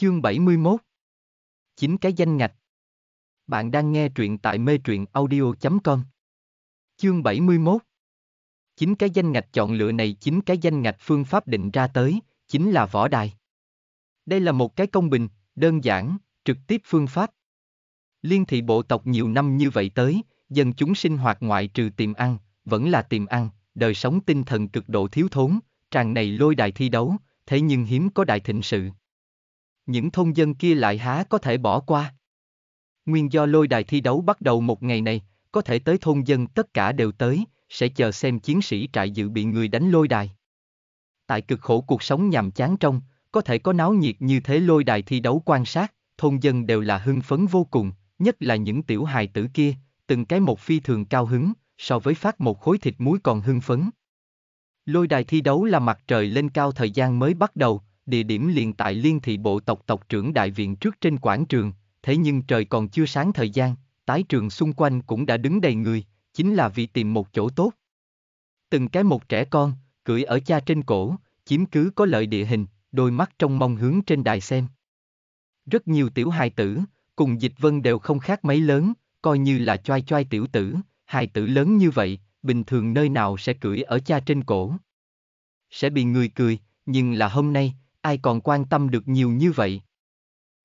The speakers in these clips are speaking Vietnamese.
Chương 71 Chính cái danh ngạch Bạn đang nghe truyện tại mê truyện audio.com Chương 71 Chính cái danh ngạch chọn lựa này chính cái danh ngạch phương pháp định ra tới, chính là võ đài. Đây là một cái công bình, đơn giản, trực tiếp phương pháp. Liên thị bộ tộc nhiều năm như vậy tới, dân chúng sinh hoạt ngoại trừ tiềm ăn, vẫn là tiềm ăn, đời sống tinh thần cực độ thiếu thốn, tràng này lôi đài thi đấu, thế nhưng hiếm có đại thịnh sự những thôn dân kia lại há có thể bỏ qua. Nguyên do lôi đài thi đấu bắt đầu một ngày này, có thể tới thôn dân tất cả đều tới, sẽ chờ xem chiến sĩ trại dự bị người đánh lôi đài. Tại cực khổ cuộc sống nhàm chán trong, có thể có náo nhiệt như thế lôi đài thi đấu quan sát, thôn dân đều là hưng phấn vô cùng, nhất là những tiểu hài tử kia, từng cái một phi thường cao hứng, so với phát một khối thịt muối còn hưng phấn. Lôi đài thi đấu là mặt trời lên cao thời gian mới bắt đầu, địa điểm liền tại liên thị bộ tộc tộc trưởng đại viện trước trên quảng trường, thế nhưng trời còn chưa sáng thời gian, tái trường xung quanh cũng đã đứng đầy người, chính là vì tìm một chỗ tốt. Từng cái một trẻ con, cưỡi ở cha trên cổ, chiếm cứ có lợi địa hình, đôi mắt trong mong hướng trên đài xem. Rất nhiều tiểu hài tử, cùng dịch vân đều không khác mấy lớn, coi như là choai choai tiểu tử, hài tử lớn như vậy, bình thường nơi nào sẽ cưỡi ở cha trên cổ. Sẽ bị người cười, nhưng là hôm nay, ai còn quan tâm được nhiều như vậy.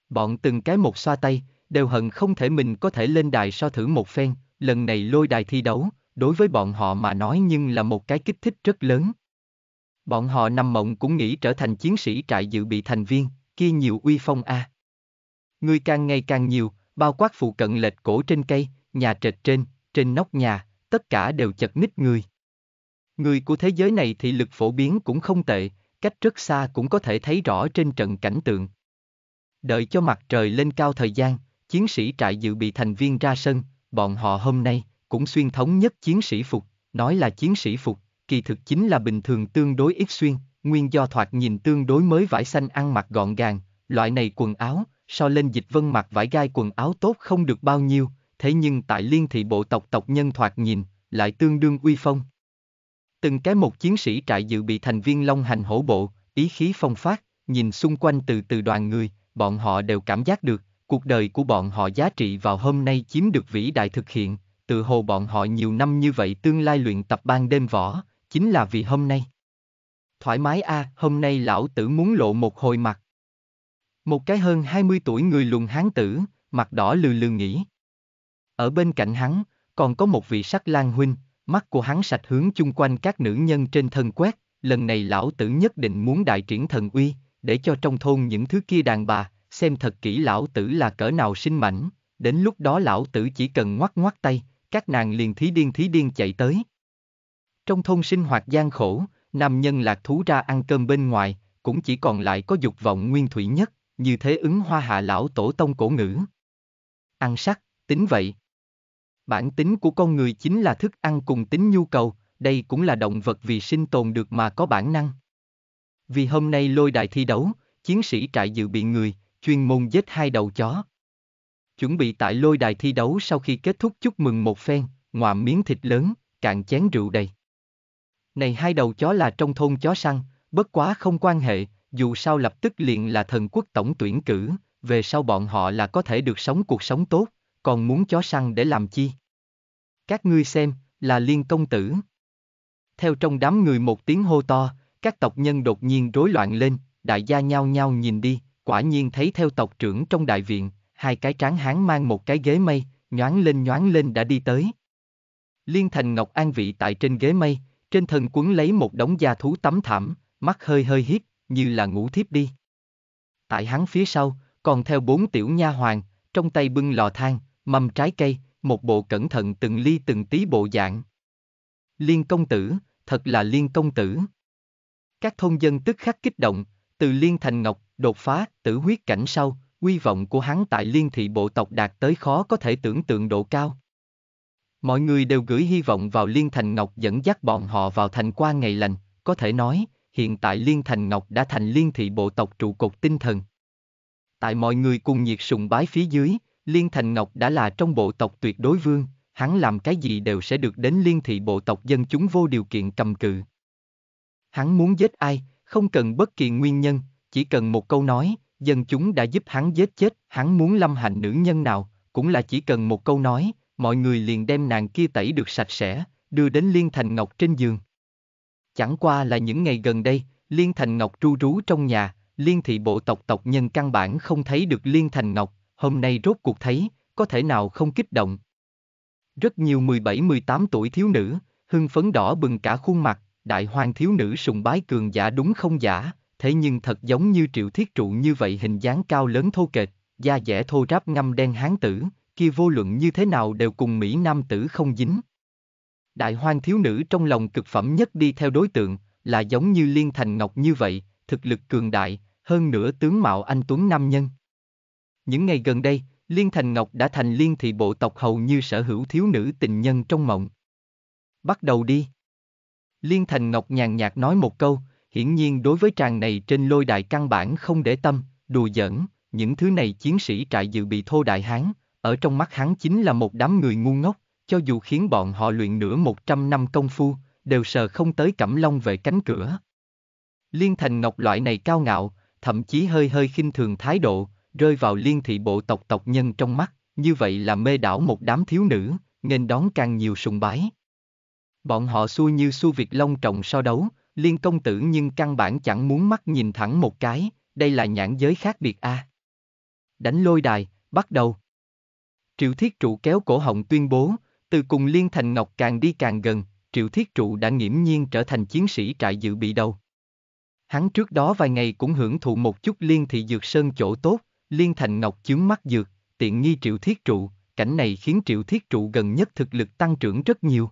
Bọn từng cái một xoa tay, đều hận không thể mình có thể lên đài so thử một phen, lần này lôi đài thi đấu, đối với bọn họ mà nói nhưng là một cái kích thích rất lớn. Bọn họ nằm mộng cũng nghĩ trở thành chiến sĩ trại dự bị thành viên, kia nhiều uy phong a. À. Người càng ngày càng nhiều, bao quát phụ cận lệch cổ trên cây, nhà trệt trên, trên nóc nhà, tất cả đều chật ních người. Người của thế giới này thị lực phổ biến cũng không tệ, cách rất xa cũng có thể thấy rõ trên trận cảnh tượng. Đợi cho mặt trời lên cao thời gian, chiến sĩ trại dự bị thành viên ra sân, bọn họ hôm nay cũng xuyên thống nhất chiến sĩ phục, nói là chiến sĩ phục, kỳ thực chính là bình thường tương đối ít xuyên, nguyên do thoạt nhìn tương đối mới vải xanh ăn mặc gọn gàng, loại này quần áo, so lên dịch vân mặc vải gai quần áo tốt không được bao nhiêu, thế nhưng tại liên thị bộ tộc tộc nhân thoạt nhìn, lại tương đương uy phong, từng cái một chiến sĩ trại dự bị thành viên long hành hổ bộ, ý khí phong phát, nhìn xung quanh từ từ đoàn người, bọn họ đều cảm giác được, cuộc đời của bọn họ giá trị vào hôm nay chiếm được vĩ đại thực hiện, tự hồ bọn họ nhiều năm như vậy tương lai luyện tập ban đêm võ, chính là vì hôm nay. Thoải mái a, à, hôm nay lão tử muốn lộ một hồi mặt. Một cái hơn 20 tuổi người lùn hán tử, mặt đỏ lừ lừ nghĩ. Ở bên cạnh hắn, còn có một vị sắc lang huynh, mắt của hắn sạch hướng chung quanh các nữ nhân trên thân quét, lần này lão tử nhất định muốn đại triển thần uy, để cho trong thôn những thứ kia đàn bà, xem thật kỹ lão tử là cỡ nào sinh mảnh, đến lúc đó lão tử chỉ cần ngoắc ngoắc tay, các nàng liền thí điên thí điên chạy tới. Trong thôn sinh hoạt gian khổ, nam nhân lạc thú ra ăn cơm bên ngoài, cũng chỉ còn lại có dục vọng nguyên thủy nhất, như thế ứng hoa hạ lão tổ tông cổ ngữ. Ăn sắc, tính vậy, Bản tính của con người chính là thức ăn cùng tính nhu cầu, đây cũng là động vật vì sinh tồn được mà có bản năng. Vì hôm nay lôi đại thi đấu, chiến sĩ trại dự bị người, chuyên môn giết hai đầu chó. Chuẩn bị tại lôi đài thi đấu sau khi kết thúc chúc mừng một phen, ngoạm miếng thịt lớn, cạn chén rượu đầy. Này hai đầu chó là trong thôn chó săn, bất quá không quan hệ, dù sao lập tức liền là thần quốc tổng tuyển cử, về sau bọn họ là có thể được sống cuộc sống tốt, còn muốn chó săn để làm chi. Các ngươi xem, là liên công tử. Theo trong đám người một tiếng hô to, các tộc nhân đột nhiên rối loạn lên, đại gia nhao nhao nhìn đi, quả nhiên thấy theo tộc trưởng trong đại viện, hai cái tráng hán mang một cái ghế mây, nhoáng lên nhoáng lên đã đi tới. Liên thành Ngọc An vị tại trên ghế mây, trên thân quấn lấy một đống da thú tắm thảm, mắt hơi hơi hiếp, như là ngủ thiếp đi. Tại hắn phía sau, còn theo bốn tiểu nha hoàng, trong tay bưng lò than, mầm trái cây, một bộ cẩn thận từng ly từng tí bộ dạng. Liên công tử, thật là liên công tử. Các thôn dân tức khắc kích động, từ liên thành ngọc, đột phá, tử huyết cảnh sau, quy vọng của hắn tại liên thị bộ tộc đạt tới khó có thể tưởng tượng độ cao. Mọi người đều gửi hy vọng vào Liên Thành Ngọc dẫn dắt bọn họ vào thành qua ngày lành, có thể nói, hiện tại Liên Thành Ngọc đã thành liên thị bộ tộc trụ cột tinh thần. Tại mọi người cùng nhiệt sùng bái phía dưới, Liên Thành Ngọc đã là trong bộ tộc tuyệt đối vương, hắn làm cái gì đều sẽ được đến liên thị bộ tộc dân chúng vô điều kiện cầm cự. Hắn muốn giết ai, không cần bất kỳ nguyên nhân, chỉ cần một câu nói, dân chúng đã giúp hắn giết chết, hắn muốn lâm hành nữ nhân nào, cũng là chỉ cần một câu nói, mọi người liền đem nàng kia tẩy được sạch sẽ, đưa đến Liên Thành Ngọc trên giường. Chẳng qua là những ngày gần đây, Liên Thành Ngọc tru rú trong nhà, Liên thị bộ tộc tộc nhân căn bản không thấy được Liên Thành Ngọc, hôm nay rốt cuộc thấy, có thể nào không kích động. Rất nhiều 17-18 tuổi thiếu nữ, hưng phấn đỏ bừng cả khuôn mặt, đại hoàng thiếu nữ sùng bái cường giả đúng không giả, thế nhưng thật giống như triệu thiết trụ như vậy hình dáng cao lớn thô kệch, da dẻ thô ráp ngâm đen hán tử, kia vô luận như thế nào đều cùng Mỹ Nam tử không dính. Đại hoang thiếu nữ trong lòng cực phẩm nhất đi theo đối tượng, là giống như Liên Thành Ngọc như vậy, thực lực cường đại, hơn nữa tướng mạo anh Tuấn Nam Nhân. Những ngày gần đây, Liên Thành Ngọc đã thành liên thị bộ tộc hầu như sở hữu thiếu nữ tình nhân trong mộng. Bắt đầu đi. Liên Thành Ngọc nhàn nhạt nói một câu, hiển nhiên đối với tràng này trên lôi đài căn bản không để tâm, đùa giỡn, những thứ này chiến sĩ trại dự bị thô đại hán, ở trong mắt hắn chính là một đám người ngu ngốc, cho dù khiến bọn họ luyện nửa một trăm năm công phu, đều sờ không tới cẩm long về cánh cửa. Liên Thành Ngọc loại này cao ngạo, thậm chí hơi hơi khinh thường thái độ, rơi vào liên thị bộ tộc tộc nhân trong mắt, như vậy là mê đảo một đám thiếu nữ, nên đón càng nhiều sùng bái. Bọn họ xui như xu Việt Long trọng so đấu, liên công tử nhưng căn bản chẳng muốn mắt nhìn thẳng một cái, đây là nhãn giới khác biệt a. À. Đánh lôi đài, bắt đầu. Triệu Thiết Trụ kéo cổ họng tuyên bố, từ cùng Liên Thành Ngọc càng đi càng gần, Triệu Thiết Trụ đã nghiễm nhiên trở thành chiến sĩ trại dự bị đầu. Hắn trước đó vài ngày cũng hưởng thụ một chút Liên Thị Dược Sơn chỗ tốt, Liên Thành Ngọc chướng mắt dược, tiện nghi triệu thiết trụ, cảnh này khiến triệu thiết trụ gần nhất thực lực tăng trưởng rất nhiều.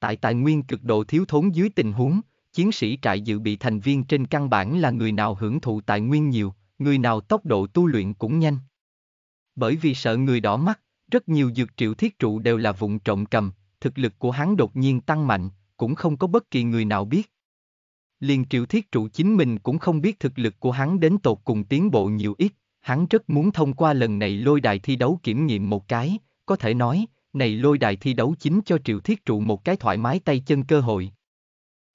Tại tài nguyên cực độ thiếu thốn dưới tình huống, chiến sĩ trại dự bị thành viên trên căn bản là người nào hưởng thụ tài nguyên nhiều, người nào tốc độ tu luyện cũng nhanh. Bởi vì sợ người đỏ mắt, rất nhiều dược triệu thiết trụ đều là vụng trộm cầm, thực lực của hắn đột nhiên tăng mạnh, cũng không có bất kỳ người nào biết. Liền triệu thiết trụ chính mình cũng không biết thực lực của hắn đến tột cùng tiến bộ nhiều ít, Hắn rất muốn thông qua lần này lôi đài thi đấu kiểm nghiệm một cái, có thể nói, này lôi đài thi đấu chính cho Triệu Thiết Trụ một cái thoải mái tay chân cơ hội.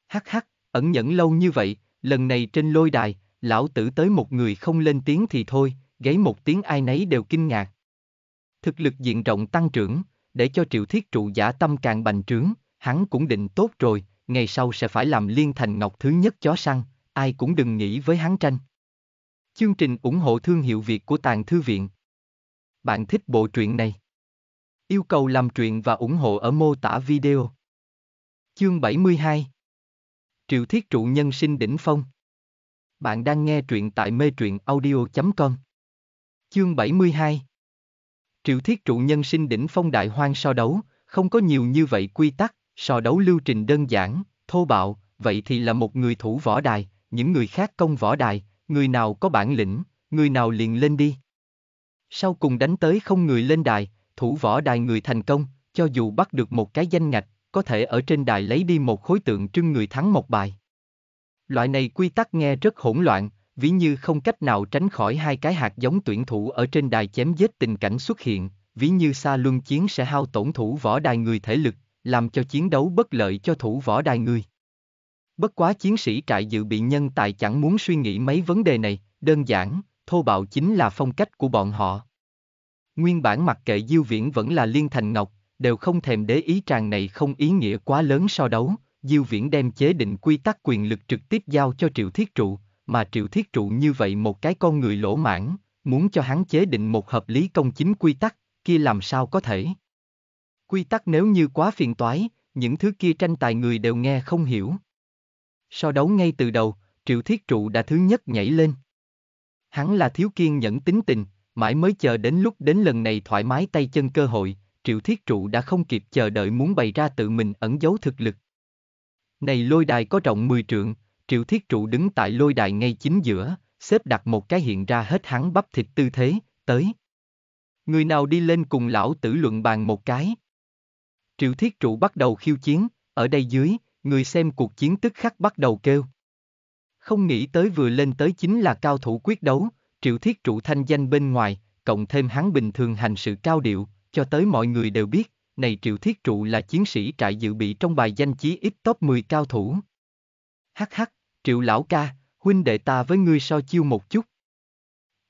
Hắc hắc, ẩn nhẫn lâu như vậy, lần này trên lôi đài, lão tử tới một người không lên tiếng thì thôi, gáy một tiếng ai nấy đều kinh ngạc. Thực lực diện rộng tăng trưởng, để cho Triệu Thiết Trụ giả tâm càng bành trướng, hắn cũng định tốt rồi, ngày sau sẽ phải làm liên thành ngọc thứ nhất chó săn, ai cũng đừng nghĩ với hắn tranh. Chương trình ủng hộ thương hiệu Việt của Tàng Thư Viện. Bạn thích bộ truyện này? Yêu cầu làm truyện và ủng hộ ở mô tả video. Chương 72 Triệu Thiết Trụ Nhân Sinh Đỉnh Phong Bạn đang nghe truyện tại mê truyện audio.com Chương 72 Triệu Thiết Trụ Nhân Sinh Đỉnh Phong Đại Hoang so đấu, không có nhiều như vậy quy tắc, so đấu lưu trình đơn giản, thô bạo, vậy thì là một người thủ võ đài, những người khác công võ đài, người nào có bản lĩnh, người nào liền lên đi. Sau cùng đánh tới không người lên đài, thủ võ đài người thành công, cho dù bắt được một cái danh ngạch, có thể ở trên đài lấy đi một khối tượng trưng người thắng một bài. Loại này quy tắc nghe rất hỗn loạn, ví như không cách nào tránh khỏi hai cái hạt giống tuyển thủ ở trên đài chém giết tình cảnh xuất hiện, ví như xa luân chiến sẽ hao tổn thủ võ đài người thể lực, làm cho chiến đấu bất lợi cho thủ võ đài người. Bất quá chiến sĩ trại dự bị nhân tài chẳng muốn suy nghĩ mấy vấn đề này, đơn giản, thô bạo chính là phong cách của bọn họ. Nguyên bản mặc kệ Diêu Viễn vẫn là Liên Thành Ngọc, đều không thèm để ý tràng này không ý nghĩa quá lớn so đấu, Diêu Viễn đem chế định quy tắc quyền lực trực tiếp giao cho Triệu Thiết Trụ, mà Triệu Thiết Trụ như vậy một cái con người lỗ mãn, muốn cho hắn chế định một hợp lý công chính quy tắc, kia làm sao có thể. Quy tắc nếu như quá phiền toái, những thứ kia tranh tài người đều nghe không hiểu. So đấu ngay từ đầu, Triệu Thiết Trụ đã thứ nhất nhảy lên. Hắn là thiếu kiên nhẫn tính tình, mãi mới chờ đến lúc đến lần này thoải mái tay chân cơ hội, Triệu Thiết Trụ đã không kịp chờ đợi muốn bày ra tự mình ẩn giấu thực lực. Này lôi đài có rộng 10 trượng, Triệu Thiết Trụ đứng tại lôi đài ngay chính giữa, xếp đặt một cái hiện ra hết hắn bắp thịt tư thế, tới. Người nào đi lên cùng lão tử luận bàn một cái. Triệu Thiết Trụ bắt đầu khiêu chiến, ở đây dưới, người xem cuộc chiến tức khắc bắt đầu kêu. Không nghĩ tới vừa lên tới chính là cao thủ quyết đấu, triệu thiết trụ thanh danh bên ngoài, cộng thêm hắn bình thường hành sự cao điệu, cho tới mọi người đều biết, này triệu thiết trụ là chiến sĩ trại dự bị trong bài danh chí ít top 10 cao thủ. Hắc hắc, triệu lão ca, huynh đệ ta với ngươi so chiêu một chút.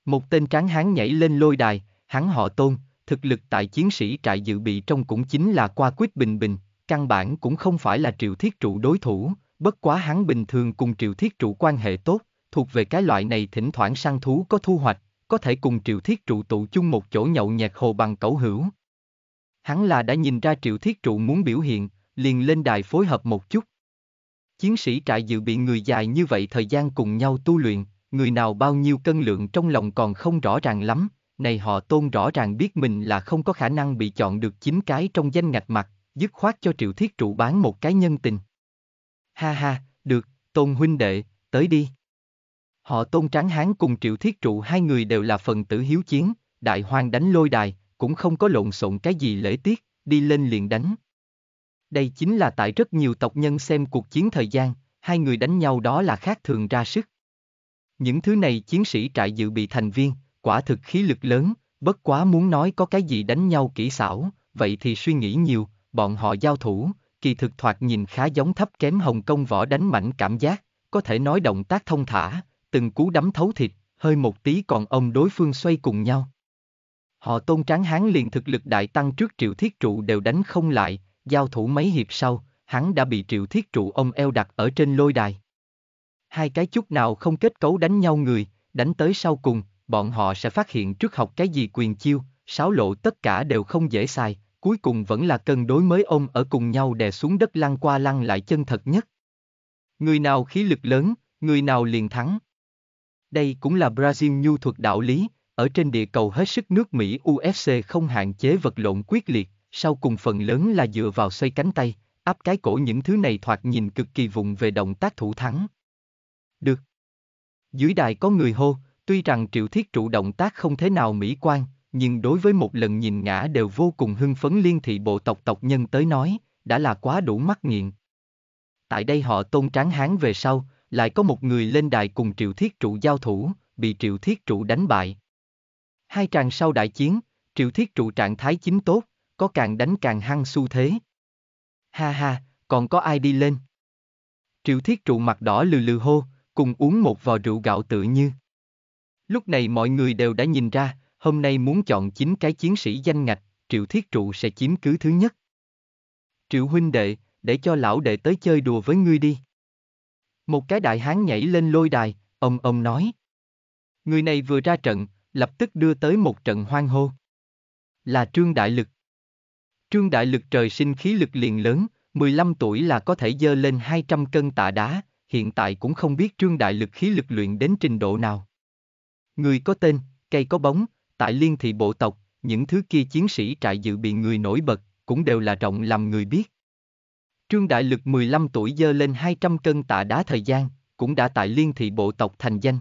Một tên tráng hán nhảy lên lôi đài, hắn họ tôn, thực lực tại chiến sĩ trại dự bị trong cũng chính là qua quyết bình bình, căn bản cũng không phải là triệu thiết trụ đối thủ, bất quá hắn bình thường cùng triệu thiết trụ quan hệ tốt, thuộc về cái loại này thỉnh thoảng săn thú có thu hoạch, có thể cùng triệu thiết trụ tụ chung một chỗ nhậu nhẹt hồ bằng cẩu hữu. Hắn là đã nhìn ra triệu thiết trụ muốn biểu hiện, liền lên đài phối hợp một chút. Chiến sĩ trại dự bị người dài như vậy thời gian cùng nhau tu luyện, người nào bao nhiêu cân lượng trong lòng còn không rõ ràng lắm, này họ tôn rõ ràng biết mình là không có khả năng bị chọn được chín cái trong danh ngạch mặt, dứt khoát cho triệu thiết trụ bán một cái nhân tình. Ha ha, được, tôn huynh đệ, tới đi. Họ tôn tráng hán cùng triệu thiết trụ hai người đều là phần tử hiếu chiến, đại hoàng đánh lôi đài, cũng không có lộn xộn cái gì lễ tiết, đi lên liền đánh. Đây chính là tại rất nhiều tộc nhân xem cuộc chiến thời gian, hai người đánh nhau đó là khác thường ra sức. Những thứ này chiến sĩ trại dự bị thành viên, quả thực khí lực lớn, bất quá muốn nói có cái gì đánh nhau kỹ xảo, vậy thì suy nghĩ nhiều, bọn họ giao thủ, kỳ thực thoạt nhìn khá giống thấp kém Hồng Kông võ đánh mạnh cảm giác, có thể nói động tác thông thả, từng cú đấm thấu thịt, hơi một tí còn ông đối phương xoay cùng nhau. Họ tôn tráng hán liền thực lực đại tăng trước triệu thiết trụ đều đánh không lại, giao thủ mấy hiệp sau, hắn đã bị triệu thiết trụ ông eo đặt ở trên lôi đài. Hai cái chút nào không kết cấu đánh nhau người, đánh tới sau cùng, bọn họ sẽ phát hiện trước học cái gì quyền chiêu, sáo lộ tất cả đều không dễ xài, cuối cùng vẫn là cân đối mới ôm ở cùng nhau đè xuống đất lăn qua lăn lại chân thật nhất. Người nào khí lực lớn, người nào liền thắng. Đây cũng là Brazil nhu thuật đạo lý, ở trên địa cầu hết sức nước Mỹ UFC không hạn chế vật lộn quyết liệt, sau cùng phần lớn là dựa vào xoay cánh tay, áp cái cổ những thứ này thoạt nhìn cực kỳ vụng về động tác thủ thắng. Được. Dưới đài có người hô, tuy rằng triệu thiết trụ động tác không thế nào mỹ quan, nhưng đối với một lần nhìn ngã đều vô cùng hưng phấn liên thị bộ tộc tộc nhân tới nói, đã là quá đủ mắt nghiện. Tại đây họ tôn tráng hán về sau, lại có một người lên đài cùng triệu thiết trụ giao thủ, bị triệu thiết trụ đánh bại. Hai tràng sau đại chiến, triệu thiết trụ trạng thái chính tốt, có càng đánh càng hăng xu thế. Ha ha, còn có ai đi lên? Triệu thiết trụ mặt đỏ lừ lừ hô, cùng uống một vò rượu gạo tự như. Lúc này mọi người đều đã nhìn ra, hôm nay muốn chọn chính cái chiến sĩ danh ngạch, Triệu Thiết Trụ sẽ chiếm cứ thứ nhất. Triệu huynh đệ, để cho lão đệ tới chơi đùa với ngươi đi. Một cái đại hán nhảy lên lôi đài, ông ông nói. Người này vừa ra trận, lập tức đưa tới một trận hoang hô. Là Trương Đại Lực. Trương Đại Lực trời sinh khí lực liền lớn, 15 tuổi là có thể dơ lên 200 cân tạ đá, hiện tại cũng không biết Trương Đại Lực khí lực luyện đến trình độ nào. Người có tên, cây có bóng, Tại liên thị bộ tộc, những thứ kia chiến sĩ trại dự bị người nổi bật, cũng đều là rộng làm người biết. Trương Đại Lực 15 tuổi dơ lên 200 cân tạ đá thời gian, cũng đã tại liên thị bộ tộc thành danh.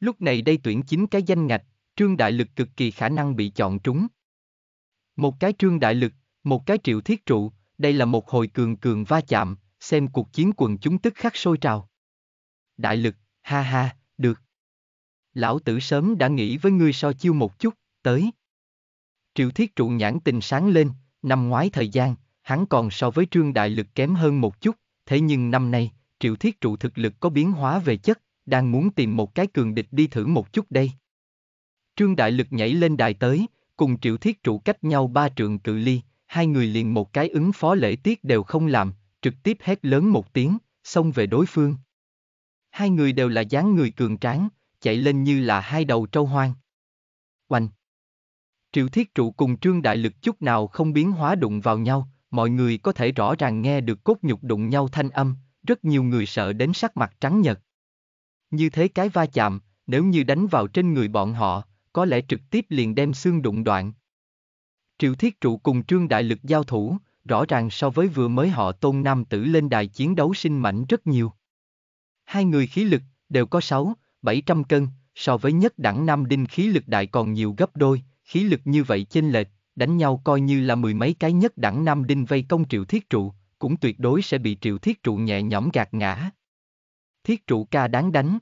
Lúc này đây tuyển chính cái danh ngạch, Trương Đại Lực cực kỳ khả năng bị chọn trúng. Một cái Trương Đại Lực, một cái Triệu Thiết Trụ, đây là một hồi cường cường va chạm, xem cuộc chiến quần chúng tức khắc sôi trào. Đại Lực, ha ha, được lão tử sớm đã nghĩ với ngươi so chiêu một chút, tới. Triệu thiết trụ nhãn tình sáng lên, năm ngoái thời gian, hắn còn so với trương đại lực kém hơn một chút, thế nhưng năm nay, triệu thiết trụ thực lực có biến hóa về chất, đang muốn tìm một cái cường địch đi thử một chút đây. Trương đại lực nhảy lên đài tới, cùng triệu thiết trụ cách nhau ba trượng cự ly, hai người liền một cái ứng phó lễ tiết đều không làm, trực tiếp hét lớn một tiếng, xông về đối phương. Hai người đều là dáng người cường tráng, chạy lên như là hai đầu trâu hoang. Oanh! Triệu Thiết Trụ cùng Trương Đại Lực chút nào không biến hóa đụng vào nhau, mọi người có thể rõ ràng nghe được cốt nhục đụng nhau thanh âm, rất nhiều người sợ đến sắc mặt trắng nhật. Như thế cái va chạm, nếu như đánh vào trên người bọn họ, có lẽ trực tiếp liền đem xương đụng đoạn. Triệu Thiết Trụ cùng Trương Đại Lực giao thủ, rõ ràng so với vừa mới họ tôn nam tử lên đài chiến đấu sinh mảnh rất nhiều. Hai người khí lực, đều có sáu, 700 cân, so với nhất đẳng Nam Đinh khí lực đại còn nhiều gấp đôi, khí lực như vậy chênh lệch, đánh nhau coi như là mười mấy cái nhất đẳng Nam Đinh vây công triệu thiết trụ, cũng tuyệt đối sẽ bị triệu thiết trụ nhẹ nhõm gạt ngã. Thiết trụ ca đáng đánh.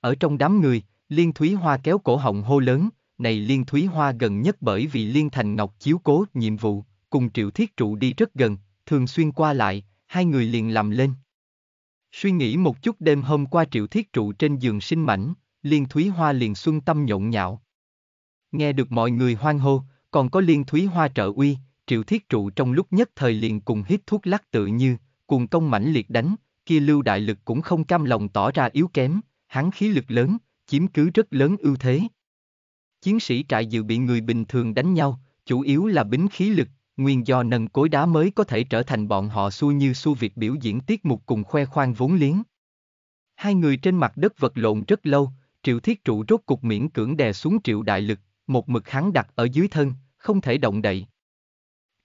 Ở trong đám người, Liên Thúy Hoa kéo cổ họng hô lớn, này Liên Thúy Hoa gần nhất bởi vì Liên Thành Ngọc chiếu cố nhiệm vụ, cùng triệu thiết trụ đi rất gần, thường xuyên qua lại, hai người liền làm lên. Suy nghĩ một chút đêm hôm qua triệu thiết trụ trên giường sinh mảnh, liên thúy hoa liền xuân tâm nhộn nhạo. Nghe được mọi người hoan hô, còn có liên thúy hoa trợ uy, triệu thiết trụ trong lúc nhất thời liền cùng hít thuốc lắc tự như, cùng công mãnh liệt đánh, kia lưu đại lực cũng không cam lòng tỏ ra yếu kém, hắn khí lực lớn, chiếm cứ rất lớn ưu thế. Chiến sĩ trại dự bị người bình thường đánh nhau, chủ yếu là bính khí lực, nguyên do nâng cối đá mới có thể trở thành bọn họ xu như xu việc biểu diễn tiết mục cùng khoe khoang vốn liếng. Hai người trên mặt đất vật lộn rất lâu, triệu thiết trụ rốt cục miễn cưỡng đè xuống triệu đại lực, một mực hắn đặt ở dưới thân, không thể động đậy.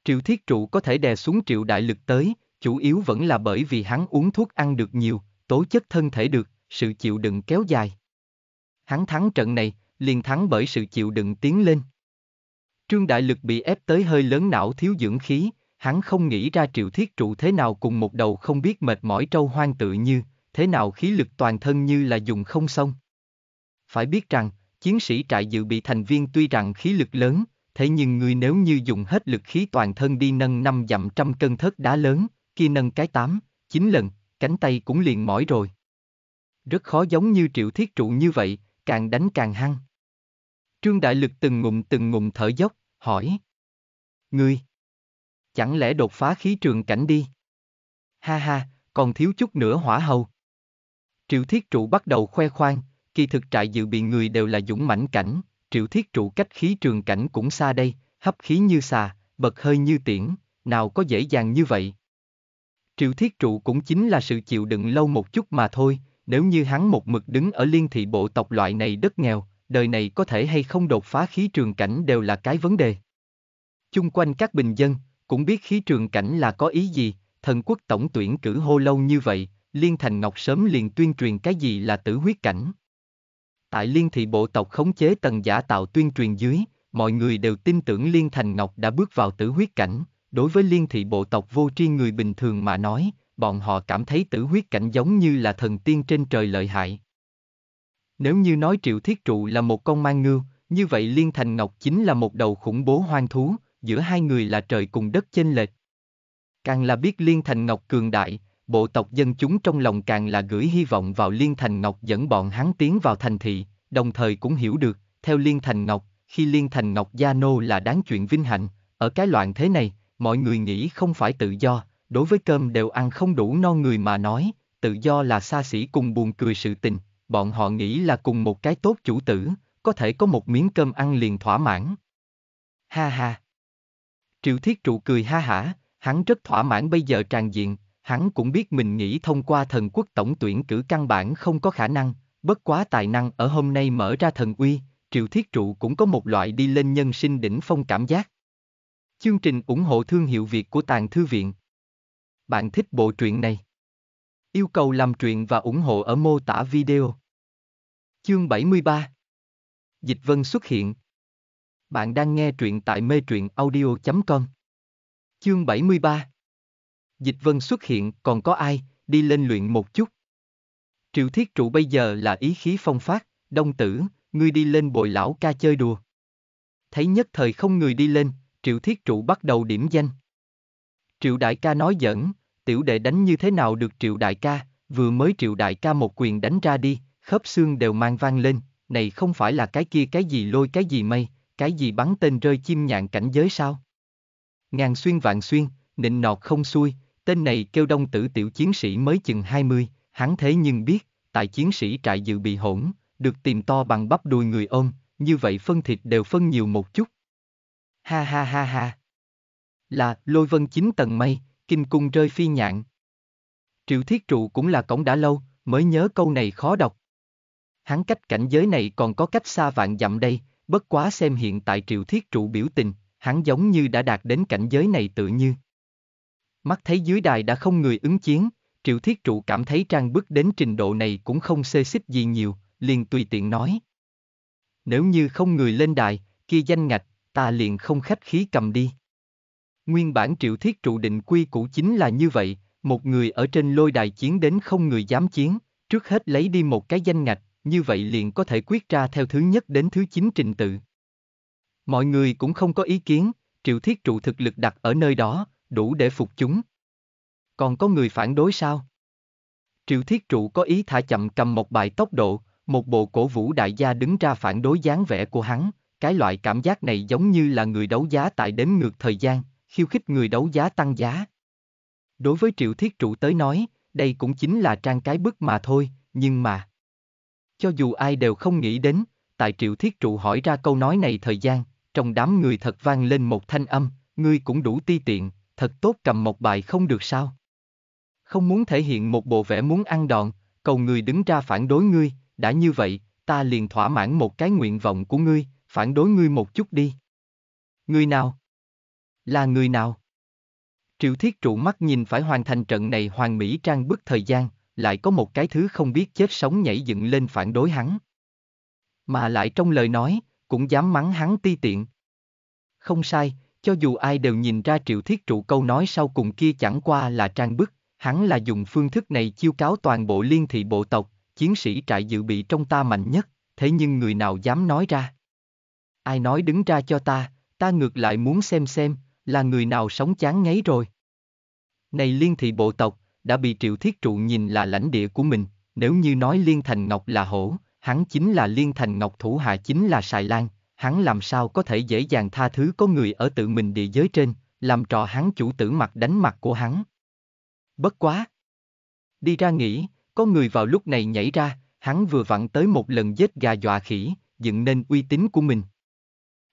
Triệu thiết trụ có thể đè xuống triệu đại lực tới, chủ yếu vẫn là bởi vì hắn uống thuốc ăn được nhiều, tố chất thân thể được, sự chịu đựng kéo dài. Hắn thắng trận này, liền thắng bởi sự chịu đựng tiến lên. Trương Đại Lực bị ép tới hơi lớn não thiếu dưỡng khí, hắn không nghĩ ra triệu thiết trụ thế nào cùng một đầu không biết mệt mỏi trâu hoang tự như, thế nào khí lực toàn thân như là dùng không xong. Phải biết rằng, chiến sĩ trại dự bị thành viên tuy rằng khí lực lớn, thế nhưng người nếu như dùng hết lực khí toàn thân đi nâng năm dặm trăm cân thất đá lớn, kia nâng cái tám, chín lần, cánh tay cũng liền mỏi rồi. Rất khó giống như triệu thiết trụ như vậy, càng đánh càng hăng. Trương Đại Lực từng ngụm từng ngụm thở dốc, hỏi. Ngươi! Chẳng lẽ đột phá khí trường cảnh đi? Ha ha, còn thiếu chút nữa hỏa hầu. Triệu Thiết Trụ bắt đầu khoe khoang, kỳ thực trại dự bị người đều là dũng mãnh cảnh, Triệu Thiết Trụ cách khí trường cảnh cũng xa đây, hấp khí như xà, bật hơi như tiễn, nào có dễ dàng như vậy. Triệu Thiết Trụ cũng chính là sự chịu đựng lâu một chút mà thôi, nếu như hắn một mực đứng ở liên thị bộ tộc loại này đất nghèo, đời này có thể hay không đột phá khí trường cảnh đều là cái vấn đề. Chung quanh các bình dân, cũng biết khí trường cảnh là có ý gì, thần quốc tổng tuyển cử hô lâu như vậy, Liên Thành Ngọc sớm liền tuyên truyền cái gì là tử huyết cảnh. Tại Liên thị bộ tộc khống chế tần giả tạo tuyên truyền dưới, mọi người đều tin tưởng Liên Thành Ngọc đã bước vào tử huyết cảnh, đối với Liên thị bộ tộc vô tri người bình thường mà nói, bọn họ cảm thấy tử huyết cảnh giống như là thần tiên trên trời lợi hại. Nếu như nói triệu thiết trụ là một con mang ngưu, như vậy Liên Thành Ngọc chính là một đầu khủng bố hoang thú, giữa hai người là trời cùng đất chênh lệch. Càng là biết Liên Thành Ngọc cường đại, bộ tộc dân chúng trong lòng càng là gửi hy vọng vào Liên Thành Ngọc dẫn bọn hắn tiến vào thành thị, đồng thời cũng hiểu được, theo Liên Thành Ngọc, khi Liên Thành Ngọc Gia Nô là đáng chuyện vinh hạnh, ở cái loạn thế này, mọi người nghĩ không phải tự do, đối với cơm đều ăn không đủ no người mà nói, tự do là xa xỉ cùng buồn cười sự tình, bọn họ nghĩ là cùng một cái tốt chủ tử, có thể có một miếng cơm ăn liền thỏa mãn. Ha ha. Triệu Thiết Trụ cười ha hả, hắn rất thỏa mãn bây giờ tràn diện, hắn cũng biết mình nghĩ thông qua thần quốc tổng tuyển cử căn bản không có khả năng, bất quá tài năng ở hôm nay mở ra thần uy, Triệu Thiết Trụ cũng có một loại đi lên nhân sinh đỉnh phong cảm giác. Chương trình ủng hộ thương hiệu Việt của Tàng Thư Viện. Bạn thích bộ truyện này? Yêu cầu làm truyện và ủng hộ ở mô tả video. Chương 73 Dịch vân xuất hiện. Bạn đang nghe truyện tại mê truyện audio.com. Chương 73 Dịch vân xuất hiện còn có ai, đi lên luyện một chút. Triệu thiết trụ bây giờ là ý khí phong phát, đông tử, ngươi đi lên bồi lão ca chơi đùa. Thấy nhất thời không người đi lên, triệu thiết trụ bắt đầu điểm danh. Triệu đại ca nói giỡn, tiểu đệ đánh như thế nào được triệu đại ca, vừa mới triệu đại ca một quyền đánh ra đi, khớp xương đều mang vang lên, này không phải là cái kia cái gì lôi cái gì mây, cái gì bắn tên rơi chim nhạn cảnh giới sao? Ngàn xuyên vạn xuyên, nịnh nọt không xuôi, tên này kêu đông tử tiểu chiến sĩ mới chừng 20, hắn thế nhưng biết, tại chiến sĩ trại dự bị hỗn, được tìm to bằng bắp đùi người ôm, như vậy phân thịt đều phân nhiều một chút. Ha ha ha ha. Là, lôi vân chín tầng mây, kinh cung rơi phi nhạn. Triệu thiết trụ cũng là cổng đã lâu, mới nhớ câu này khó đọc. Hắn cách cảnh giới này còn có cách xa vạn dặm đây, bất quá xem hiện tại triệu thiết trụ biểu tình, hắn giống như đã đạt đến cảnh giới này tự như. Mắt thấy dưới đài đã không người ứng chiến, triệu thiết trụ cảm thấy trang bước đến trình độ này cũng không xê xích gì nhiều, liền tùy tiện nói. Nếu như không người lên đài, kia danh ngạch, ta liền không khách khí cầm đi. Nguyên bản triệu thiết trụ định quy cũ chính là như vậy, một người ở trên lôi đài chiến đến không người dám chiến, trước hết lấy đi một cái danh ngạch, như vậy liền có thể quyết ra theo thứ nhất đến thứ chín trình tự. Mọi người cũng không có ý kiến, triệu thiết trụ thực lực đặt ở nơi đó, đủ để phục chúng. Còn có người phản đối sao? Triệu thiết trụ có ý thả chậm cầm một bài tốc độ, một bộ cổ vũ đại gia đứng ra phản đối dáng vẻ của hắn, cái loại cảm giác này giống như là người đấu giá tại đếm ngược thời gian, khiêu khích người đấu giá tăng giá. Đối với triệu thiết trụ tới nói, đây cũng chính là trang cái bức mà thôi, nhưng mà... Cho dù ai đều không nghĩ đến, tại triệu thiết trụ hỏi ra câu nói này thời gian, trong đám người thật vang lên một thanh âm, ngươi cũng đủ ti tiện, thật tốt cầm một bài không được sao. Không muốn thể hiện một bộ vẻ muốn ăn đòn, cầu người đứng ra phản đối ngươi, đã như vậy, ta liền thỏa mãn một cái nguyện vọng của ngươi, phản đối ngươi một chút đi. Ngươi nào? Là người nào? Triệu Thiết trụ mắt nhìn phải hoàn thành trận này hoàn mỹ trang bức thời gian, lại có một cái thứ không biết chết sống nhảy dựng lên phản đối hắn. Mà lại trong lời nói, cũng dám mắng hắn ti tiện. Không sai, cho dù ai đều nhìn ra triệu thiết trụ câu nói sau cùng kia chẳng qua là trang bức, hắn là dùng phương thức này chiêu cáo toàn bộ liên thị bộ tộc, chiến sĩ trại dự bị trong ta mạnh nhất, thế nhưng người nào dám nói ra. Ai nói đứng ra cho ta, ta ngược lại muốn xem xem, là người nào sống chán ngấy rồi. Này liên thị bộ tộc, đã bị triệu thiết trụ nhìn là lãnh địa của mình, nếu như nói liên thành ngọc là hổ, hắn chính là liên thành ngọc thủ hạ chính là xài lan, hắn làm sao có thể dễ dàng tha thứ có người ở tự mình địa giới trên, làm trò hắn chủ tử mặt đánh mặt của hắn. Bất quá! Đi ra nghỉ, có người vào lúc này nhảy ra, hắn vừa vặn tới một lần giết gà dọa khỉ, dựng nên uy tín của mình.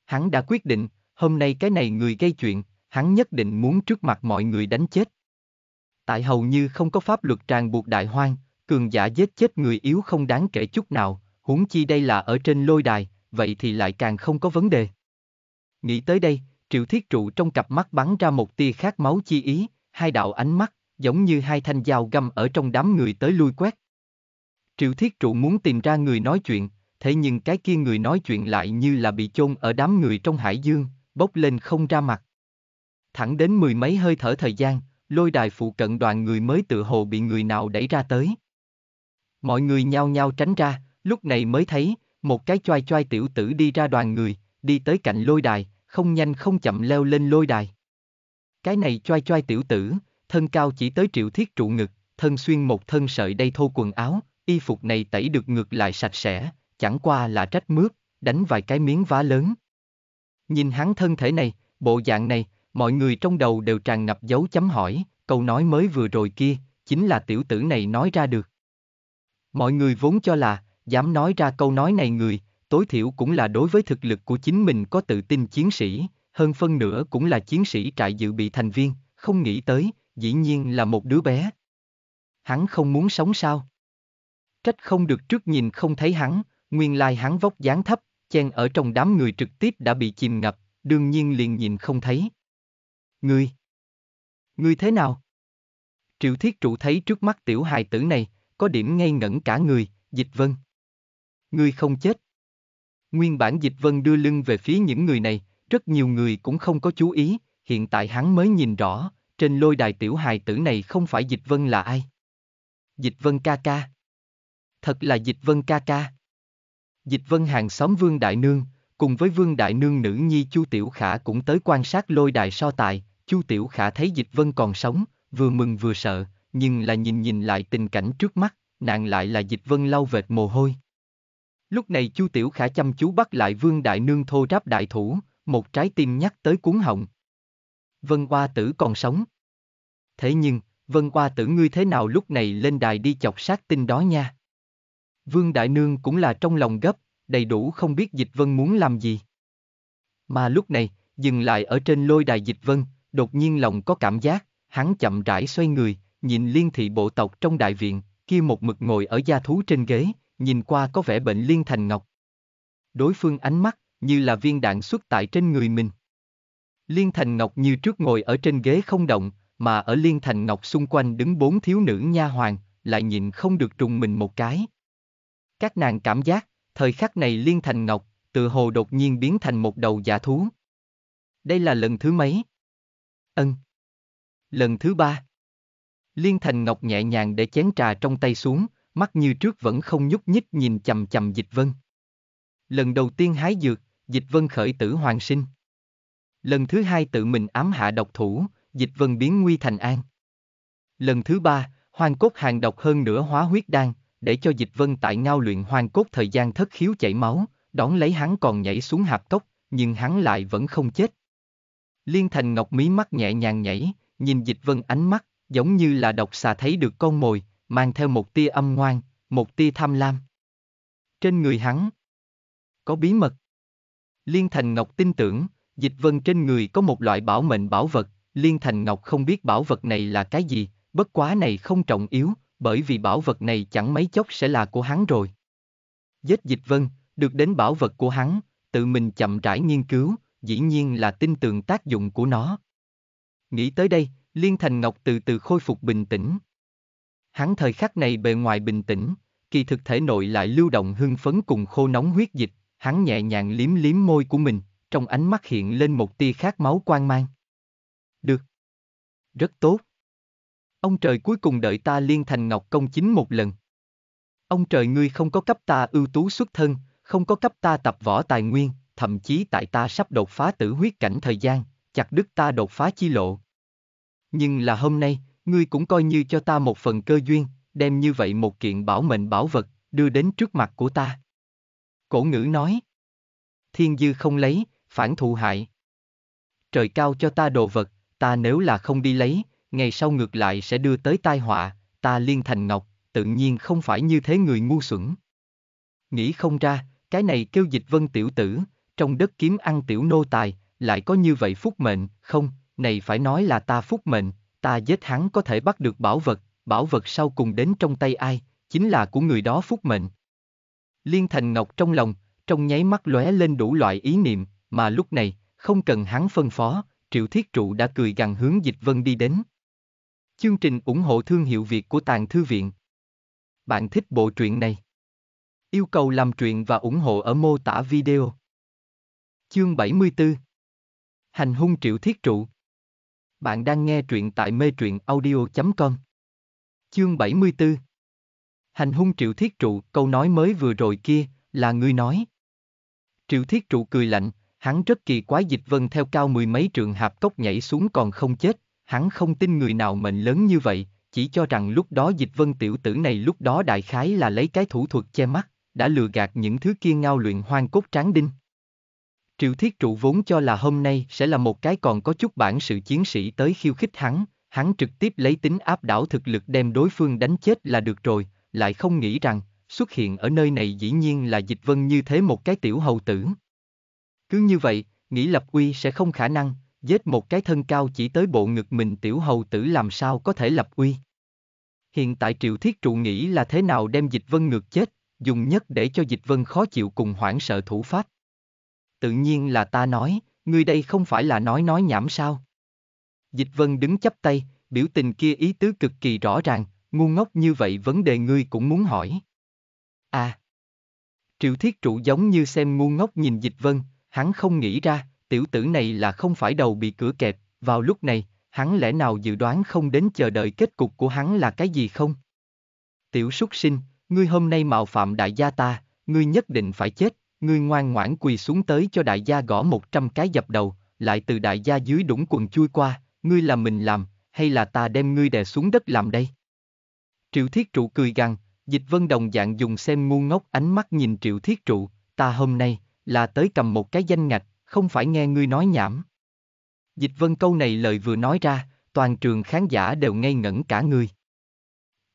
Hắn đã quyết định, hôm nay cái này người gây chuyện, hắn nhất định muốn trước mặt mọi người đánh chết. Tại hầu như không có pháp luật tràn buộc đại hoang, cường giả giết chết người yếu không đáng kể chút nào, huống chi đây là ở trên lôi đài, vậy thì lại càng không có vấn đề. Nghĩ tới đây, triệu thiết trụ trong cặp mắt bắn ra một tia khát máu chi ý, hai đạo ánh mắt, giống như hai thanh dao găm ở trong đám người tới lui quét. Triệu thiết trụ muốn tìm ra người nói chuyện, thế nhưng cái kia người nói chuyện lại như là bị chôn ở đám người trong hải dương, bốc lên không ra mặt. Thẳng đến mười mấy hơi thở thời gian, lôi đài phụ cận đoàn người mới tự hồ bị người nào đẩy ra tới. Mọi người nhao nhao tránh ra, lúc này mới thấy, một cái choai choai tiểu tử đi ra đoàn người, đi tới cạnh lôi đài, không nhanh không chậm leo lên lôi đài. Cái này choai choai tiểu tử, thân cao chỉ tới triệu thiết trụ ngực, thân xuyên một thân sợi đầy thô quần áo, y phục này tẩy được ngược lại sạch sẽ, chẳng qua là trách mướt, đánh vài cái miếng vá lớn, Nhìn hắn thân thể này, bộ dạng này, mọi người trong đầu đều tràn ngập dấu chấm hỏi, câu nói mới vừa rồi kia, chính là tiểu tử này nói ra được. Mọi người vốn cho là, dám nói ra câu nói này người, tối thiểu cũng là đối với thực lực của chính mình có tự tin chiến sĩ, hơn phân nửa cũng là chiến sĩ trại dự bị thành viên, không nghĩ tới, dĩ nhiên là một đứa bé. Hắn không muốn sống sao? Trách không được trước nhìn không thấy hắn, nguyên lai hắn vóc dáng thấp, chen ở trong đám người trực tiếp đã bị chìm ngập, đương nhiên liền nhìn không thấy. Ngươi! Ngươi thế nào? Triệu Thiết Trụ thấy trước mắt tiểu hài tử này, có điểm ngây ngẩn cả người, dịch vân. Ngươi không chết. Nguyên bản dịch vân đưa lưng về phía những người này, rất nhiều người cũng không có chú ý, hiện tại hắn mới nhìn rõ, trên lôi đài tiểu hài tử này không phải dịch vân là ai. Dịch vân ca ca. Thật là dịch vân ca ca. Dịch vân hàng xóm Vương Đại Nương, cùng với Vương Đại Nương nữ nhi Chu Tiểu Khả cũng tới quan sát lôi đài so tài, Chu Tiểu Khả thấy dịch vân còn sống, vừa mừng vừa sợ, nhưng là nhìn nhìn lại tình cảnh trước mắt, nàng lại là dịch vân lau vệt mồ hôi. Lúc này Chu Tiểu Khả chăm chú bắt lại Vương Đại Nương thô ráp đại thủ, một trái tim nhắc tới cuốn họng. Vân Hoa Tử còn sống. Thế nhưng, Vân Hoa Tử ngươi thế nào lúc này lên đài đi chọc sát tin đó nha? Vương Đại Nương cũng là trong lòng gấp, đầy đủ không biết Dịch Vân muốn làm gì. Mà lúc này, dừng lại ở trên lôi đài Dịch Vân, đột nhiên lòng có cảm giác, hắn chậm rãi xoay người, nhìn liên thị bộ tộc trong đại viện, kia một mực ngồi ở gia thú trên ghế, nhìn qua có vẻ bệnh liên thành ngọc. Đối phương ánh mắt, như là viên đạn xuất tại trên người mình. Liên Thành Ngọc như trước ngồi ở trên ghế không động, mà ở Liên Thành Ngọc xung quanh đứng bốn thiếu nữ nha hoàng, lại nhìn không được trùng mình một cái các nàng cảm giác, thời khắc này Liên Thành Ngọc, tự hồ đột nhiên biến thành một đầu giả dạ thú. Đây là lần thứ mấy? Ân. Lần thứ ba. Liên Thành Ngọc nhẹ nhàng để chén trà trong tay xuống, mắt như trước vẫn không nhúc nhích nhìn chầm chầm Dịch Vân. Lần đầu tiên hái dược, Dịch Vân khởi tử hoàng sinh. Lần thứ hai tự mình ám hạ độc thủ, Dịch Vân biến nguy thành an. Lần thứ ba, hoàng cốt hàng độc hơn nửa hóa huyết đan, để cho dịch vân tại ngao luyện hoang cốt thời gian thất khiếu chảy máu, đón lấy hắn còn nhảy xuống hạp cốc, nhưng hắn lại vẫn không chết. Liên thành ngọc mí mắt nhẹ nhàng nhảy, nhìn dịch vân ánh mắt, giống như là độc xà thấy được con mồi, mang theo một tia âm ngoan, một tia tham lam. Trên người hắn có bí mật. Liên Thành Ngọc tin tưởng, dịch vân trên người có một loại bảo mệnh bảo vật, Liên Thành Ngọc không biết bảo vật này là cái gì, bất quá này không trọng yếu, bởi vì bảo vật này chẳng mấy chốc sẽ là của hắn rồi. Giết dịch vân, được đến bảo vật của hắn, tự mình chậm rãi nghiên cứu, dĩ nhiên là tin tưởng tác dụng của nó. Nghĩ tới đây, Liên Thành Ngọc từ từ khôi phục bình tĩnh. Hắn thời khắc này bề ngoài bình tĩnh, kỳ thực thể nội lại lưu động hưng phấn cùng khô nóng huyết dịch, hắn nhẹ nhàng liếm liếm môi của mình, trong ánh mắt hiện lên một tia khát máu quan mang. Được. Rất tốt. Ông trời cuối cùng đợi ta liên thành ngọc công chính một lần. Ông trời ngươi không có cấp ta ưu tú xuất thân, không có cấp ta tập võ tài nguyên, thậm chí tại ta sắp đột phá tử huyết cảnh thời gian, chặt đứt ta đột phá chi lộ. Nhưng là hôm nay, ngươi cũng coi như cho ta một phần cơ duyên, đem như vậy một kiện bảo mệnh bảo vật, đưa đến trước mặt của ta. Cổ ngữ nói. Thiên dư không lấy, phản thụ hại. Trời cao cho ta đồ vật, ta nếu là không đi lấy, ngày sau ngược lại sẽ đưa tới tai họa, ta liên thành ngọc, tự nhiên không phải như thế người ngu xuẩn. Nghĩ không ra, cái này kêu dịch vân tiểu tử, trong đất kiếm ăn tiểu nô tài, lại có như vậy phúc mệnh, không, này phải nói là ta phúc mệnh, ta giết hắn có thể bắt được bảo vật, bảo vật sau cùng đến trong tay ai, chính là của người đó phúc mệnh. Liên Thành Ngọc trong lòng, trong nháy mắt lóe lên đủ loại ý niệm, mà lúc này, không cần hắn phân phó, Triệu Thiết Trụ đã cười gằn hướng Dịch Vân đi đến. Chương trình ủng hộ thương hiệu Việt của Tàng Thư Viện. Bạn thích bộ truyện này? Yêu cầu làm truyện và ủng hộ ở mô tả video. Chương 74 Hành hung triệu thiết trụ Bạn đang nghe truyện tại mê truyện audio.com Chương 74 Hành hung triệu thiết trụ câu nói mới vừa rồi kia là ngươi nói. Triệu thiết trụ cười lạnh, hắn rất kỳ quái dịch vân theo cao mười mấy trường hạp cốc nhảy xuống còn không chết, hắn không tin người nào mệnh lớn như vậy, chỉ cho rằng lúc đó dịch vân tiểu tử này lúc đó đại khái là lấy cái thủ thuật che mắt, đã lừa gạt những thứ kia ngao luyện hoang cốt tráng đinh. Triệu Thiết Trụ vốn cho là hôm nay sẽ là một cái còn có chút bản sự chiến sĩ tới khiêu khích hắn, hắn trực tiếp lấy tính áp đảo thực lực đem đối phương đánh chết là được rồi, lại không nghĩ rằng, xuất hiện ở nơi này dĩ nhiên là dịch vân như thế một cái tiểu hầu tử. Cứ như vậy, nghĩ lập uy sẽ không khả năng, Giết một cái thân cao chỉ tới bộ ngực mình tiểu hầu tử làm sao có thể lập uy. Hiện tại Triệu Thiết Trụ nghĩ là thế nào đem Dịch Vân ngược chết, dùng nhất để cho Dịch Vân khó chịu cùng hoảng sợ thủ pháp. Tự nhiên là ta nói, ngươi đây không phải là nói nói nhảm sao. Dịch Vân đứng chắp tay, biểu tình kia ý tứ cực kỳ rõ ràng, ngu ngốc như vậy vấn đề ngươi cũng muốn hỏi. À. Triệu Thiết Trụ giống như xem ngu ngốc nhìn Dịch Vân, hắn không nghĩ ra, tiểu tử này là không phải đầu bị cửa kẹp, vào lúc này, hắn lẽ nào dự đoán không đến chờ đợi kết cục của hắn là cái gì không? Tiểu súc sinh, ngươi hôm nay mạo phạm đại gia ta, ngươi nhất định phải chết, ngươi ngoan ngoãn quỳ xuống tới cho đại gia gõ một trăm cái dập đầu, lại từ đại gia dưới đũng quần chui qua, ngươi là mình làm, hay là ta đem ngươi đè xuống đất làm đây? Triệu Thiết Trụ cười gằn, Dịch Vân Đồng dạng dùng xem ngu ngốc ánh mắt nhìn Triệu Thiết Trụ, ta hôm nay, là tới cầm một cái danh ngạch, không phải nghe ngươi nói nhảm. Dịch vân câu này lời vừa nói ra, toàn trường khán giả đều ngây ngẩn cả người.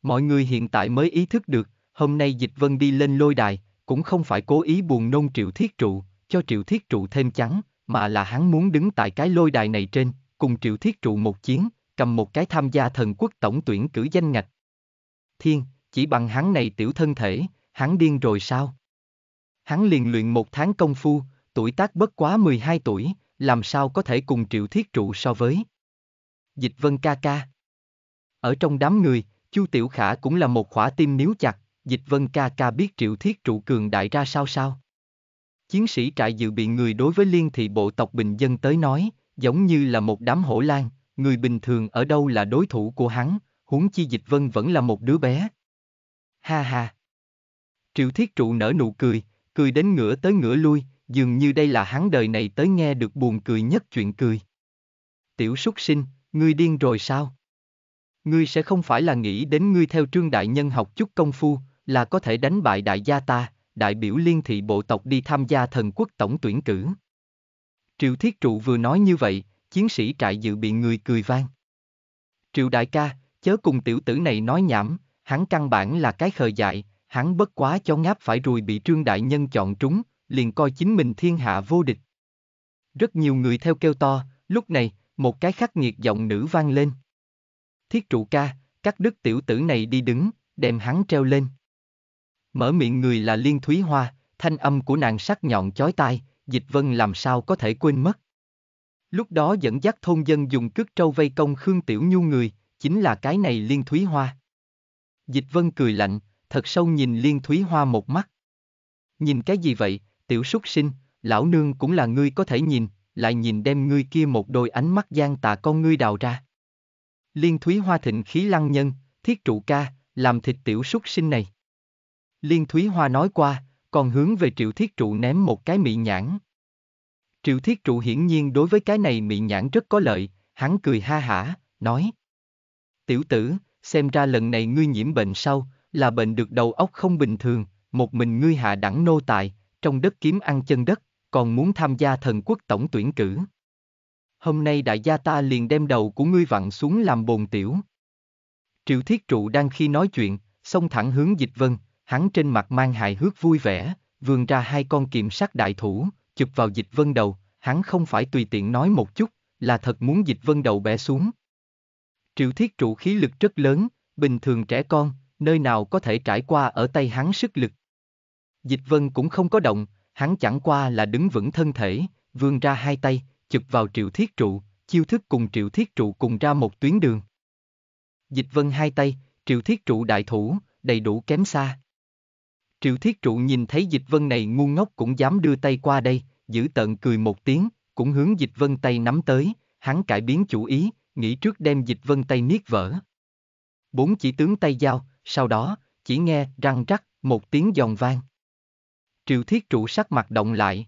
Mọi người hiện tại mới ý thức được, hôm nay dịch vân đi lên lôi đài, cũng không phải cố ý buồn nôn triệu thiết trụ, cho triệu thiết trụ thêm trắng, mà là hắn muốn đứng tại cái lôi đài này trên, cùng triệu thiết trụ một chiến, cầm một cái tham gia thần quốc tổng tuyển cử danh ngạch. Thiên, chỉ bằng hắn này tiểu thân thể, hắn điên rồi sao? Hắn liền luyện một tháng công phu, tuổi tác bất quá 12 tuổi, làm sao có thể cùng triệu thiết trụ so với. Dịch vân ca ca. Ở trong đám người, Chu Tiểu Khả cũng là một khỏa tim níu chặt, dịch vân ca ca biết triệu thiết trụ cường đại ra sao sao. Chiến sĩ trại dự bị người đối với liên thị bộ tộc bình dân tới nói, giống như là một đám hổ lan, người bình thường ở đâu là đối thủ của hắn, huống chi dịch vân vẫn là một đứa bé. Ha ha. Triệu thiết trụ nở nụ cười, cười đến ngửa tới ngửa lui, dường như đây là hắn đời này tới nghe được buồn cười nhất chuyện cười. Tiểu súc sinh, ngươi điên rồi sao? Ngươi sẽ không phải là nghĩ đến ngươi theo trương đại nhân học chút công phu, là có thể đánh bại đại gia ta, đại biểu liên thị bộ tộc đi tham gia thần quốc tổng tuyển cử. Triệu Thiết Trụ vừa nói như vậy, chiến sĩ trại dự bị người cười vang. Triệu đại ca, chớ cùng tiểu tử này nói nhảm, hắn căn bản là cái khờ dại, hắn bất quá cho ngáp phải rồi bị trương đại nhân chọn trúng, liền coi chính mình thiên hạ vô địch. Rất nhiều người theo kêu to, lúc này, một cái khắc nghiệt giọng nữ vang lên. Thiết trụ ca, các đức tiểu tử này đi đứng, đem hắn treo lên. Mở miệng người là Liên Thúy Hoa, thanh âm của nàng sắc nhọn chói tai, dịch vân làm sao có thể quên mất. Lúc đó dẫn dắt thôn dân dùng cước trâu vây công Khương Tiểu Nhu người, chính là cái này Liên Thúy Hoa. Dịch vân cười lạnh, thật sâu nhìn Liên Thúy Hoa một mắt. Nhìn cái gì vậy, Tiểu súc sinh, lão nương cũng là ngươi có thể nhìn, lại nhìn đem ngươi kia một đôi ánh mắt gian tà con ngươi đào ra. Liên Thúy Hoa thịnh khí lăng nhân, thiết trụ ca, làm thịt tiểu súc sinh này. Liên Thúy Hoa nói qua, còn hướng về triệu thiết trụ ném một cái mị nhãn. Triệu thiết trụ hiển nhiên đối với cái này mị nhãn rất có lợi, hắn cười ha hả, nói. Tiểu tử, xem ra lần này ngươi nhiễm bệnh sau, là bệnh được đầu óc không bình thường, một mình ngươi hạ đẳng nô tài, trong đất kiếm ăn chân đất, còn muốn tham gia thần quốc tổng tuyển cử. Hôm nay đại gia ta liền đem đầu của ngươi vặn xuống làm bồn tiểu. Triệu Thiết Trụ đang khi nói chuyện, xông thẳng hướng dịch vân, hắn trên mặt mang hài hước vui vẻ, vườn ra hai con kiểm sát đại thủ, chụp vào dịch vân đầu, hắn không phải tùy tiện nói một chút, là thật muốn dịch vân đầu bẻ xuống. Triệu Thiết Trụ khí lực rất lớn, bình thường trẻ con, nơi nào có thể trải qua ở tay hắn sức lực. Dịch vân cũng không có động, hắn chẳng qua là đứng vững thân thể, vươn ra hai tay, chụp vào triệu thiết trụ, chiêu thức cùng triệu thiết trụ cùng ra một tuyến đường. Dịch vân hai tay, triệu thiết trụ đại thủ, đầy đủ kém xa. Triệu thiết trụ nhìn thấy dịch vân này ngu ngốc cũng dám đưa tay qua đây, giữ tận cười một tiếng, cũng hướng dịch vân tay nắm tới, hắn cải biến chủ ý, nghĩ trước đem dịch vân tay niết vỡ. Bốn chỉ tướng tay giao, sau đó, chỉ nghe răng rắc, một tiếng giòn vang. Triệu Thiết trụ sắc mặt động lại.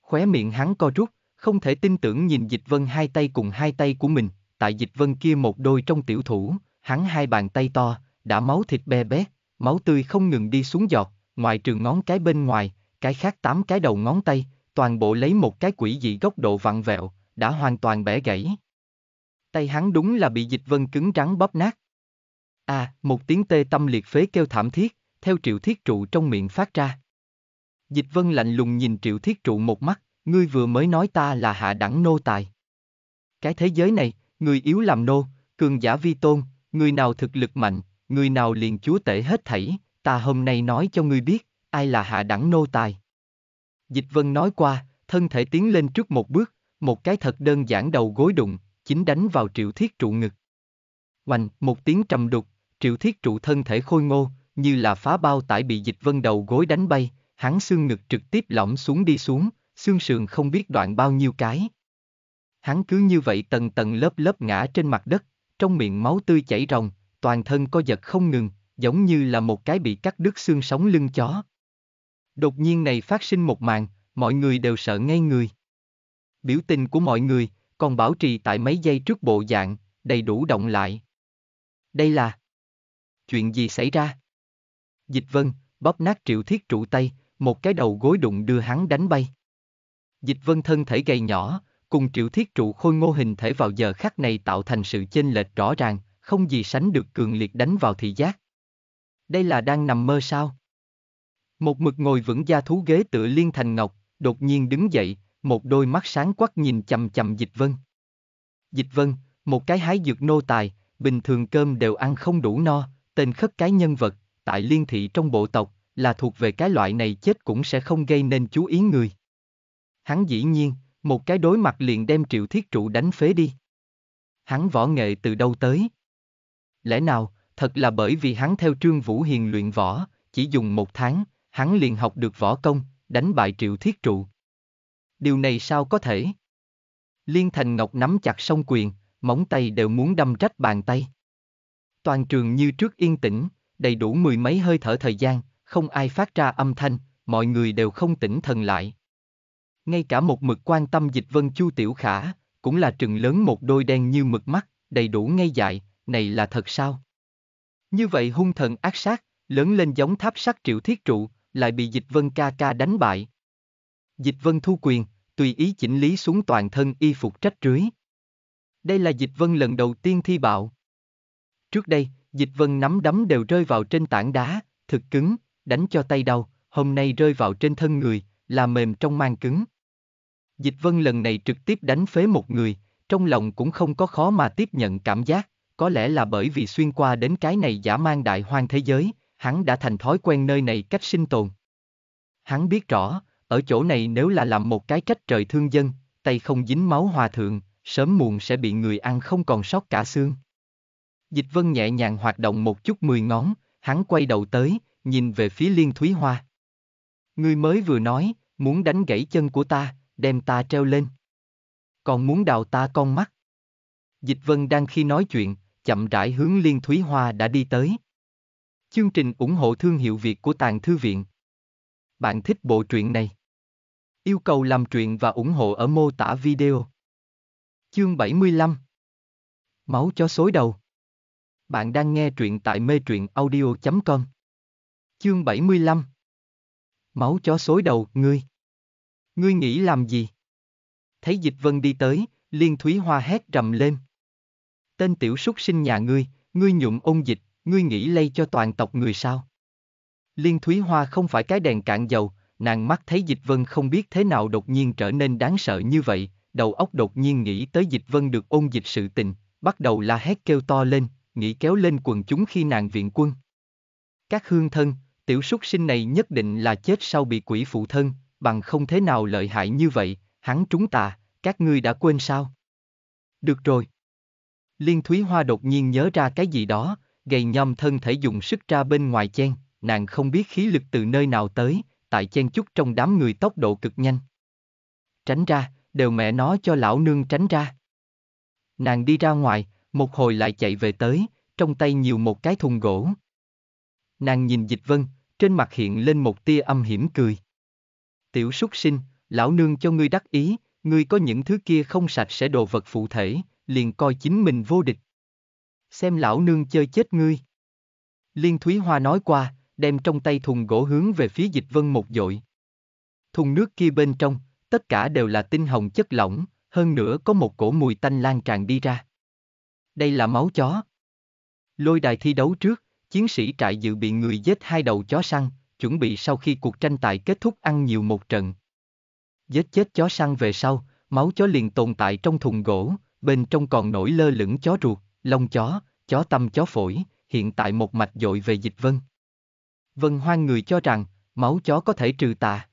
Khóe miệng hắn co rút, không thể tin tưởng nhìn Dịch Vân hai tay cùng hai tay của mình, tại Dịch Vân kia một đôi trong tiểu thủ, hắn hai bàn tay to, đã máu thịt be bét, máu tươi không ngừng đi xuống giọt, ngoài trường ngón cái bên ngoài, cái khác tám cái đầu ngón tay, toàn bộ lấy một cái quỷ dị góc độ vặn vẹo, đã hoàn toàn bẻ gãy. Tay hắn đúng là bị Dịch Vân cứng rắn bóp nát. À, một tiếng tê tâm liệt phế kêu thảm thiết, theo triệu thiết trụ trong miệng phát ra. Dịch vân lạnh lùng nhìn triệu thiết trụ một mắt, ngươi vừa mới nói ta là hạ đẳng nô tài. Cái thế giới này, người yếu làm nô, cường giả vi tôn, người nào thực lực mạnh, người nào liền chúa tể hết thảy, ta hôm nay nói cho ngươi biết, ai là hạ đẳng nô tài. Dịch vân nói qua, thân thể tiến lên trước một bước, một cái thật đơn giản đầu gối đụng, chính đánh vào triệu thiết trụ ngực. Oanh, một tiếng trầm đục, triệu thiết trụ thân thể khôi ngô, như là phá bao tải bị dịch vân đầu gối đánh bay, hắn xương ngực trực tiếp lõm xuống đi xuống, xương sườn không biết đoạn bao nhiêu cái. Hắn cứ như vậy tầng tầng lớp lớp ngã trên mặt đất, trong miệng máu tươi chảy ròng, toàn thân co giật không ngừng, giống như là một cái bị cắt đứt xương sống lưng chó. Đột nhiên này phát sinh một màn, mọi người đều sợ ngay người. Biểu tình của mọi người còn bảo trì tại mấy giây trước bộ dạng, đầy đủ động lại. Đây là chuyện gì xảy ra? Dịch vân, bóp nát triệu thiết trụ tay, một cái đầu gối đụng đưa hắn đánh bay. Dịch vân thân thể gầy nhỏ, cùng triệu thiết trụ khôi ngô hình thể vào giờ khắc này tạo thành sự chênh lệch rõ ràng, không gì sánh được cường liệt đánh vào thị giác. Đây là đang nằm mơ sao? Một mực ngồi vững da thú ghế tựa liên thành ngọc, đột nhiên đứng dậy, một đôi mắt sáng quắc nhìn chầm chầm dịch vân. Dịch vân, một cái hái dược nô tài, bình thường cơm đều ăn không đủ no, tên khất cái nhân vật, tại liên thị trong bộ tộc, là thuộc về cái loại này chết cũng sẽ không gây nên chú ý người. Hắn dĩ nhiên, một cái đối mặt liền đem triệu thiết trụ đánh phế đi. Hắn võ nghệ từ đâu tới? Lẽ nào, thật là bởi vì hắn theo Trương Vũ Hiền luyện võ, chỉ dùng một tháng, hắn liền học được võ công, đánh bại triệu thiết trụ. Điều này sao có thể? Liên Thành Ngọc nắm chặt song quyền, móng tay đều muốn đâm rách bàn tay. Toàn trường như trước yên tĩnh, đầy đủ mười mấy hơi thở thời gian, không ai phát ra âm thanh, mọi người đều không tỉnh thần lại. Ngay cả một mực quan tâm dịch vân chu tiểu khả, cũng là trừng lớn một đôi đen như mực mắt, đầy đủ ngay dại, này là thật sao? Như vậy hung thần ác sát, lớn lên giống tháp sắt triệu thiết trụ, lại bị dịch vân ca ca đánh bại. Dịch vân thu quyền, tùy ý chỉnh lý xuống toàn thân y phục trách rưới. Đây là dịch vân lần đầu tiên thi bạo. Trước đây, dịch vân nắm đấm đều rơi vào trên tảng đá, thực cứng, đánh cho tay đau, hôm nay rơi vào trên thân người, là mềm trong mang cứng. Dịch vân lần này trực tiếp đánh phế một người, trong lòng cũng không có khó mà tiếp nhận cảm giác, có lẽ là bởi vì xuyên qua đến cái này giả mang đại hoang thế giới, hắn đã thành thói quen nơi này cách sinh tồn. Hắn biết rõ, ở chỗ này nếu là làm một cái trách trời thương dân, tay không dính máu hòa thượng, sớm muộn sẽ bị người ăn không còn sót cả xương. Dịch vân nhẹ nhàng hoạt động một chút mười ngón, hắn quay đầu tới, nhìn về phía Liên Thúy Hoa. Ngươi mới vừa nói, muốn đánh gãy chân của ta, đem ta treo lên. Còn muốn đào ta con mắt. Dịch Vân đang khi nói chuyện, chậm rãi hướng Liên Thúy Hoa đã đi tới. Chương trình ủng hộ thương hiệu Việt của Tàng Thư Viện. Bạn thích bộ truyện này? Yêu cầu làm truyện và ủng hộ ở mô tả video. Chương 75 Máu cho xối đầu Bạn đang nghe truyện tại mê truyện audio.com Chương 75 Máu chó xối đầu, ngươi. Ngươi nghĩ làm gì? Thấy dịch vân đi tới, liên thúy hoa hét rầm lên. Tên tiểu súc sinh nhà ngươi, ngươi nhuộm ôn dịch, ngươi nghĩ lây cho toàn tộc người sao? Liên thúy hoa không phải cái đèn cạn dầu, nàng mắt thấy dịch vân không biết thế nào đột nhiên trở nên đáng sợ như vậy, đầu óc đột nhiên nghĩ tới dịch vân được ôn dịch sự tình, bắt đầu la hét kêu to lên, nghĩ kéo lên quần chúng khi nàng viện quân. Các hương thân, tiểu súc sinh này nhất định là chết sau bị quỷ phụ thân, bằng không thế nào lợi hại như vậy, hắn trúng tà, các ngươi đã quên sao? Được rồi. Liên Thúy Hoa đột nhiên nhớ ra cái gì đó, gầy nhom thân thể dùng sức ra bên ngoài chen, nàng không biết khí lực từ nơi nào tới, tại chen chút trong đám người tốc độ cực nhanh. Tránh ra, đều mẹ nó cho lão nương tránh ra. Nàng đi ra ngoài, một hồi lại chạy về tới, trong tay nhiều một cái thùng gỗ. Nàng nhìn dịch vân, trên mặt hiện lên một tia âm hiểm cười. Tiểu súc sinh, lão nương cho ngươi đắc ý, ngươi có những thứ kia không sạch sẽ đồ vật phụ thể, liền coi chính mình vô địch. Xem lão nương chơi chết ngươi. Liên Thúy Hoa nói qua, đem trong tay thùng gỗ hướng về phía dịch vân một dội. Thùng nước kia bên trong, tất cả đều là tinh hồng chất lỏng, hơn nữa có một cổ mùi tanh lan tràn đi ra. Đây là máu chó. Lôi đài thi đấu trước, Chiến sĩ trại dự bị người giết hai đầu chó săn, chuẩn bị sau khi cuộc tranh tài kết thúc ăn nhiều một trận. Giết chết chó săn về sau, máu chó liền tồn tại trong thùng gỗ, bên trong còn nổi lơ lửng chó ruột, lông chó, chó tâm chó phổi, hiện tại một mạch dội về dịch vân. Vân hoang người cho rằng, máu chó có thể trừ tà.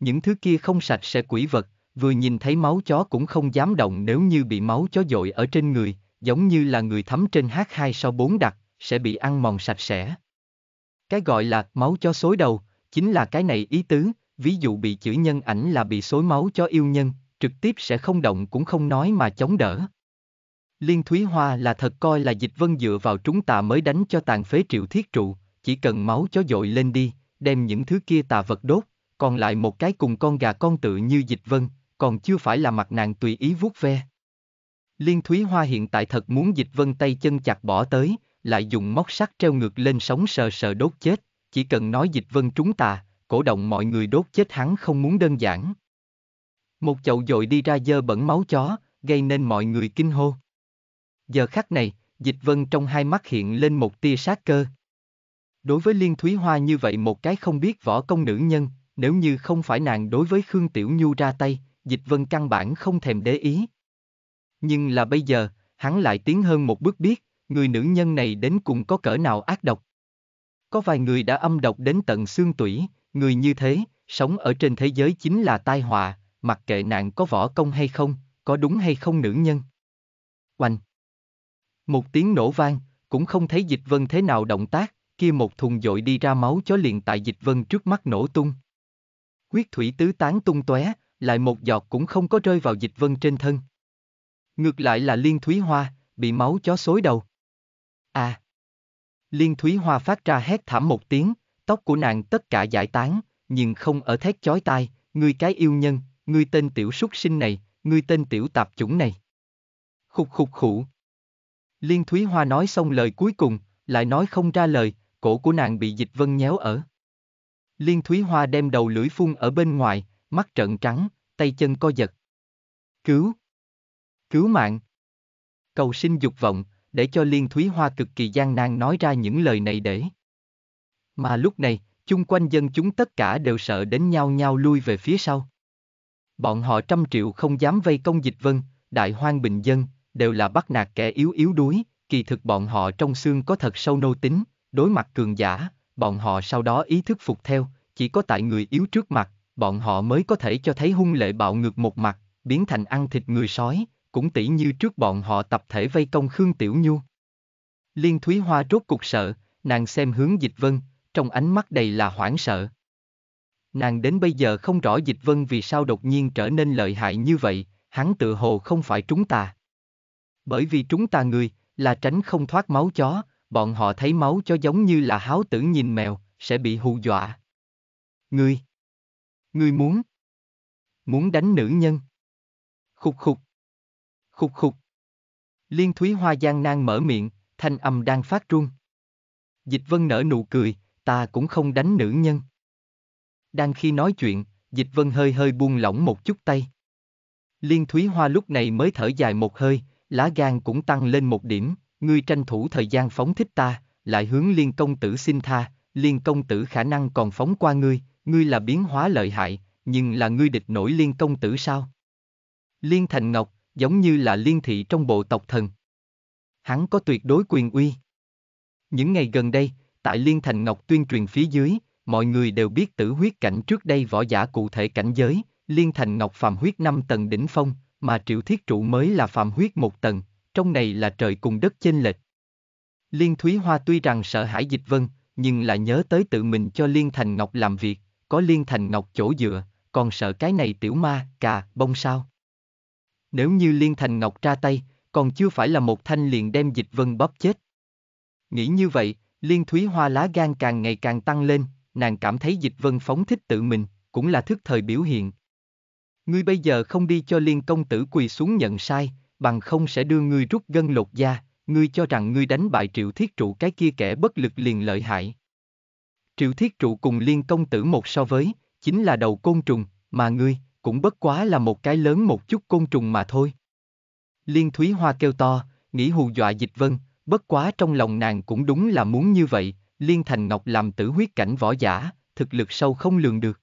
Những thứ kia không sạch sẽ quỷ vật, vừa nhìn thấy máu chó cũng không dám động nếu như bị máu chó dội ở trên người, giống như là người thấm trên H2 sau 4 đặc, sẽ bị ăn mòn sạch sẽ. Cái gọi là máu cho xối đầu, chính là cái này ý tứ, ví dụ bị chữ nhân ảnh là bị xối máu cho yêu nhân, trực tiếp sẽ không động cũng không nói mà chống đỡ. Liên Thúy Hoa là thật coi là dịch vân dựa vào chúng ta mới đánh cho tàn phế triệu thiết trụ, chỉ cần máu cho dội lên đi, đem những thứ kia tà vật đốt, còn lại một cái cùng con gà con tự như dịch vân, còn chưa phải là mặt nàng tùy ý vuốt ve. Liên Thúy Hoa hiện tại thật muốn dịch vân tay chân chặt bỏ tới, lại dùng móc sắt treo ngược lên sống sờ sờ đốt chết, chỉ cần nói dịch vân trúng tà, cổ động mọi người đốt chết hắn không muốn đơn giản. Một chậu dội đi ra dơ bẩn máu chó, gây nên mọi người kinh hô. Giờ khắc này, dịch vân trong hai mắt hiện lên một tia sát cơ. Đối với Liên Thúy Hoa như vậy một cái không biết võ công nữ nhân, nếu như không phải nàng đối với Khương Tiểu Nhu ra tay, dịch vân căn bản không thèm để ý. Nhưng là bây giờ, hắn lại tiến hơn một bước biết, người nữ nhân này đến cùng có cỡ nào ác độc. Có vài người đã âm độc đến tận xương tủy, người như thế, sống ở trên thế giới chính là tai họa, mặc kệ nạn có võ công hay không, có đúng hay không nữ nhân. Oanh! Một tiếng nổ vang, cũng không thấy dịch vân thế nào động tác, kia một thùng dội đi ra máu chó liền tại dịch vân trước mắt nổ tung. Quyết thủy tứ tán tung tóe, lại một giọt cũng không có rơi vào dịch vân trên thân. Ngược lại là liên thúy hoa, bị máu chó xối đầu. À! Liên Thúy Hoa phát ra hét thảm một tiếng, tóc của nàng tất cả giải tán, nhưng không ở thét chói tai, ngươi cái yêu nhân, ngươi tên tiểu súc sinh này, ngươi tên tiểu tạp chủng này. Khục khục khụ. Liên Thúy Hoa nói xong lời cuối cùng, lại nói không ra lời, cổ của nàng bị dịch vân nhéo ở. Liên Thúy Hoa đem đầu lưỡi phun ở bên ngoài, mắt trợn trắng, tay chân co giật. Cứu! Cứu mạng! Cầu sinh dục vọng, để cho Liên Thúy Hoa cực kỳ gian nan nói ra những lời này để. Mà lúc này, chung quanh dân chúng tất cả đều sợ đến nhau nhau lui về phía sau. Bọn họ trăm triệu không dám vây công dịch vân, đại hoang bình dân, đều là bắt nạt kẻ yếu yếu đuối, kỳ thực bọn họ trong xương có thật sâu nô tính, đối mặt cường giả, bọn họ sau đó ý thức phục theo, chỉ có tại người yếu trước mặt, bọn họ mới có thể cho thấy hung lệ bạo ngược một mặt, biến thành ăn thịt người sói, cũng tỉ như trước bọn họ tập thể vây công Khương Tiểu Nhu. Liên Thúy Hoa rốt cục sợ, nàng xem hướng Dịch Vân, trong ánh mắt đầy là hoảng sợ. Nàng đến bây giờ không rõ Dịch Vân vì sao đột nhiên trở nên lợi hại như vậy, hắn tự hồ không phải chúng ta. Bởi vì chúng ta người, là tránh không thoát máu chó, bọn họ thấy máu chó giống như là háo tử nhìn mèo, sẽ bị hù dọa. Ngươi! Ngươi muốn! Muốn đánh nữ nhân! Khục khục! Khục khục. Liên Thúy Hoa Giang Nang mở miệng, thanh âm đang phát run. Dịch Vân nở nụ cười, ta cũng không đánh nữ nhân. Đang khi nói chuyện, Dịch Vân hơi hơi buông lỏng một chút tay. Liên Thúy Hoa lúc này mới thở dài một hơi, lá gan cũng tăng lên một điểm, ngươi tranh thủ thời gian phóng thích ta, lại hướng Liên Công Tử xin tha, Liên Công Tử khả năng còn phóng qua ngươi, ngươi là biến hóa lợi hại, nhưng là ngươi địch nổi Liên Công Tử sao? Liên Thành Ngọc, giống như là liên thị trong bộ tộc thần. Hắn có tuyệt đối quyền uy. Những ngày gần đây, tại Liên Thành Ngọc tuyên truyền phía dưới, mọi người đều biết tử huyết cảnh trước đây võ giả cụ thể cảnh giới, Liên Thành Ngọc phàm huyết 5 tầng đỉnh phong, mà triệu thiết trụ mới là phàm huyết một tầng, trong này là trời cùng đất chênh lệch. Liên Thúy Hoa tuy rằng sợ hãi dịch vân, nhưng là nhớ tới tự mình cho Liên Thành Ngọc làm việc, có Liên Thành Ngọc chỗ dựa, còn sợ cái này tiểu ma, cà, bông sao. Nếu như Liên Thành Ngọc ra tay, còn chưa phải là một thanh liền đem dịch vân bóp chết. Nghĩ như vậy, Liên Thúy Hoa lá gan càng ngày càng tăng lên, nàng cảm thấy dịch vân phóng thích tự mình, cũng là thức thời biểu hiện. Ngươi bây giờ không đi cho Liên Công Tử quỳ xuống nhận sai, bằng không sẽ đưa ngươi rút gân lột da, ngươi cho rằng ngươi đánh bại triệu thiết trụ cái kia kẻ bất lực liền lợi hại. Triệu thiết trụ cùng Liên Công Tử một so với, chính là đầu côn trùng, mà ngươi, cũng bất quá là một cái lớn một chút côn trùng mà thôi. Liên Thúy Hoa kêu to, nghĩ hù dọa dịch vân, bất quá trong lòng nàng cũng đúng là muốn như vậy, Liên Thành Ngọc làm tử huyết cảnh võ giả, thực lực sâu không lường được.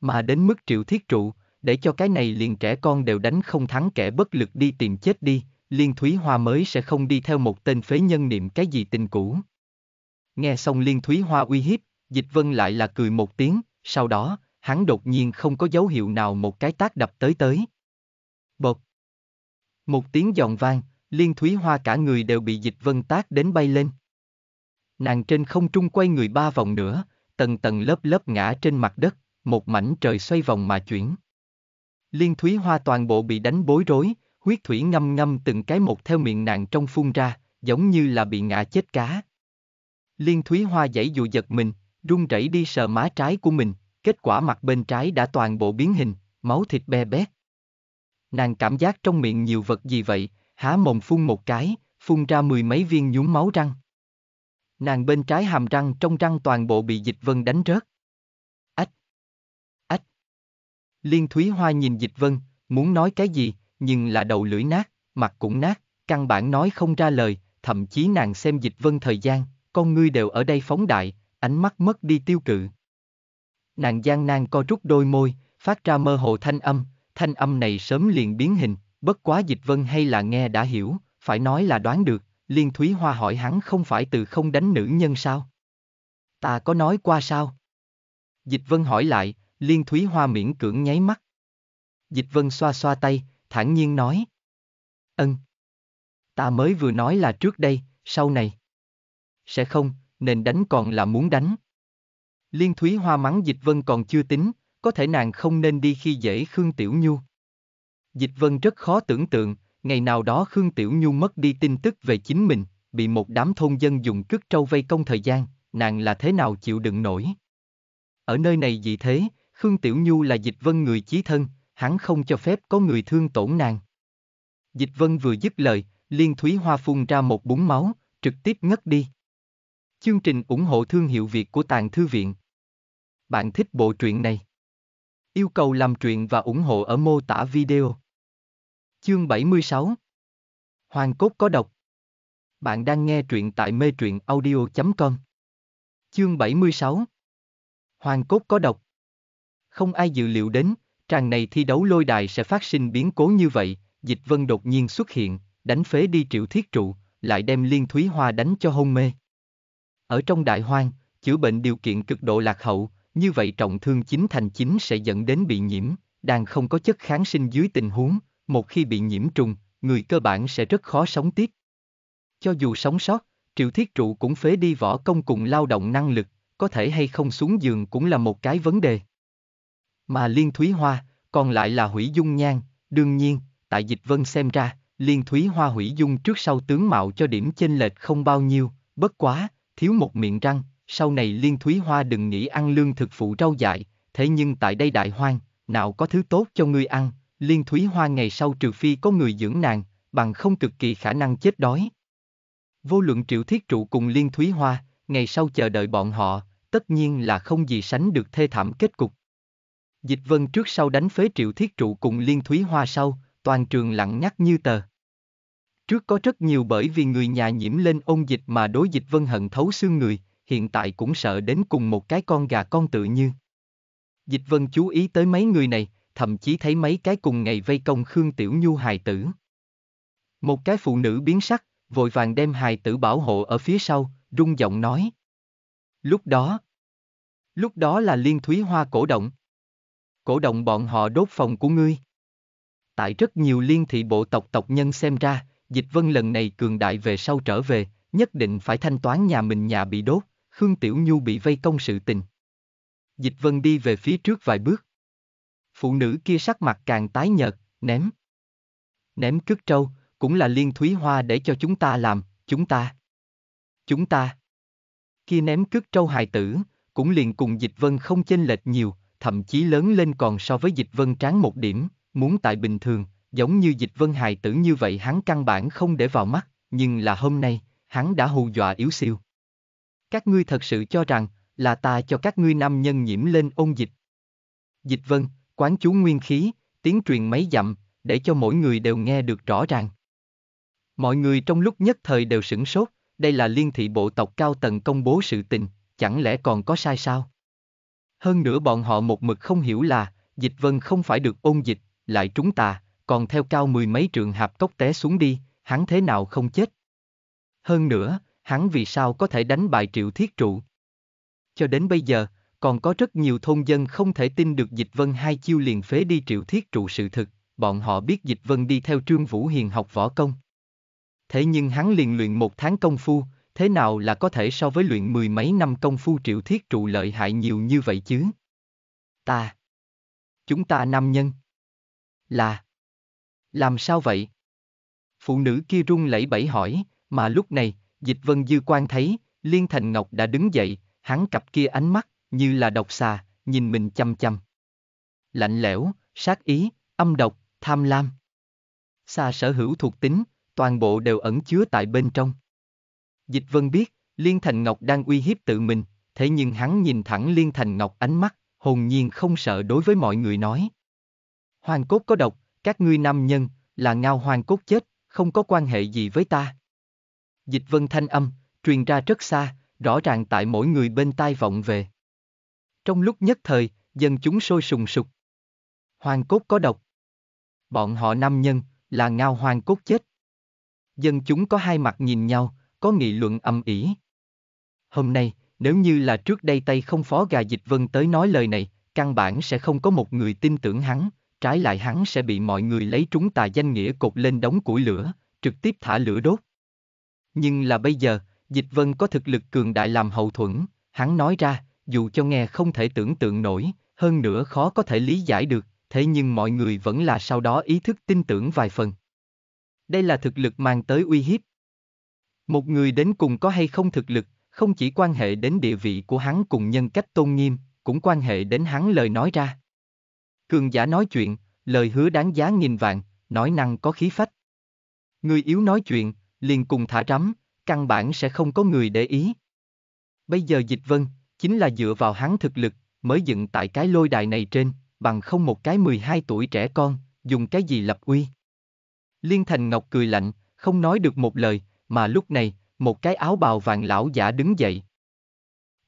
Mà đến mức triệu thiết trụ, để cho cái này liền trẻ con đều đánh không thắng kẻ bất lực đi tìm chết đi, Liên Thúy Hoa mới sẽ không đi theo một tên phế nhân niệm cái gì tình cũ. Nghe xong Liên Thúy Hoa uy hiếp, Dịch Vân lại là cười một tiếng, sau đó, hắn đột nhiên không có dấu hiệu nào một cái tác đập tới tới. Bột. Một tiếng giòn vang, liên thúy hoa cả người đều bị dịch vân tác đến bay lên. Nàng trên không trung quay người ba vòng nữa, tầng tầng lớp lớp ngã trên mặt đất, một mảnh trời xoay vòng mà chuyển. Liên thúy hoa toàn bộ bị đánh bối rối, huyết thủy ngâm ngâm từng cái một theo miệng nàng trong phun ra, giống như là bị ngã chết cá. Liên thúy hoa giãy dụ giật mình, run rẩy đi sờ má trái của mình, kết quả mặt bên trái đã toàn bộ biến hình, máu thịt be bét. Nàng cảm giác trong miệng nhiều vật gì vậy, há mồm phun một cái, phun ra mười mấy viên nhúm máu răng. Nàng bên trái hàm răng trong răng toàn bộ bị dịch vân đánh rớt. Ách! Ách! Liên Thúy Hoa nhìn dịch vân, muốn nói cái gì, nhưng là đầu lưỡi nát, mặt cũng nát, căn bản nói không ra lời, thậm chí nàng xem dịch vân thời gian, con ngươi đều ở đây phóng đại, ánh mắt mất đi tiêu cự nàng gian nan co rút đôi môi, phát ra mơ hồ thanh âm, thanh âm này sớm liền biến hình, bất quá dịch vân hay là nghe đã hiểu, phải nói là đoán được, Liên Thúy Hoa hỏi hắn không phải từ không đánh nữ nhân sao? Ta có nói qua sao? Dịch vân hỏi lại, Liên Thúy Hoa miễn cưỡng nháy mắt. Dịch vân xoa xoa tay, thản nhiên nói. Ân. Ta mới vừa nói là trước đây, sau này. Sẽ không, nên đánh còn là muốn đánh. Liên Thúy Hoa mắng Dịch Vân còn chưa tính, có thể nàng không nên đi khi dễ Khương Tiểu Nhu. Dịch Vân rất khó tưởng tượng, ngày nào đó Khương Tiểu Nhu mất đi tin tức về chính mình, bị một đám thôn dân dùng cước trâu vây công thời gian, nàng là thế nào chịu đựng nổi. Ở nơi này dị thế, Khương Tiểu Nhu là Dịch Vân người chí thân, hắn không cho phép có người thương tổn nàng. Dịch Vân vừa dứt lời, Liên Thúy Hoa phun ra một búng máu, trực tiếp ngất đi. Chương trình ủng hộ thương hiệu Việt của Tàng Thư Viện. Bạn thích bộ truyện này? Yêu cầu làm truyện và ủng hộ ở mô tả video. Chương 76 Hoàng cốt có độc Bạn đang nghe truyện tại mê truyện audio.com Chương 76 Hoàng cốt có độc Không ai dự liệu đến, tràng này thi đấu lôi đài sẽ phát sinh biến cố như vậy, dịch vân đột nhiên xuất hiện, đánh phế đi triệu thiết trụ, lại đem liên thúy hoa đánh cho hôn mê. Ở trong đại hoang, chữa bệnh điều kiện cực độ lạc hậu, như vậy trọng thương chính thành chính sẽ dẫn đến bị nhiễm, đang không có chất kháng sinh dưới tình huống, một khi bị nhiễm trùng, người cơ bản sẽ rất khó sống tiếp. Cho dù sống sót, triệu thiết trụ cũng phế đi võ công cùng lao động năng lực, có thể hay không xuống giường cũng là một cái vấn đề. Mà Liên Thúy Hoa, còn lại là hủy dung nhan, đương nhiên, tại Dịch Vân xem ra, Liên Thúy Hoa hủy dung trước sau tướng mạo cho điểm chênh lệch không bao nhiêu, bất quá, thiếu một miệng răng, sau này Liên Thúy Hoa đừng nghĩ ăn lương thực phụ rau dại, thế nhưng tại đây đại hoang, nào có thứ tốt cho ngươi ăn, Liên Thúy Hoa ngày sau trừ phi có người dưỡng nàng, bằng không cực kỳ khả năng chết đói. Vô luận triệu thiết trụ cùng Liên Thúy Hoa, ngày sau chờ đợi bọn họ, tất nhiên là không gì sánh được thê thảm kết cục. Dịch vân trước sau đánh phế triệu thiết trụ cùng Liên Thúy Hoa sau, toàn trường lặng nhắc như tờ. Trước có rất nhiều bởi vì người nhà nhiễm lên ôn dịch mà đối dịch vân hận thấu xương người, hiện tại cũng sợ đến cùng một cái con gà con tự như. Dịch vân chú ý tới mấy người này, thậm chí thấy mấy cái cùng ngày vây công Khương Tiểu Nhu hài tử. Một cái phụ nữ biến sắc, vội vàng đem hài tử bảo hộ ở phía sau, rung giọng nói. Lúc đó, lúc đó là liên thúy hoa cổ động. Cổ động bọn họ đốt phòng của ngươi. Tại rất nhiều liên thị bộ tộc tộc nhân xem ra, Dịch Vân lần này cường đại về sau trở về, nhất định phải thanh toán nhà mình nhà bị đốt, Khương Tiểu Nhu bị vây công sự tình. Dịch Vân đi về phía trước vài bước. Phụ nữ kia sắc mặt càng tái nhợt, ném. Ném cước trâu, cũng là liên thúy hoa để cho chúng ta làm, chúng ta. Chúng ta. Kia ném cước trâu hài tử, cũng liền cùng Dịch Vân không chênh lệch nhiều, thậm chí lớn lên còn so với Dịch Vân tráng một điểm, muốn tại bình thường, giống như dịch vân hài tử như vậy hắn căn bản không để vào mắt, nhưng là hôm nay, hắn đã hù dọa yếu siêu. Các ngươi thật sự cho rằng, là ta cho các ngươi nam nhân nhiễm lên ôn dịch. Dịch vân, quán chú nguyên khí, tiếng truyền mấy dặm, để cho mỗi người đều nghe được rõ ràng. Mọi người trong lúc nhất thời đều sửng sốt, đây là liên thị bộ tộc cao tầng công bố sự tình, chẳng lẽ còn có sai sao? Hơn nữa bọn họ một mực không hiểu là, dịch vân không phải được ôn dịch, lại trúng tà, còn theo cao mười mấy trượng hạp cốc té xuống đi, hắn thế nào không chết. Hơn nữa, hắn vì sao có thể đánh bại triệu thiết trụ. Cho đến bây giờ, còn có rất nhiều thôn dân không thể tin được Dịch Vân hai chiêu liền phế đi triệu thiết trụ sự thực, bọn họ biết Dịch Vân đi theo Trương Vũ Hiền học võ công. Thế nhưng hắn liền luyện một tháng công phu, thế nào là có thể so với luyện mười mấy năm công phu triệu thiết trụ lợi hại nhiều như vậy chứ? Ta. Chúng ta nam nhân. Là. Làm sao vậy? Phụ nữ kia run lẩy bẩy hỏi, mà lúc này, dịch vân dư quan thấy, Liên Thành Ngọc đã đứng dậy, hắn cặp kia ánh mắt, như là độc xà, nhìn mình chăm chăm. Lạnh lẽo, sát ý, âm độc, tham lam. Xa sở hữu thuộc tính, toàn bộ đều ẩn chứa tại bên trong. Dịch vân biết, Liên Thành Ngọc đang uy hiếp tự mình, thế nhưng hắn nhìn thẳng Liên Thành Ngọc ánh mắt, hồn nhiên không sợ đối với mọi người nói. Hoàng cốt có độc, các ngươi nam nhân, là ngao hoàng cốt chết, không có quan hệ gì với ta. Dịch vân thanh âm, truyền ra rất xa, rõ ràng tại mỗi người bên tai vọng về. Trong lúc nhất thời, dân chúng sôi sùng sục. Hoàng cốt có độc. Bọn họ nam nhân, là ngao hoàng cốt chết. Dân chúng có hai mặt nhìn nhau, có nghị luận âm ỉ. Hôm nay, nếu như là trước đây tay không phó gà dịch vân tới nói lời này, căn bản sẽ không có một người tin tưởng hắn trái lại hắn sẽ bị mọi người lấy trúng tà danh nghĩa cột lên đống củi lửa, trực tiếp thả lửa đốt. Nhưng là bây giờ, Dịch Vân có thực lực cường đại làm hậu thuẫn, hắn nói ra, dù cho nghe không thể tưởng tượng nổi, hơn nữa khó có thể lý giải được, thế nhưng mọi người vẫn là sau đó ý thức tin tưởng vài phần. Đây là thực lực mang tới uy hiếp. Một người đến cùng có hay không thực lực, không chỉ quan hệ đến địa vị của hắn cùng nhân cách tôn nghiêm, cũng quan hệ đến hắn lời nói ra. Cường giả nói chuyện, lời hứa đáng giá nghìn vạn, nói năng có khí phách. Người yếu nói chuyện, liền cùng thả rắm, căn bản sẽ không có người để ý. Bây giờ dịch vân, chính là dựa vào hắn thực lực, mới dựng tại cái lôi đài này trên, bằng không một cái 12 tuổi trẻ con, dùng cái gì lập uy. Liên Thành Ngọc cười lạnh, không nói được một lời, mà lúc này, một cái áo bào vàng lão giả đứng dậy.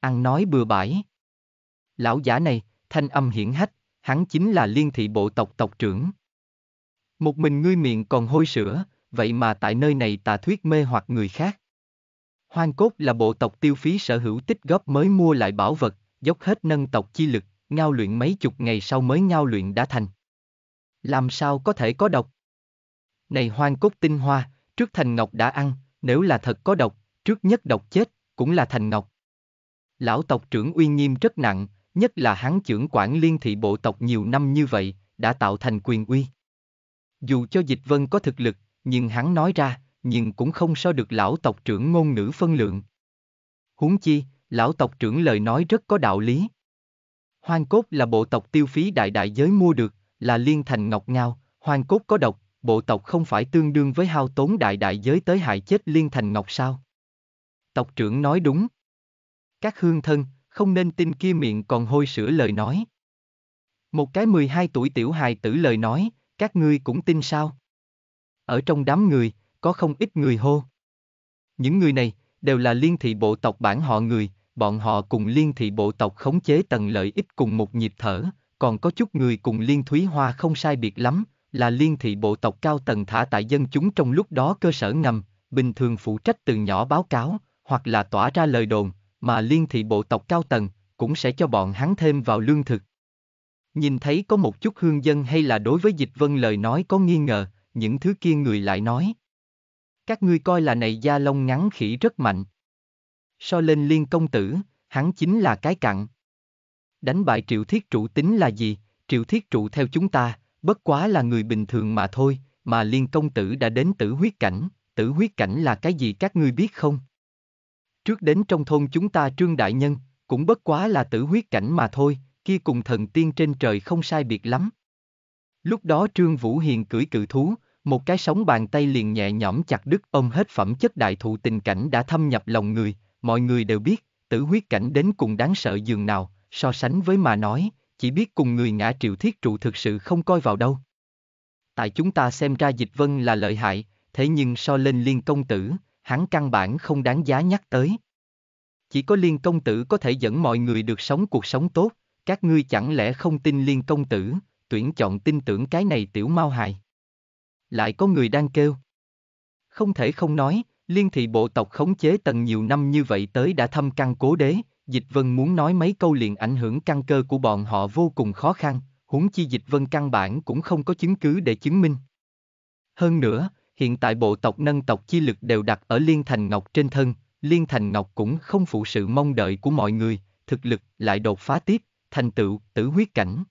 Ăn nói bừa bãi. Lão giả này, thanh âm hiển hách, hắn chính là liên thị bộ tộc tộc trưởng. Một mình ngươi miệng còn hôi sữa, vậy mà tại nơi này tà thuyết mê hoặc người khác. Hoang cốt là bộ tộc tiêu phí sở hữu tích góp mới mua lại bảo vật, dốc hết nâng tộc chi lực, ngao luyện mấy chục ngày sau mới ngao luyện đã thành. Làm sao có thể có độc? Này hoang cốt tinh hoa, trước thành ngọc đã ăn, nếu là thật có độc, trước nhất độc chết, cũng là thành ngọc. Lão tộc trưởng uy nghiêm rất nặng, nhất là hắn trưởng quản liên thị bộ tộc nhiều năm như vậy, đã tạo thành quyền uy. Dù cho Dịch Vân có thực lực, nhưng hắn nói ra, nhưng cũng không so được lão tộc trưởng ngôn ngữ phân lượng. Huống chi, lão tộc trưởng lời nói rất có đạo lý. Hoang cốt là bộ tộc tiêu phí đại đại giới mua được, là liên thành ngọc ngao, hoang cốt có độc, bộ tộc không phải tương đương với hao tốn đại đại giới tới hại chết liên thành ngọc sao. Tộc trưởng nói đúng. Các hương thân, không nên tin kia miệng còn hôi sữa lời nói. Một cái 12 tuổi tiểu hài tử lời nói, các ngươi cũng tin sao? Ở trong đám người, có không ít người hô. Những người này, đều là liên thị bộ tộc bản họ người, bọn họ cùng liên thị bộ tộc khống chế tầng lợi ích cùng một nhịp thở, còn có chút người cùng liên thúy hoa không sai biệt lắm, là liên thị bộ tộc cao tầng thả tại dân chúng trong lúc đó cơ sở ngầm, bình thường phụ trách từ nhỏ báo cáo, hoặc là tỏa ra lời đồn, mà liên thị bộ tộc cao tầng cũng sẽ cho bọn hắn thêm vào lương thực. Nhìn thấy có một chút hương dân hay là đối với dịch vân lời nói có nghi ngờ, những thứ kia người lại nói. Các ngươi coi là này da lông ngắn khỉ rất mạnh. So lên liên công tử, hắn chính là cái cặn. Đánh bại triệu thiết trụ tính là gì, triệu thiết trụ theo chúng ta, bất quá là người bình thường mà thôi, mà liên công tử đã đến tử huyết cảnh, tử huyết cảnh là cái gì các ngươi biết không? trước đến trong thôn chúng ta trương đại nhân, cũng bất quá là tử huyết cảnh mà thôi, kia cùng thần tiên trên trời không sai biệt lắm. Lúc đó Trương Vũ Hiền cưỡi cự thú, một cái sóng bàn tay liền nhẹ nhõm chặt đứt ông hết phẩm chất đại thụ tình cảnh đã thâm nhập lòng người, mọi người đều biết, tử huyết cảnh đến cùng đáng sợ giường nào, so sánh với mà nói, chỉ biết cùng người ngã triệu thiết trụ thực sự không coi vào đâu. Tại chúng ta xem ra dịch vân là lợi hại, thế nhưng so lên liên công tử, hắn căn bản không đáng giá nhắc tới. Chỉ có liên công tử có thể dẫn mọi người được sống cuộc sống tốt, các ngươi chẳng lẽ không tin liên công tử, tuyển chọn tin tưởng cái này tiểu mau hài. Lại có người đang kêu. Không thể không nói, liên thị bộ tộc khống chế tầng nhiều năm như vậy tới đã thâm căn cố đế, Dịch Vân muốn nói mấy câu liền ảnh hưởng căn cơ của bọn họ vô cùng khó khăn, huống chi Dịch Vân căn bản cũng không có chứng cứ để chứng minh. Hơn nữa, hiện tại bộ tộc nâng tộc chi lực đều đặt ở Liên Thành Ngọc trên thân, Liên Thành Ngọc cũng không phụ sự mong đợi của mọi người, thực lực lại đột phá tiếp, thành tựu, tử huyết cảnh.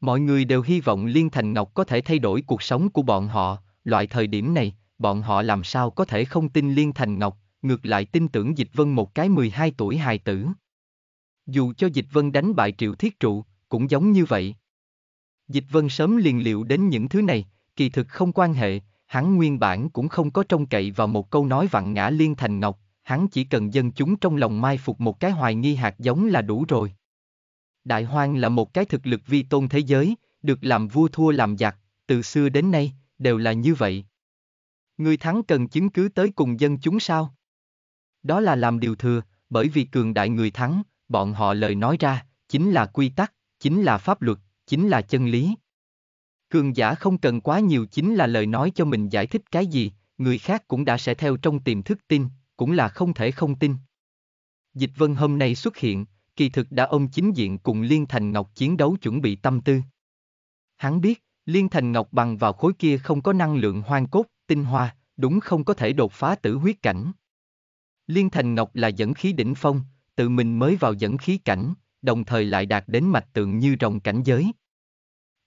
Mọi người đều hy vọng Liên Thành Ngọc có thể thay đổi cuộc sống của bọn họ, loại thời điểm này, bọn họ làm sao có thể không tin Liên Thành Ngọc, ngược lại tin tưởng Dịch Vân một cái 12 tuổi hài tử. Dù cho Dịch Vân đánh bại Triệu Thiết Trụ, cũng giống như vậy. Dịch Vân sớm liền liệu đến những thứ này, kỳ thực không quan hệ, hắn nguyên bản cũng không có trông cậy vào một câu nói vặn ngã liên thành ngọc, hắn chỉ cần dân chúng trong lòng mai phục một cái hoài nghi hạt giống là đủ rồi. Đại Hoang là một cái thực lực vi tôn thế giới, được làm vua thua làm giặc, từ xưa đến nay, đều là như vậy. Người thắng cần chứng cứ tới cùng dân chúng sao? Đó là làm điều thừa, bởi vì cường đại người thắng, bọn họ lời nói ra, chính là quy tắc, chính là pháp luật, chính là chân lý. Cường giả không cần quá nhiều chính là lời nói cho mình giải thích cái gì, người khác cũng đã sẽ theo trong tiềm thức tin, cũng là không thể không tin. Dịch vân hôm nay xuất hiện, kỳ thực đã ông chính diện cùng Liên Thành Ngọc chiến đấu chuẩn bị tâm tư. Hắn biết, Liên Thành Ngọc bằng vào khối kia không có năng lượng hoang cốt, tinh hoa, đúng không có thể đột phá tử huyết cảnh. Liên Thành Ngọc là dẫn khí đỉnh phong, tự mình mới vào dẫn khí cảnh, đồng thời lại đạt đến mạch tượng như rồng cảnh giới.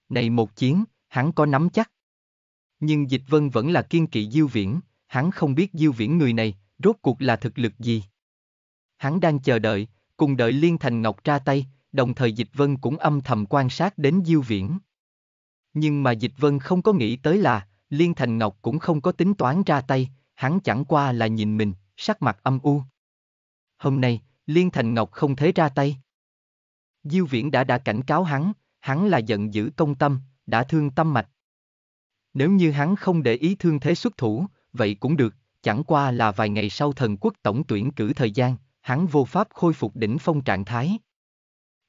Này một chiến, hắn có nắm chắc. Nhưng Dịch Vân vẫn là kiên kỵ Diêu Viễn, hắn không biết Diêu Viễn người này, rốt cuộc là thực lực gì. Hắn đang chờ đợi, cùng đợi Liên Thành Ngọc ra tay, đồng thời Dịch Vân cũng âm thầm quan sát đến Diêu Viễn. Nhưng mà Dịch Vân không có nghĩ tới là, Liên Thành Ngọc cũng không có tính toán ra tay, hắn chẳng qua là nhìn mình, sắc mặt âm u. Hôm nay, Liên Thành Ngọc không thể ra tay. Diêu Viễn đã đã cảnh cáo hắn, hắn là giận dữ công tâm, đã thương tâm mạch. Nếu như hắn không để ý thương thế xuất thủ, vậy cũng được, chẳng qua là vài ngày sau thần quốc tổng tuyển cử thời gian, hắn vô pháp khôi phục đỉnh phong trạng thái.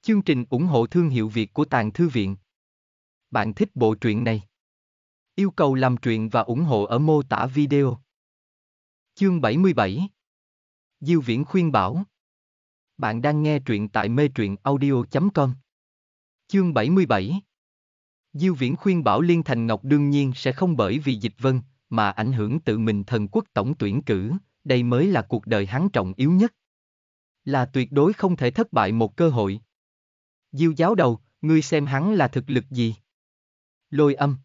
Chương trình ủng hộ thương hiệu Việt của Tàng Thư Viện Bạn thích bộ truyện này? Yêu cầu làm truyện và ủng hộ ở mô tả video. Chương 77 Diêu Viễn khuyên bảo Bạn đang nghe truyện tại mê truyện audio.com Chương 77 Diêu Viễn khuyên bảo Liên Thành Ngọc đương nhiên sẽ không bởi vì dịch vân, mà ảnh hưởng tự mình thần quốc tổng tuyển cử, đây mới là cuộc đời hắn trọng yếu nhất. Là tuyệt đối không thể thất bại một cơ hội. Diêu giáo đầu, ngươi xem hắn là thực lực gì? Lôi âm.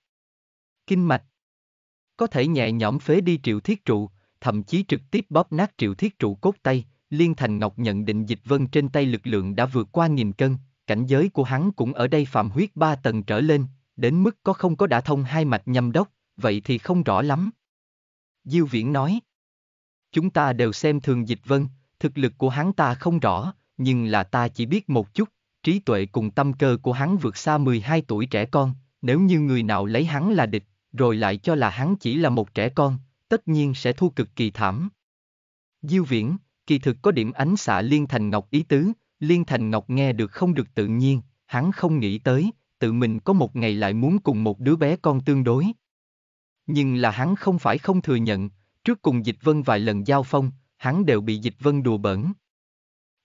Kinh mạch. Có thể nhẹ nhõm phế đi triệu thiết trụ, thậm chí trực tiếp bóp nát triệu thiết trụ cốt tay, Liên Thành Ngọc nhận định dịch vân trên tay lực lượng đã vượt qua nghìn cân, cảnh giới của hắn cũng ở đây phạm huyết ba tầng trở lên, đến mức có không có đã thông hai mạch nhâm đốc, vậy thì không rõ lắm. Diêu Viễn nói, chúng ta đều xem thường dịch vân, thực lực của hắn ta không rõ, nhưng là ta chỉ biết một chút, trí tuệ cùng tâm cơ của hắn vượt xa 12 tuổi trẻ con, nếu như người nào lấy hắn là địch, rồi lại cho là hắn chỉ là một trẻ con, tất nhiên sẽ thu cực kỳ thảm. Diêu Viễn, kỳ thực có điểm ánh xạ liên thành ngọc ý tứ, Liên Thành Ngọc nghe được không được tự nhiên, hắn không nghĩ tới, tự mình có một ngày lại muốn cùng một đứa bé con tương đối. Nhưng là hắn không phải không thừa nhận, trước cùng Dịch Vân vài lần giao phong, hắn đều bị Dịch Vân đùa bỡn.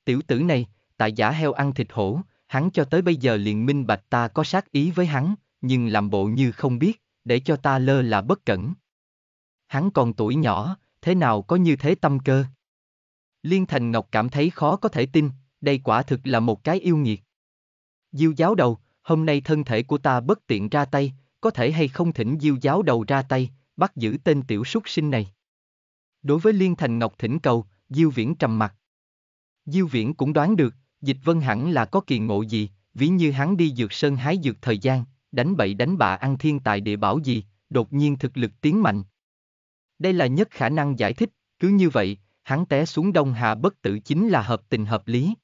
Tiểu tử này, tại giả heo ăn thịt hổ, hắn cho tới bây giờ liền minh bạch ta có sát ý với hắn, nhưng làm bộ như không biết, để cho ta lơ là bất cẩn. Hắn còn tuổi nhỏ, thế nào có như thế tâm cơ? Liên Thành Ngọc cảm thấy khó có thể tin, đây quả thực là một cái yêu nghiệt. Diêu giáo đầu, hôm nay thân thể của ta bất tiện ra tay, có thể hay không thỉnh diêu giáo đầu ra tay, bắt giữ tên tiểu súc sinh này. Đối với Liên Thành Ngọc thỉnh cầu, Diêu Viễn trầm mặt. Diêu Viễn cũng đoán được, dịch vân hẳn là có kỳ ngộ gì, ví như hắn đi dược sơn hái dược thời gian, đánh bậy đánh bạ ăn thiên tài địa bảo gì, đột nhiên thực lực tiến mạnh. Đây là nhất khả năng giải thích, cứ như vậy, hắn té xuống Đông Hà bất tử chính là hợp tình hợp lý.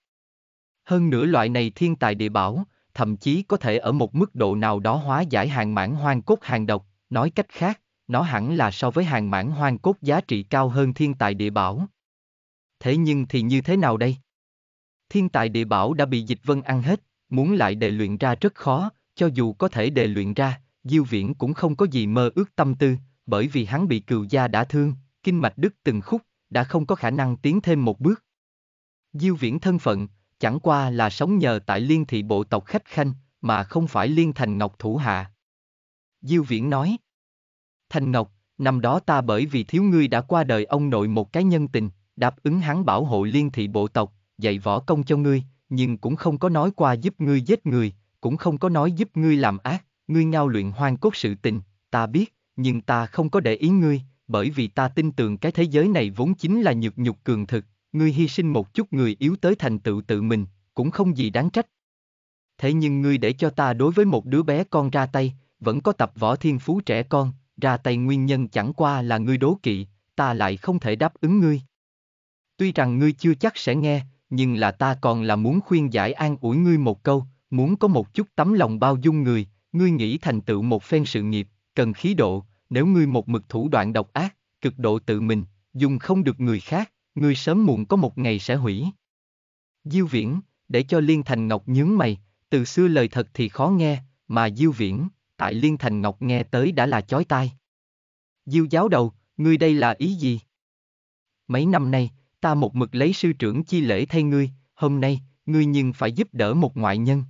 Hơn nữa loại này thiên tài địa bảo, thậm chí có thể ở một mức độ nào đó hóa giải hàng mãn hoang cốt hàng độc, nói cách khác, nó hẳn là so với hàng mãn hoang cốt giá trị cao hơn thiên tài địa bảo. Thế nhưng thì như thế nào đây? Thiên tài địa bảo đã bị dịch vân ăn hết, muốn lại đề luyện ra rất khó, cho dù có thể đề luyện ra, Diêu Viễn cũng không có gì mơ ước tâm tư, bởi vì hắn bị cừu gia đã thương, kinh mạch đứt từng khúc, đã không có khả năng tiến thêm một bước. Diêu Viễn thân phận, chẳng qua là sống nhờ tại liên thị bộ tộc khách khanh, mà không phải liên thành ngọc thủ hạ. Diêu Viễn nói, Thành Ngọc, năm đó ta bởi vì thiếu ngươi đã qua đời ông nội một cái nhân tình, đáp ứng hắn bảo hộ liên thị bộ tộc, dạy võ công cho ngươi, nhưng cũng không có nói qua giúp ngươi giết người, cũng không có nói giúp ngươi làm ác, ngươi ngao luyện hoang cốt sự tình, ta biết, nhưng ta không có để ý ngươi, bởi vì ta tin tưởng cái thế giới này vốn chính là nhược nhục cường thực, ngươi hy sinh một chút người yếu tới thành tựu tự mình, cũng không gì đáng trách. Thế nhưng ngươi để cho ta đối với một đứa bé con ra tay, vẫn có tập võ thiên phú trẻ con, ra tay nguyên nhân chẳng qua là ngươi đố kỵ, ta lại không thể đáp ứng ngươi. Tuy rằng ngươi chưa chắc sẽ nghe, nhưng là ta còn là muốn khuyên giải an ủi ngươi một câu, muốn có một chút tấm lòng bao dung người, ngươi nghĩ thành tựu một phen sự nghiệp, cần khí độ, nếu ngươi một mực thủ đoạn độc ác, cực độ tự mình, dùng không được người khác, ngươi sớm muộn có một ngày sẽ hủy. Diêu Viễn, để cho Liên Thành Ngọc nhướng mày, từ xưa lời thật thì khó nghe, mà Diêu Viễn, tại Liên Thành Ngọc nghe tới đã là chói tai. Diêu giáo đầu, ngươi đây là ý gì? Mấy năm nay, ta một mực lấy sư trưởng chi lễ thay ngươi, hôm nay, ngươi nhưng phải giúp đỡ một ngoại nhân.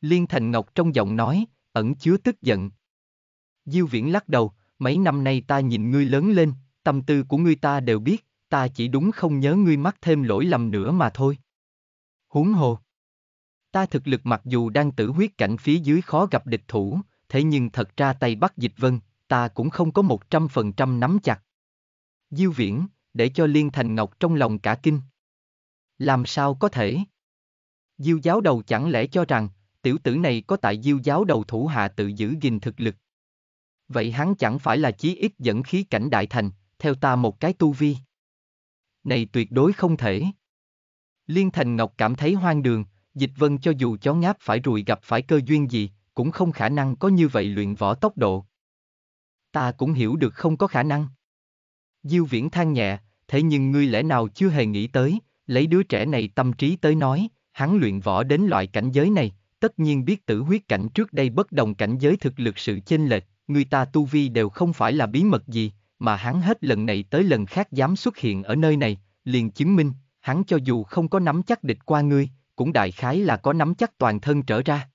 Liên Thành Ngọc trong giọng nói, ẩn chứa tức giận. Diêu Viễn lắc đầu, mấy năm nay ta nhìn ngươi lớn lên, tâm tư của ngươi ta đều biết, ta chỉ đúng không nhớ ngươi mắc thêm lỗi lầm nữa mà thôi. Huống hồ. Ta thực lực mặc dù đang tử huyết cảnh phía dưới khó gặp địch thủ, thế nhưng thật ra tay bắt dịch vân, ta cũng không có một trăm phần trăm nắm chặt. Diêu viễn, để cho Liên Thành Ngọc trong lòng cả kinh. Làm sao có thể? Diêu giáo đầu chẳng lẽ cho rằng, tiểu tử này có tại diêu giáo đầu thủ hạ tự giữ gìn thực lực. Vậy hắn chẳng phải là chí ít dẫn khí cảnh đại thành, theo ta một cái tu vi này tuyệt đối không thể. Liên Thành Ngọc cảm thấy hoang đường, Dịch Vân cho dù chó ngáp phải rùi gặp phải cơ duyên gì, cũng không khả năng có như vậy luyện võ tốc độ. Ta cũng hiểu được không có khả năng. Diêu Viễn than nhẹ, thế nhưng ngươi lẽ nào chưa hề nghĩ tới, lấy đứa trẻ này tâm trí tới nói, hắn luyện võ đến loại cảnh giới này, tất nhiên biết tử huyết cảnh trước đây bất đồng cảnh giới thực lực sự chênh lệch, người ta tu vi đều không phải là bí mật gì, mà hắn hết lần này tới lần khác dám xuất hiện ở nơi này, liền chứng minh, hắn cho dù không có nắm chắc địch qua ngươi, cũng đại khái là có nắm chắc toàn thân trở ra.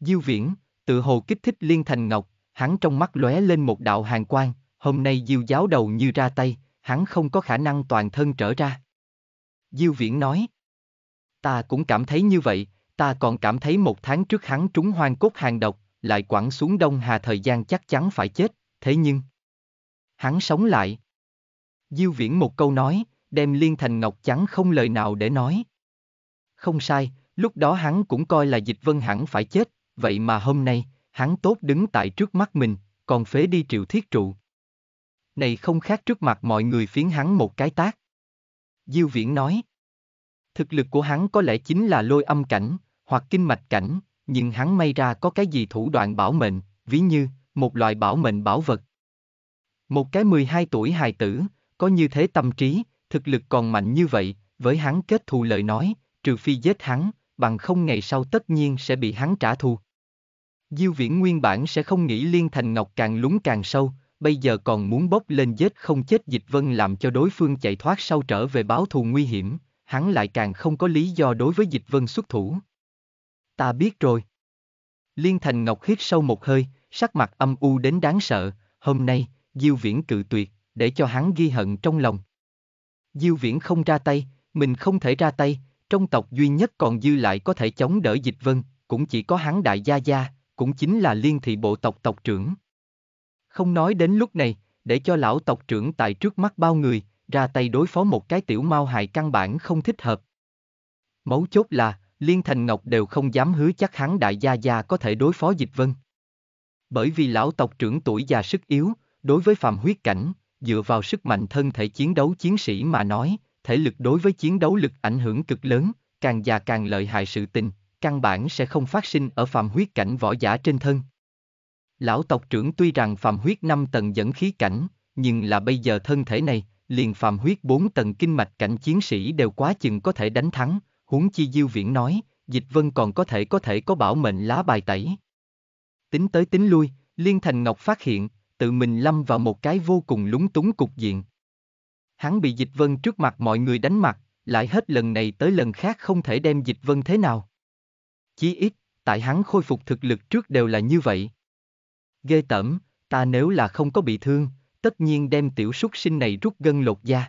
Diêu Viễn, tự hồ kích thích Liên Thành Ngọc, hắn trong mắt lóe lên một đạo hàng quang, hôm nay Diêu giáo đầu như ra tay, hắn không có khả năng toàn thân trở ra. Diêu Viễn nói, ta cũng cảm thấy như vậy, ta còn cảm thấy một tháng trước hắn trúng hoang cốt hàng độc, lại quẳng xuống Đông Hà thời gian chắc chắn phải chết, thế nhưng hắn sống lại. Diêu Viễn một câu nói, đem Liên Thành Ngọc chẳng không lời nào để nói. Không sai, lúc đó hắn cũng coi là dịch vân hẳn phải chết, vậy mà hôm nay, hắn tốt đứng tại trước mắt mình, còn phế đi triệu thiết trụ. Này không khác trước mặt mọi người phiến hắn một cái tác. Diêu Viễn nói, thực lực của hắn có lẽ chính là lôi âm cảnh, hoặc kinh mạch cảnh, nhưng hắn may ra có cái gì thủ đoạn bảo mệnh, ví như, một loại bảo mệnh bảo vật, một cái 12 tuổi hài tử, có như thế tâm trí, thực lực còn mạnh như vậy, với hắn kết thù lợi nói, trừ phi giết hắn, bằng không ngày sau tất nhiên sẽ bị hắn trả thù. Diêu viễn nguyên bản sẽ không nghĩ Liên Thành Ngọc càng lúng càng sâu, bây giờ còn muốn bốc lên giết không chết dịch vân làm cho đối phương chạy thoát sau trở về báo thù nguy hiểm, hắn lại càng không có lý do đối với dịch vân xuất thủ. Ta biết rồi. Liên Thành Ngọc hít sâu một hơi, sắc mặt âm u đến đáng sợ, hôm nay, Diêu Viễn cự tuyệt, để cho hắn ghi hận trong lòng. Diêu Viễn không ra tay, mình không thể ra tay, trong tộc duy nhất còn dư lại có thể chống đỡ dịch vân, cũng chỉ có hắn đại gia gia, cũng chính là liên thị bộ tộc tộc trưởng. Không nói đến lúc này, để cho lão tộc trưởng tại trước mắt bao người, ra tay đối phó một cái tiểu mau hại căn bản không thích hợp. Mấu chốt là, Liên Thành Ngọc đều không dám hứa chắc hắn đại gia gia có thể đối phó dịch vân. Bởi vì lão tộc trưởng tuổi già sức yếu, Đối với phàm huyết cảnh, dựa vào sức mạnh thân thể chiến đấu chiến sĩ mà nói, thể lực đối với chiến đấu lực ảnh hưởng cực lớn, càng già càng lợi hại sự tình, căn bản sẽ không phát sinh ở phàm huyết cảnh võ giả trên thân. Lão tộc trưởng tuy rằng phàm huyết 5 tầng dẫn khí cảnh, nhưng là bây giờ thân thể này, liền phàm huyết 4 tầng kinh mạch cảnh chiến sĩ đều quá chừng có thể đánh thắng, huống chi Diêu Viễn nói, Dịch Vân còn có thể có thể có bảo mệnh lá bài tẩy. Tính tới tính lui, Liên Thành Ngọc phát hiện, tự mình lâm vào một cái vô cùng lúng túng cục diện. Hắn bị dịch vân trước mặt mọi người đánh mặt, lại hết lần này tới lần khác không thể đem dịch vân thế nào. Chí ít, tại hắn khôi phục thực lực trước đều là như vậy. Ghê tởm, ta nếu là không có bị thương, tất nhiên đem tiểu súc sinh này rút gân lột da.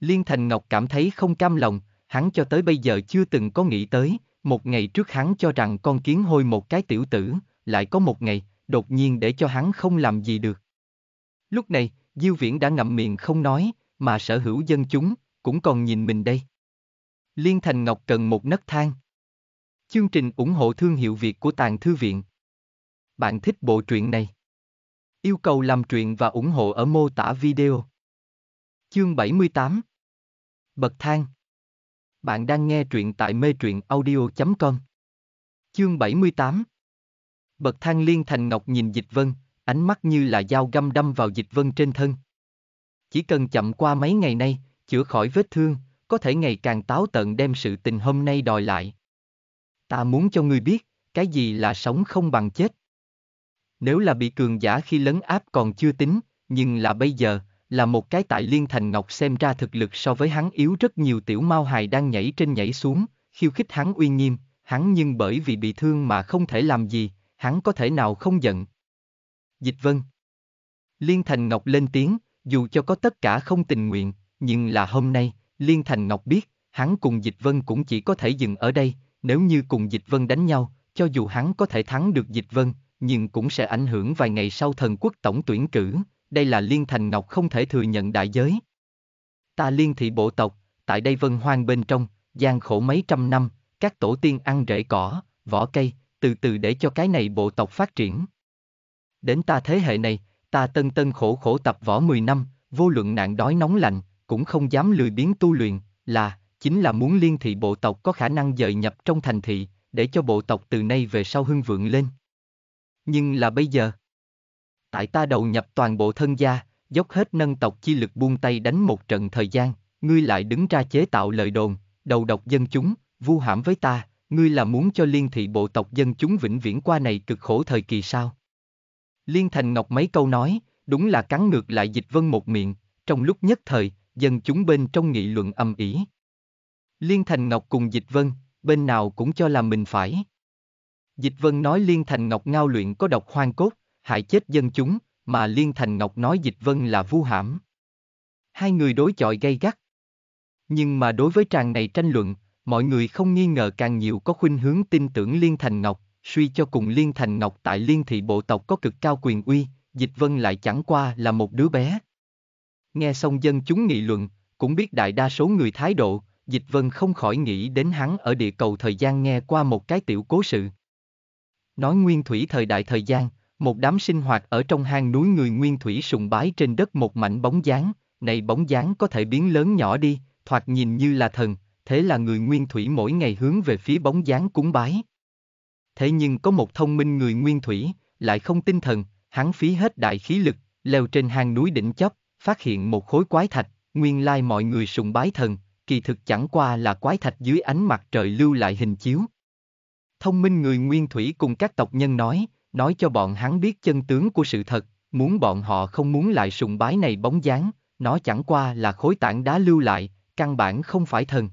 Liên Thành Ngọc cảm thấy không cam lòng, hắn cho tới bây giờ chưa từng có nghĩ tới, một ngày trước hắn cho rằng con kiến hôi một cái tiểu tử, lại có một ngày, đột nhiên để cho hắn không làm gì được. Lúc này, Diêu Viễn đã ngậm miệng không nói, mà sở hữu dân chúng, cũng còn nhìn mình đây. Liên Thành Ngọc cần một nấc thang. Chương trình ủng hộ thương hiệu Việt của Tàng Thư Viện. Bạn thích bộ truyện này? Yêu cầu làm truyện và ủng hộ ở mô tả video. Chương 78 Bậc thang Bạn đang nghe truyện tại mê truyện audio.com Chương 78 Bậc thang liên thành ngọc nhìn Dịch Vân, ánh mắt như là dao găm đâm vào Dịch Vân trên thân. Chỉ cần chậm qua mấy ngày nay, chữa khỏi vết thương, có thể ngày càng táo tận đem sự tình hôm nay đòi lại. Ta muốn cho ngươi biết, cái gì là sống không bằng chết. Nếu là bị cường giả khi lấn áp còn chưa tính, nhưng là bây giờ, là một cái tại Liên Thành Ngọc xem ra thực lực so với hắn yếu rất nhiều tiểu mao hài đang nhảy trên nhảy xuống, khiêu khích hắn uy nghiêm, hắn nhưng bởi vì bị thương mà không thể làm gì, hắn có thể nào không giận? Dịch vân. Liên Thành Ngọc lên tiếng, dù cho có tất cả không tình nguyện, nhưng là hôm nay, Liên Thành Ngọc biết, hắn cùng Dịch Vân cũng chỉ có thể dừng ở đây, nếu như cùng Dịch Vân đánh nhau, cho dù hắn có thể thắng được Dịch Vân, nhưng cũng sẽ ảnh hưởng vài ngày sau thần quốc tổng tuyển cử, đây là Liên Thành Ngọc không thể thừa nhận đại giới. Ta liên thị bộ tộc, tại đây vân hoang bên trong, gian khổ mấy trăm năm, các tổ tiên ăn rễ cỏ, vỏ cây, từ từ để cho cái này bộ tộc phát triển. Đến ta thế hệ này, ta tân tân khổ khổ tập võ 10 năm, vô luận nạn đói nóng lạnh, cũng không dám lười biến tu luyện, là, chính là muốn liên thị bộ tộc có khả năng dời nhập trong thành thị, để cho bộ tộc từ nay về sau hưng vượng lên. Nhưng là bây giờ, tại ta đầu nhập toàn bộ thân gia, dốc hết nâng tộc chi lực buông tay đánh một trận thời gian, ngươi lại đứng ra chế tạo lời đồn, đầu độc dân chúng, vu hãm với ta, ngươi là muốn cho liên thị bộ tộc dân chúng vĩnh viễn qua này cực khổ thời kỳ sao? Liên Thành Ngọc mấy câu nói, đúng là cắn ngược lại dịch vân một miệng, trong lúc nhất thời, dân chúng bên trong nghị luận âm ỉ. Liên Thành Ngọc cùng dịch vân, bên nào cũng cho là mình phải. Dịch vân nói Liên Thành Ngọc ngao luyện có độc hoang cốt, hại chết dân chúng, mà Liên Thành Ngọc nói dịch vân là vu hãm. Hai người đối chọi gay gắt. Nhưng mà đối với tràng này tranh luận, mọi người không nghi ngờ càng nhiều có khuynh hướng tin tưởng Liên Thành Ngọc, suy cho cùng Liên Thành Ngọc tại Liên thị bộ tộc có cực cao quyền uy, Dịch Vân lại chẳng qua là một đứa bé. Nghe xong dân chúng nghị luận, cũng biết đại đa số người thái độ, Dịch Vân không khỏi nghĩ đến hắn ở địa cầu thời gian nghe qua một cái tiểu cố sự. Nói nguyên thủy thời đại thời gian, một đám sinh hoạt ở trong hang núi người nguyên thủy sùng bái trên đất một mảnh bóng dáng, này bóng dáng có thể biến lớn nhỏ đi, thoạt nhìn như là thần, thế là người nguyên thủy mỗi ngày hướng về phía bóng dáng cúng bái. Thế nhưng có một thông minh người nguyên thủy, lại không tinh thần, hắn phí hết đại khí lực, leo trên hang núi đỉnh chóp, phát hiện một khối quái thạch, nguyên lai mọi người sùng bái thần, kỳ thực chẳng qua là quái thạch dưới ánh mặt trời lưu lại hình chiếu. Thông minh người nguyên thủy cùng các tộc nhân nói, nói cho bọn hắn biết chân tướng của sự thật, muốn bọn họ không muốn lại sùng bái này bóng dáng, nó chẳng qua là khối tảng đá lưu lại, căn bản không phải thần.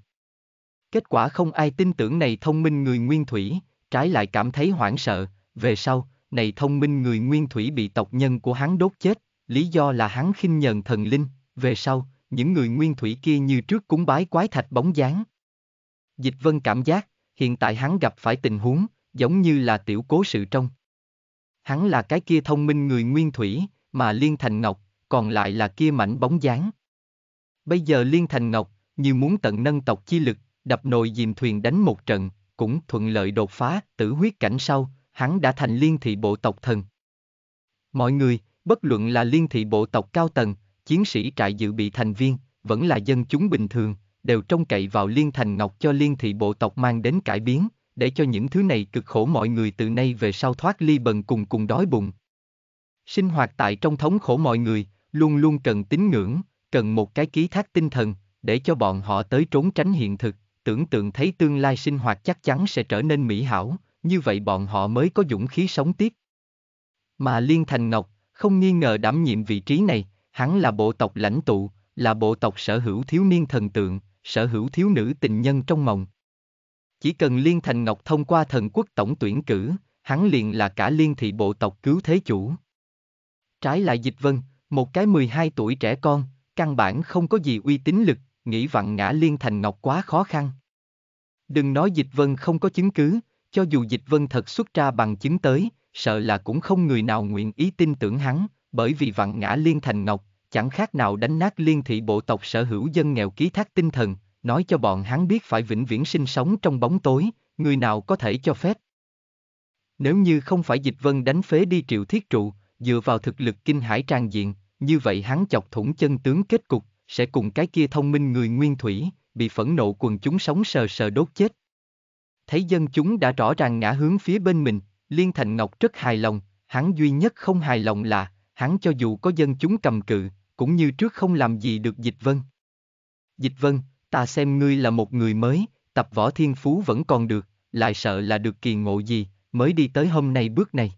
Kết quả không ai tin tưởng này thông minh người nguyên thủy, trái lại cảm thấy hoảng sợ, về sau, này thông minh người nguyên thủy bị tộc nhân của hắn đốt chết, lý do là hắn khinh nhờn thần linh, về sau, những người nguyên thủy kia như trước cúng bái quái thạch bóng dáng. Dịch vân cảm giác, hiện tại hắn gặp phải tình huống, giống như là tiểu cố sự trong. Hắn là cái kia thông minh người nguyên thủy, mà Liên Thành Ngọc, còn lại là kia mảnh bóng dáng. Bây giờ Liên Thành Ngọc, như muốn tận nâng tộc chi lực, đập nồi dìm thuyền đánh một trận, cũng thuận lợi đột phá, tử huyết cảnh sau, hắn đã thành liên thị bộ tộc thần. Mọi người, bất luận là liên thị bộ tộc cao tầng, chiến sĩ trại dự bị thành viên, vẫn là dân chúng bình thường, đều trông cậy vào liên thành ngọc cho liên thị bộ tộc mang đến cải biến, để cho những thứ này cực khổ mọi người từ nay về sau thoát ly bần cùng cùng đói bụng. Sinh hoạt tại trong thống khổ mọi người, luôn luôn cần tín ngưỡng, cần một cái ký thác tinh thần, để cho bọn họ tới trốn tránh hiện thực, tưởng tượng thấy tương lai sinh hoạt chắc chắn sẽ trở nên mỹ hảo, như vậy bọn họ mới có dũng khí sống tiếp. Mà Liên Thành Ngọc, không nghi ngờ đảm nhiệm vị trí này, hắn là bộ tộc lãnh tụ, là bộ tộc sở hữu thiếu niên thần tượng, sở hữu thiếu nữ tình nhân trong mộng. Chỉ cần Liên Thành Ngọc thông qua thần quốc tổng tuyển cử, hắn liền là cả liên thị bộ tộc cứu thế chủ. Trái lại Dịch Vân, một cái 12 tuổi trẻ con, căn bản không có gì uy tín lực, nghĩ vặn ngã liên thành ngọc quá khó khăn. Đừng nói dịch vân không có chứng cứ, cho dù dịch vân thật xuất ra bằng chứng tới, sợ là cũng không người nào nguyện ý tin tưởng hắn, bởi vì vặn ngã liên thành ngọc, chẳng khác nào đánh nát liên thị bộ tộc sở hữu dân nghèo ký thác tinh thần, nói cho bọn hắn biết phải vĩnh viễn sinh sống trong bóng tối, người nào có thể cho phép. Nếu như không phải dịch vân đánh phế đi triệu thiết trụ, dựa vào thực lực kinh hải trang diện, như vậy hắn chọc thủng chân tướng kết cục, sẽ cùng cái kia thông minh người nguyên thủy, bị phẫn nộ quần chúng sống sờ sờ đốt chết. Thấy dân chúng đã rõ ràng ngã hướng phía bên mình, Liên Thành Ngọc rất hài lòng, hắn duy nhất không hài lòng là, hắn cho dù có dân chúng cầm cự, cũng như trước không làm gì được Dịch Vân. Dịch Vân, ta xem ngươi là một người mới, tập võ thiên phú vẫn còn được, lại sợ là được kỳ ngộ gì, mới đi tới hôm nay bước này.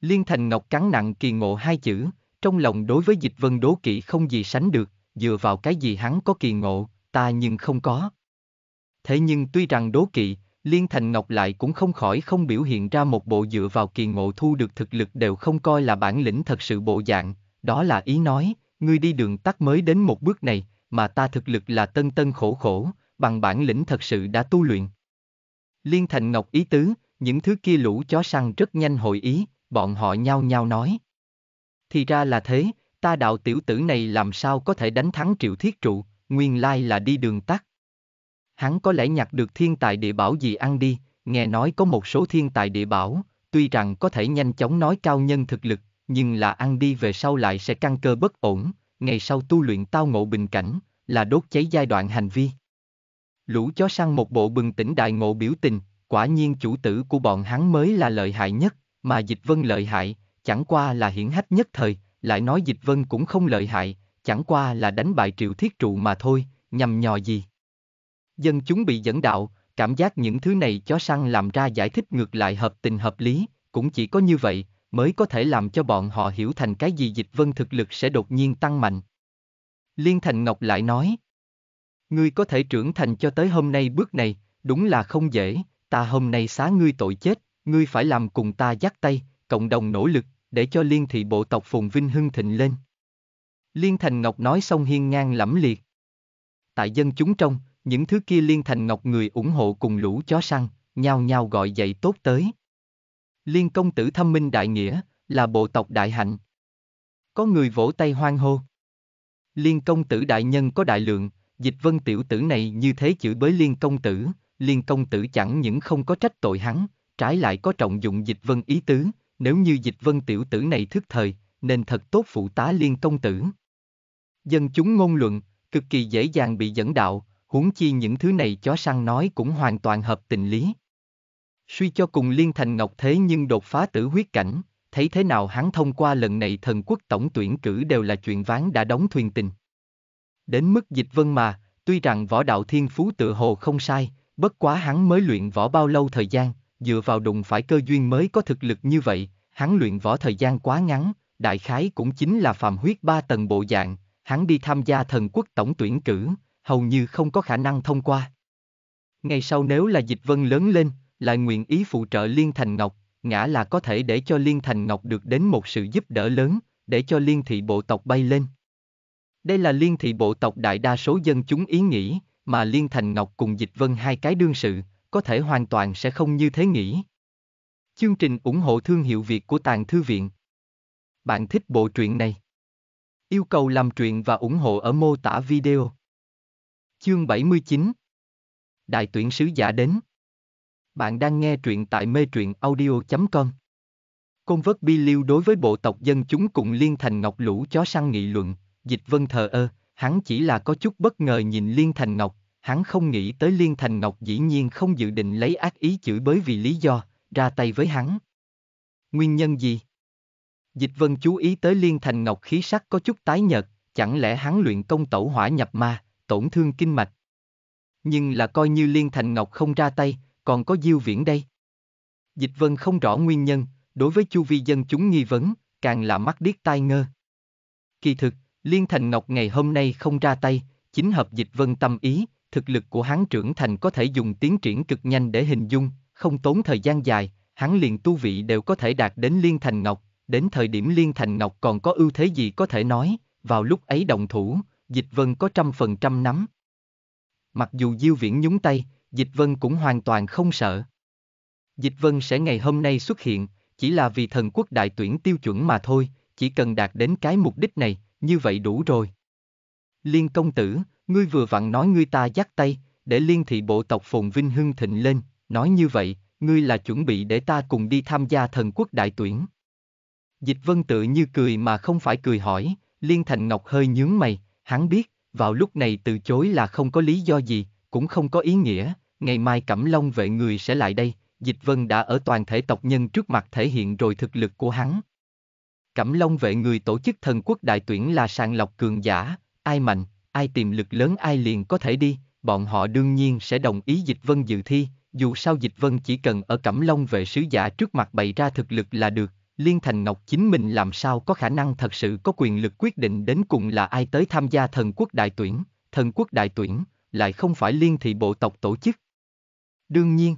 Liên Thành Ngọc cắn nặng kỳ ngộ hai chữ, trong lòng đối với Dịch Vân đố kỵ không gì sánh được, dựa vào cái gì hắn có kỳ ngộ, ta nhưng không có. Thế nhưng tuy rằng đố kỵ, Liên Thành Ngọc lại cũng không khỏi không biểu hiện ra một bộ dựa vào kỳ ngộ thu được thực lực đều không coi là bản lĩnh thật sự bộ dạng, đó là ý nói, ngươi đi đường tắt mới đến một bước này, mà ta thực lực là tân tân khổ khổ, bằng bản lĩnh thật sự đã tu luyện. Liên Thành Ngọc ý tứ, những thứ kia lũ chó săn rất nhanh hội ý, bọn họ nhao nhao nói. Thì ra là thế, ta đạo tiểu tử này làm sao có thể đánh thắng triệu thiết trụ, nguyên lai là đi đường tắt. Hắn có lẽ nhặt được thiên tài địa bảo gì ăn đi, nghe nói có một số thiên tài địa bảo, tuy rằng có thể nhanh chóng nói cao nhân thực lực, nhưng là ăn đi về sau lại sẽ căng cơ bất ổn, ngày sau tu luyện tao ngộ bình cảnh, là đốt cháy giai đoạn hành vi. Lũ chó săn một bộ bừng tỉnh đại ngộ biểu tình, quả nhiên chủ tử của bọn hắn mới là lợi hại nhất, mà dịch vân lợi hại, chẳng qua là hiển hách nhất thời, lại nói Dịch Vân cũng không lợi hại, chẳng qua là đánh bại triệu thiết trụ mà thôi, nhầm nhò gì. Dân chúng bị dẫn đạo, cảm giác những thứ này chó săn làm ra giải thích ngược lại hợp tình hợp lý, cũng chỉ có như vậy, mới có thể làm cho bọn họ hiểu thành cái gì Dịch Vân thực lực sẽ đột nhiên tăng mạnh. Liên Thành Ngọc lại nói, Ngươi có thể trưởng thành cho tới hôm nay bước này, đúng là không dễ, ta hôm nay xá ngươi tội chết, ngươi phải làm cùng ta dắt tay, cộng đồng nỗ lực, để cho liên thị bộ tộc phồn vinh hưng thịnh lên. Liên Thành Ngọc nói xong hiên ngang lẫm liệt. Tại dân chúng trong, những thứ kia Liên Thành Ngọc người ủng hộ cùng lũ chó săn, nhau nhau gọi dậy tốt tới. Liên công tử thâm minh đại nghĩa, là bộ tộc đại hạnh. Có người vỗ tay hoang hô. Liên công tử đại nhân có đại lượng, dịch vân tiểu tử này như thế chửi bới Liên công tử, Liên công tử chẳng những không có trách tội hắn, trái lại có trọng dụng dịch vân ý tứ, nếu như dịch vân tiểu tử này thức thời, nên thật tốt phụ tá liên công tử. Dân chúng ngôn luận, cực kỳ dễ dàng bị dẫn đạo, huống chi những thứ này chó săn nói cũng hoàn toàn hợp tình lý. Suy cho cùng Liên Thành Ngọc thế nhưng đột phá tử huyết cảnh, thấy thế nào hắn thông qua lần này thần quốc tổng tuyển cử đều là chuyện ván đã đóng thuyền tình. Đến mức dịch vân mà, tuy rằng võ đạo thiên phú tự hồ không sai, bất quá hắn mới luyện võ bao lâu thời gian, dựa vào đụng phải cơ duyên mới có thực lực như vậy, hắn luyện võ thời gian quá ngắn, đại khái cũng chính là phàm huyết ba tầng bộ dạng, hắn đi tham gia thần quốc tổng tuyển cử, hầu như không có khả năng thông qua. Ngày sau nếu là dịch vân lớn lên, lại nguyện ý phụ trợ Liên Thành Ngọc, ngã là có thể để cho Liên Thành Ngọc được đến một sự giúp đỡ lớn, để cho liên thị bộ tộc bay lên. Đây là liên thị bộ tộc đại đa số dân chúng ý nghĩ, mà Liên Thành Ngọc cùng Dịch Vân hai cái đương sự, có thể hoàn toàn sẽ không như thế nghĩ. Chương trình ủng hộ thương hiệu Việt của Tàng Thư Viện. Bạn thích bộ truyện này? Yêu cầu làm truyện và ủng hộ ở mô tả video. Chương 79 Đại tuyển sứ giả đến Bạn đang nghe truyện tại mê truyện audio.com Công vớt bi liêu đối với bộ tộc dân chúng cùng Liên Thành Ngọc lũ chó săn nghị luận, dịch vân thờ ơ, hắn chỉ là có chút bất ngờ nhìn Liên Thành Ngọc, hắn không nghĩ tới Liên Thành Ngọc dĩ nhiên không dự định lấy ác ý chửi bới vì lý do, ra tay với hắn. Nguyên nhân gì? Dịch vân chú ý tới liên thành ngọc khí sắc có chút tái nhợt, chẳng lẽ hắn luyện công tẩu hỏa nhập ma, tổn thương kinh mạch. Nhưng là coi như liên thành ngọc không ra tay, còn có diêu viễn đây. Dịch vân không rõ nguyên nhân, đối với chu vi dân chúng nghi vấn, càng là mắt điếc tai ngơ. Kỳ thực, Liên Thành Ngọc ngày hôm nay không ra tay, chính hợp dịch vân tâm ý, thực lực của hắn trưởng thành có thể dùng tiến triển cực nhanh để hình dung, không tốn thời gian dài, hắn liền tu vị đều có thể đạt đến Liên Thành Ngọc, đến thời điểm Liên Thành Ngọc còn có ưu thế gì có thể nói, vào lúc ấy đồng thủ, Dịch Vân có trăm phần trăm nắm. Mặc dù Diêu Viễn nhúng tay, Dịch Vân cũng hoàn toàn không sợ. Dịch Vân sẽ ngày hôm nay xuất hiện, chỉ là vì thần quốc đại tuyển tiêu chuẩn mà thôi, chỉ cần đạt đến cái mục đích này, như vậy đủ rồi. Liên công tử, ngươi vừa vặn nói ngươi ta dắt tay, để liên thị bộ tộc phồn vinh hưng thịnh lên, Nói như vậy, ngươi là chuẩn bị để ta cùng đi tham gia thần quốc đại tuyển. Dịch vân tự như cười mà không phải cười hỏi, Liên Thành Ngọc hơi nhướng mày, hắn biết, vào lúc này từ chối là không có lý do gì, cũng không có ý nghĩa, ngày mai Cẩm Long vệ người sẽ lại đây, Dịch Vân đã ở toàn thể tộc nhân trước mặt thể hiện rồi thực lực của hắn. Cẩm Long vệ người tổ chức thần quốc đại tuyển là sàng lọc cường giả, ai mạnh, ai tiềm lực lớn ai liền có thể đi, bọn họ đương nhiên sẽ đồng ý Dịch Vân dự thi, dù sao Dịch Vân chỉ cần ở Cẩm Long vệ sứ giả trước mặt bày ra thực lực là được, Liên Thành Ngọc chính mình làm sao có khả năng thật sự có quyền lực quyết định đến cùng là ai tới tham gia thần quốc đại tuyển, thần quốc đại tuyển, lại không phải liên thị bộ tộc tổ chức. Đương nhiên,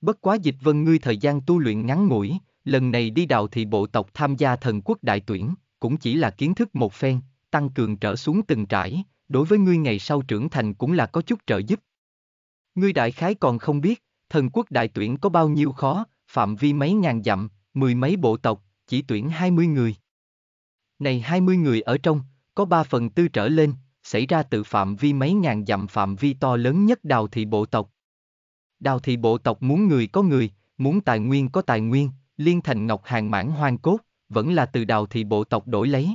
bất quá Dịch Vân ngươi thời gian tu luyện ngắn ngủi, lần này đi đào thị bộ tộc tham gia thần quốc đại tuyển, cũng chỉ là kiến thức một phen, tăng cường trở xuống từng trải, đối với ngươi ngày sau trưởng thành cũng là có chút trợ giúp. Ngươi đại khái còn không biết, thần quốc đại tuyển có bao nhiêu khó, phạm vi mấy ngàn dặm, mười mấy bộ tộc, chỉ tuyển hai mươi người. Này hai mươi người ở trong, có ba phần tư trở lên, xảy ra từ phạm vi mấy ngàn dặm phạm vi to lớn nhất đào thị bộ tộc. Đào thị bộ tộc muốn người có người, muốn tài nguyên có tài nguyên, liên thành ngọc hàng mãn hoang cốt, vẫn là từ đào thị bộ tộc đổi lấy.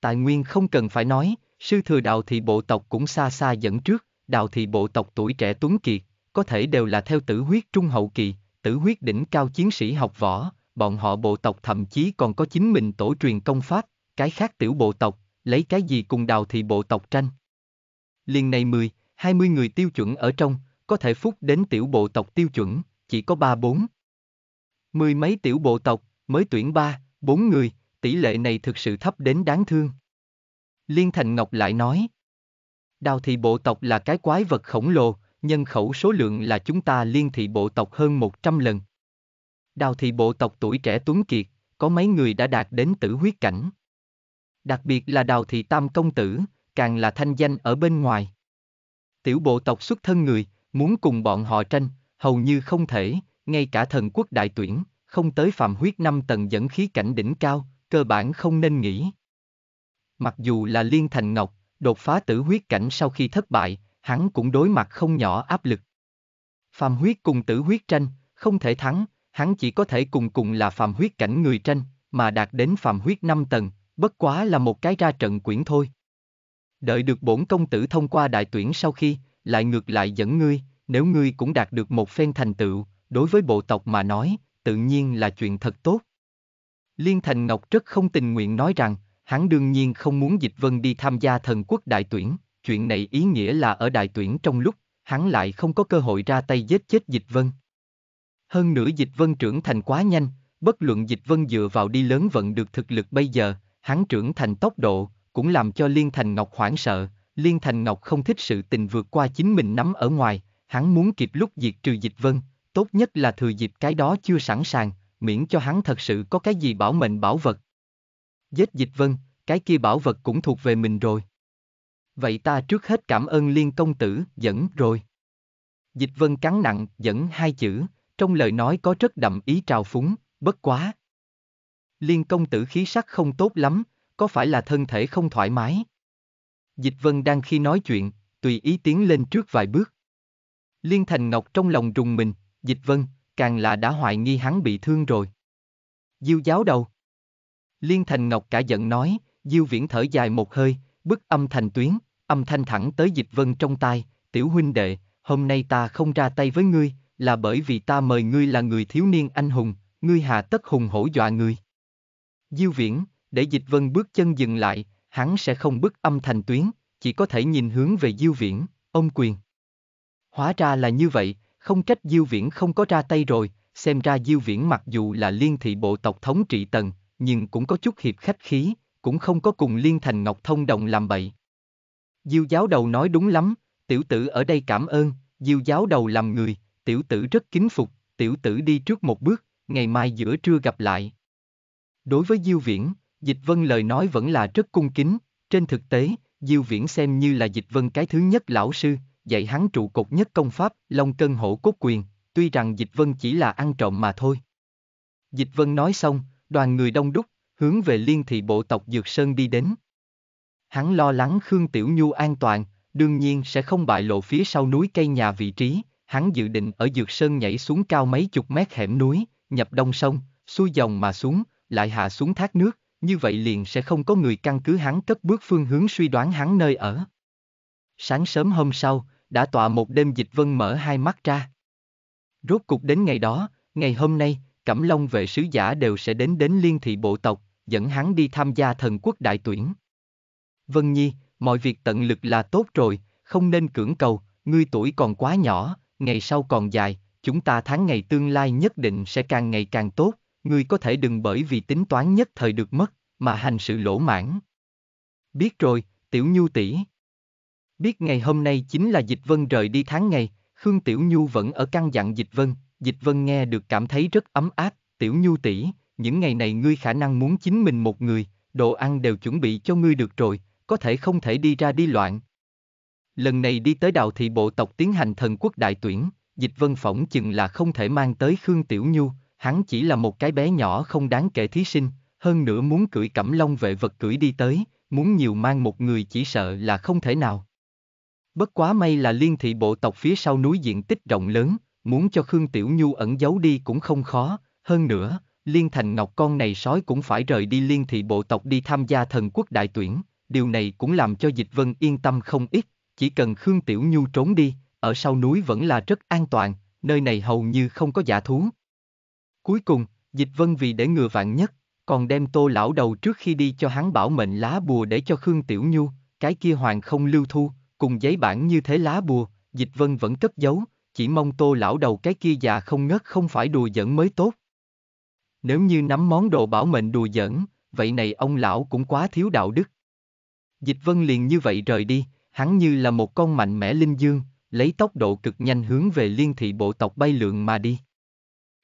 Tài nguyên không cần phải nói, sư thừa đào thị bộ tộc cũng xa xa dẫn trước, đào thị bộ tộc tuổi trẻ tuấn kiệt, có thể đều là theo tử huyết trung hậu kỳ, tử huyết đỉnh cao chiến sĩ học võ, bọn họ bộ tộc thậm chí còn có chính mình tổ truyền công pháp, cái khác tiểu bộ tộc, lấy cái gì cùng đào thị bộ tộc tranh. Liên này 10, 20 người tiêu chuẩn ở trong, có thể phúc đến tiểu bộ tộc tiêu chuẩn, chỉ có 3-4. Mười mấy tiểu bộ tộc, mới tuyển 3, 4 người, tỷ lệ này thực sự thấp đến đáng thương. Liên Thành Ngọc lại nói, Đào thị bộ tộc là cái quái vật khổng lồ, nhân khẩu số lượng là chúng ta liên thị bộ tộc hơn 100 lần. Đào thị bộ tộc tuổi trẻ tuấn kiệt, có mấy người đã đạt đến tử huyết cảnh. Đặc biệt là đào thị tam công tử, càng là thanh danh ở bên ngoài. Tiểu bộ tộc xuất thân người, muốn cùng bọn họ tranh, hầu như không thể, ngay cả thần quốc đại tuyển, không tới phạm huyết năm tầng dẫn khí cảnh đỉnh cao, cơ bản không nên nghĩ. Mặc dù là liên thành ngọc, Đột phá tử huyết cảnh sau khi thất bại, hắn cũng đối mặt không nhỏ áp lực. Phàm huyết cùng tử huyết tranh, không thể thắng, hắn chỉ có thể cùng cùng là phàm huyết cảnh người tranh, mà đạt đến phàm huyết 5 tầng, bất quá là một cái ra trận quyển thôi. Đợi được bổn công tử thông qua đại tuyển sau khi, lại ngược lại dẫn ngươi, nếu ngươi cũng đạt được một phen thành tựu, đối với bộ tộc mà nói, tự nhiên là chuyện thật tốt. Liên Thành Ngọc rất không tình nguyện nói rằng, hắn đương nhiên không muốn Dịch Vân đi tham gia thần quốc đại tuyển, chuyện này ý nghĩa là ở đại tuyển trong lúc, hắn lại không có cơ hội ra tay giết chết Dịch Vân. Hơn nữa Dịch Vân trưởng thành quá nhanh, bất luận Dịch Vân dựa vào đi lớn vận được thực lực bây giờ, hắn trưởng thành tốc độ, cũng làm cho Liên Thành Ngọc hoảng sợ, Liên Thành Ngọc không thích sự tình vượt qua chính mình nắm ở ngoài, hắn muốn kịp lúc diệt trừ Dịch Vân, tốt nhất là thừa dịp cái đó chưa sẵn sàng, miễn cho hắn thật sự có cái gì bảo mệnh bảo vật, giết dịch vân, cái kia bảo vật cũng thuộc về mình rồi. Vậy ta trước hết cảm ơn liên công tử, dẫn rồi. Dịch vân cắn nặng, dẫn hai chữ, trong lời nói có rất đậm ý trào phúng, bất quá. Liên công tử khí sắc không tốt lắm, có phải là thân thể không thoải mái? Dịch vân đang khi nói chuyện, tùy ý tiến lên trước vài bước. Liên thành ngọc trong lòng rùng mình, dịch vân, càng là đã hoài nghi hắn bị thương rồi. Diêu giáo đầu. Liên Thành Ngọc cả giận nói, Diêu Viễn thở dài một hơi, bức âm thành tuyến, âm thanh thẳng tới Dịch Vân trong tai, tiểu huynh đệ, hôm nay ta không ra tay với ngươi, là bởi vì ta mời ngươi là người thiếu niên anh hùng, ngươi hà tất hùng hổ dọa ngươi. Diêu Viễn, để Dịch Vân bước chân dừng lại, hắn sẽ không bức âm thành tuyến, chỉ có thể nhìn hướng về Diêu Viễn, ông quyền. Hóa ra là như vậy, không trách Diêu Viễn không có ra tay rồi, xem ra Diêu Viễn mặc dù là liên thị bộ tộc thống trị tầng nhưng cũng có chút hiệp khách khí, cũng không có cùng Liên Thành Ngọc thông đồng làm bậy. Diêu giáo đầu nói đúng lắm, tiểu tử ở đây cảm ơn, diêu giáo đầu làm người, tiểu tử rất kính phục, tiểu tử đi trước một bước, ngày mai giữa trưa gặp lại. Đối với Diêu Viễn, Dịch Vân lời nói vẫn là rất cung kính, trên thực tế, Diêu Viễn xem như là Dịch Vân cái thứ nhất lão sư, dạy hắn trụ cột nhất công pháp, long cân hổ cốt quyền, tuy rằng Dịch Vân chỉ là ăn trộm mà thôi. Dịch Vân nói xong, đoàn người đông đúc, hướng về liên thị bộ tộc Dược Sơn đi đến. Hắn lo lắng Khương Tiểu Nhu an toàn, đương nhiên sẽ không bại lộ phía sau núi cây nhà vị trí, hắn dự định ở Dược Sơn nhảy xuống cao mấy chục mét hẻm núi, nhập đông sông, xuôi dòng mà xuống, lại hạ xuống thác nước, như vậy liền sẽ không có người căn cứ hắn cất bước phương hướng suy đoán hắn nơi ở. Sáng sớm hôm sau, đã tọa một đêm dịch vân mở hai mắt ra. Rốt cục đến ngày đó, ngày hôm nay, Cẩm Long vệ sứ giả đều sẽ đến đến liên thị bộ tộc, dẫn hắn đi tham gia thần quốc đại tuyển. Vân Nhi, mọi việc tận lực là tốt rồi, không nên cưỡng cầu, ngươi tuổi còn quá nhỏ, ngày sau còn dài, chúng ta tháng ngày tương lai nhất định sẽ càng ngày càng tốt, ngươi có thể đừng bởi vì tính toán nhất thời được mất, mà hành sự lỗ mãn. Biết rồi, Tiểu Nhu tỷ. Biết ngày hôm nay chính là Dịch Vân rời đi tháng ngày, Khương Tiểu Nhu vẫn ở căn dặn Dịch Vân, Dịch Vân nghe được cảm thấy rất ấm áp, tiểu nhu tỷ, những ngày này ngươi khả năng muốn chính mình một người, đồ ăn đều chuẩn bị cho ngươi được rồi, có thể không thể đi ra đi loạn. Lần này đi tới Đào thị bộ tộc tiến hành thần quốc đại tuyển, dịch vân phỏng chừng là không thể mang tới Khương Tiểu Nhu, hắn chỉ là một cái bé nhỏ không đáng kể thí sinh, hơn nữa muốn cưỡi cẩm long vệ vật cưỡi đi tới, muốn nhiều mang một người chỉ sợ là không thể nào. Bất quá may là liên thị bộ tộc phía sau núi diện tích rộng lớn, muốn cho Khương Tiểu Nhu ẩn giấu đi cũng không khó, hơn nữa, Liên Thành Ngọc con này sói cũng phải rời đi liên thị bộ tộc đi tham gia thần quốc đại tuyển, điều này cũng làm cho Dịch Vân yên tâm không ít, chỉ cần Khương Tiểu Nhu trốn đi, ở sau núi vẫn là rất an toàn, nơi này hầu như không có giả thú. Cuối cùng, Dịch Vân vì để ngừa vạn nhất, còn đem tô lão đầu trước khi đi cho hắn bảo mệnh lá bùa để cho Khương Tiểu Nhu, cái kia hoàng không lưu thu, cùng giấy bản như thế lá bùa, Dịch Vân vẫn cất giấu, chỉ mong tô lão đầu cái kia già không ngất không phải đùa giỡn mới tốt. Nếu như nắm món đồ bảo mệnh đùa giỡn, vậy này ông lão cũng quá thiếu đạo đức. Dịch vân liền như vậy rời đi, hắn như là một con mạnh mẽ linh dương, lấy tốc độ cực nhanh hướng về liên thị bộ tộc bay lượng mà đi.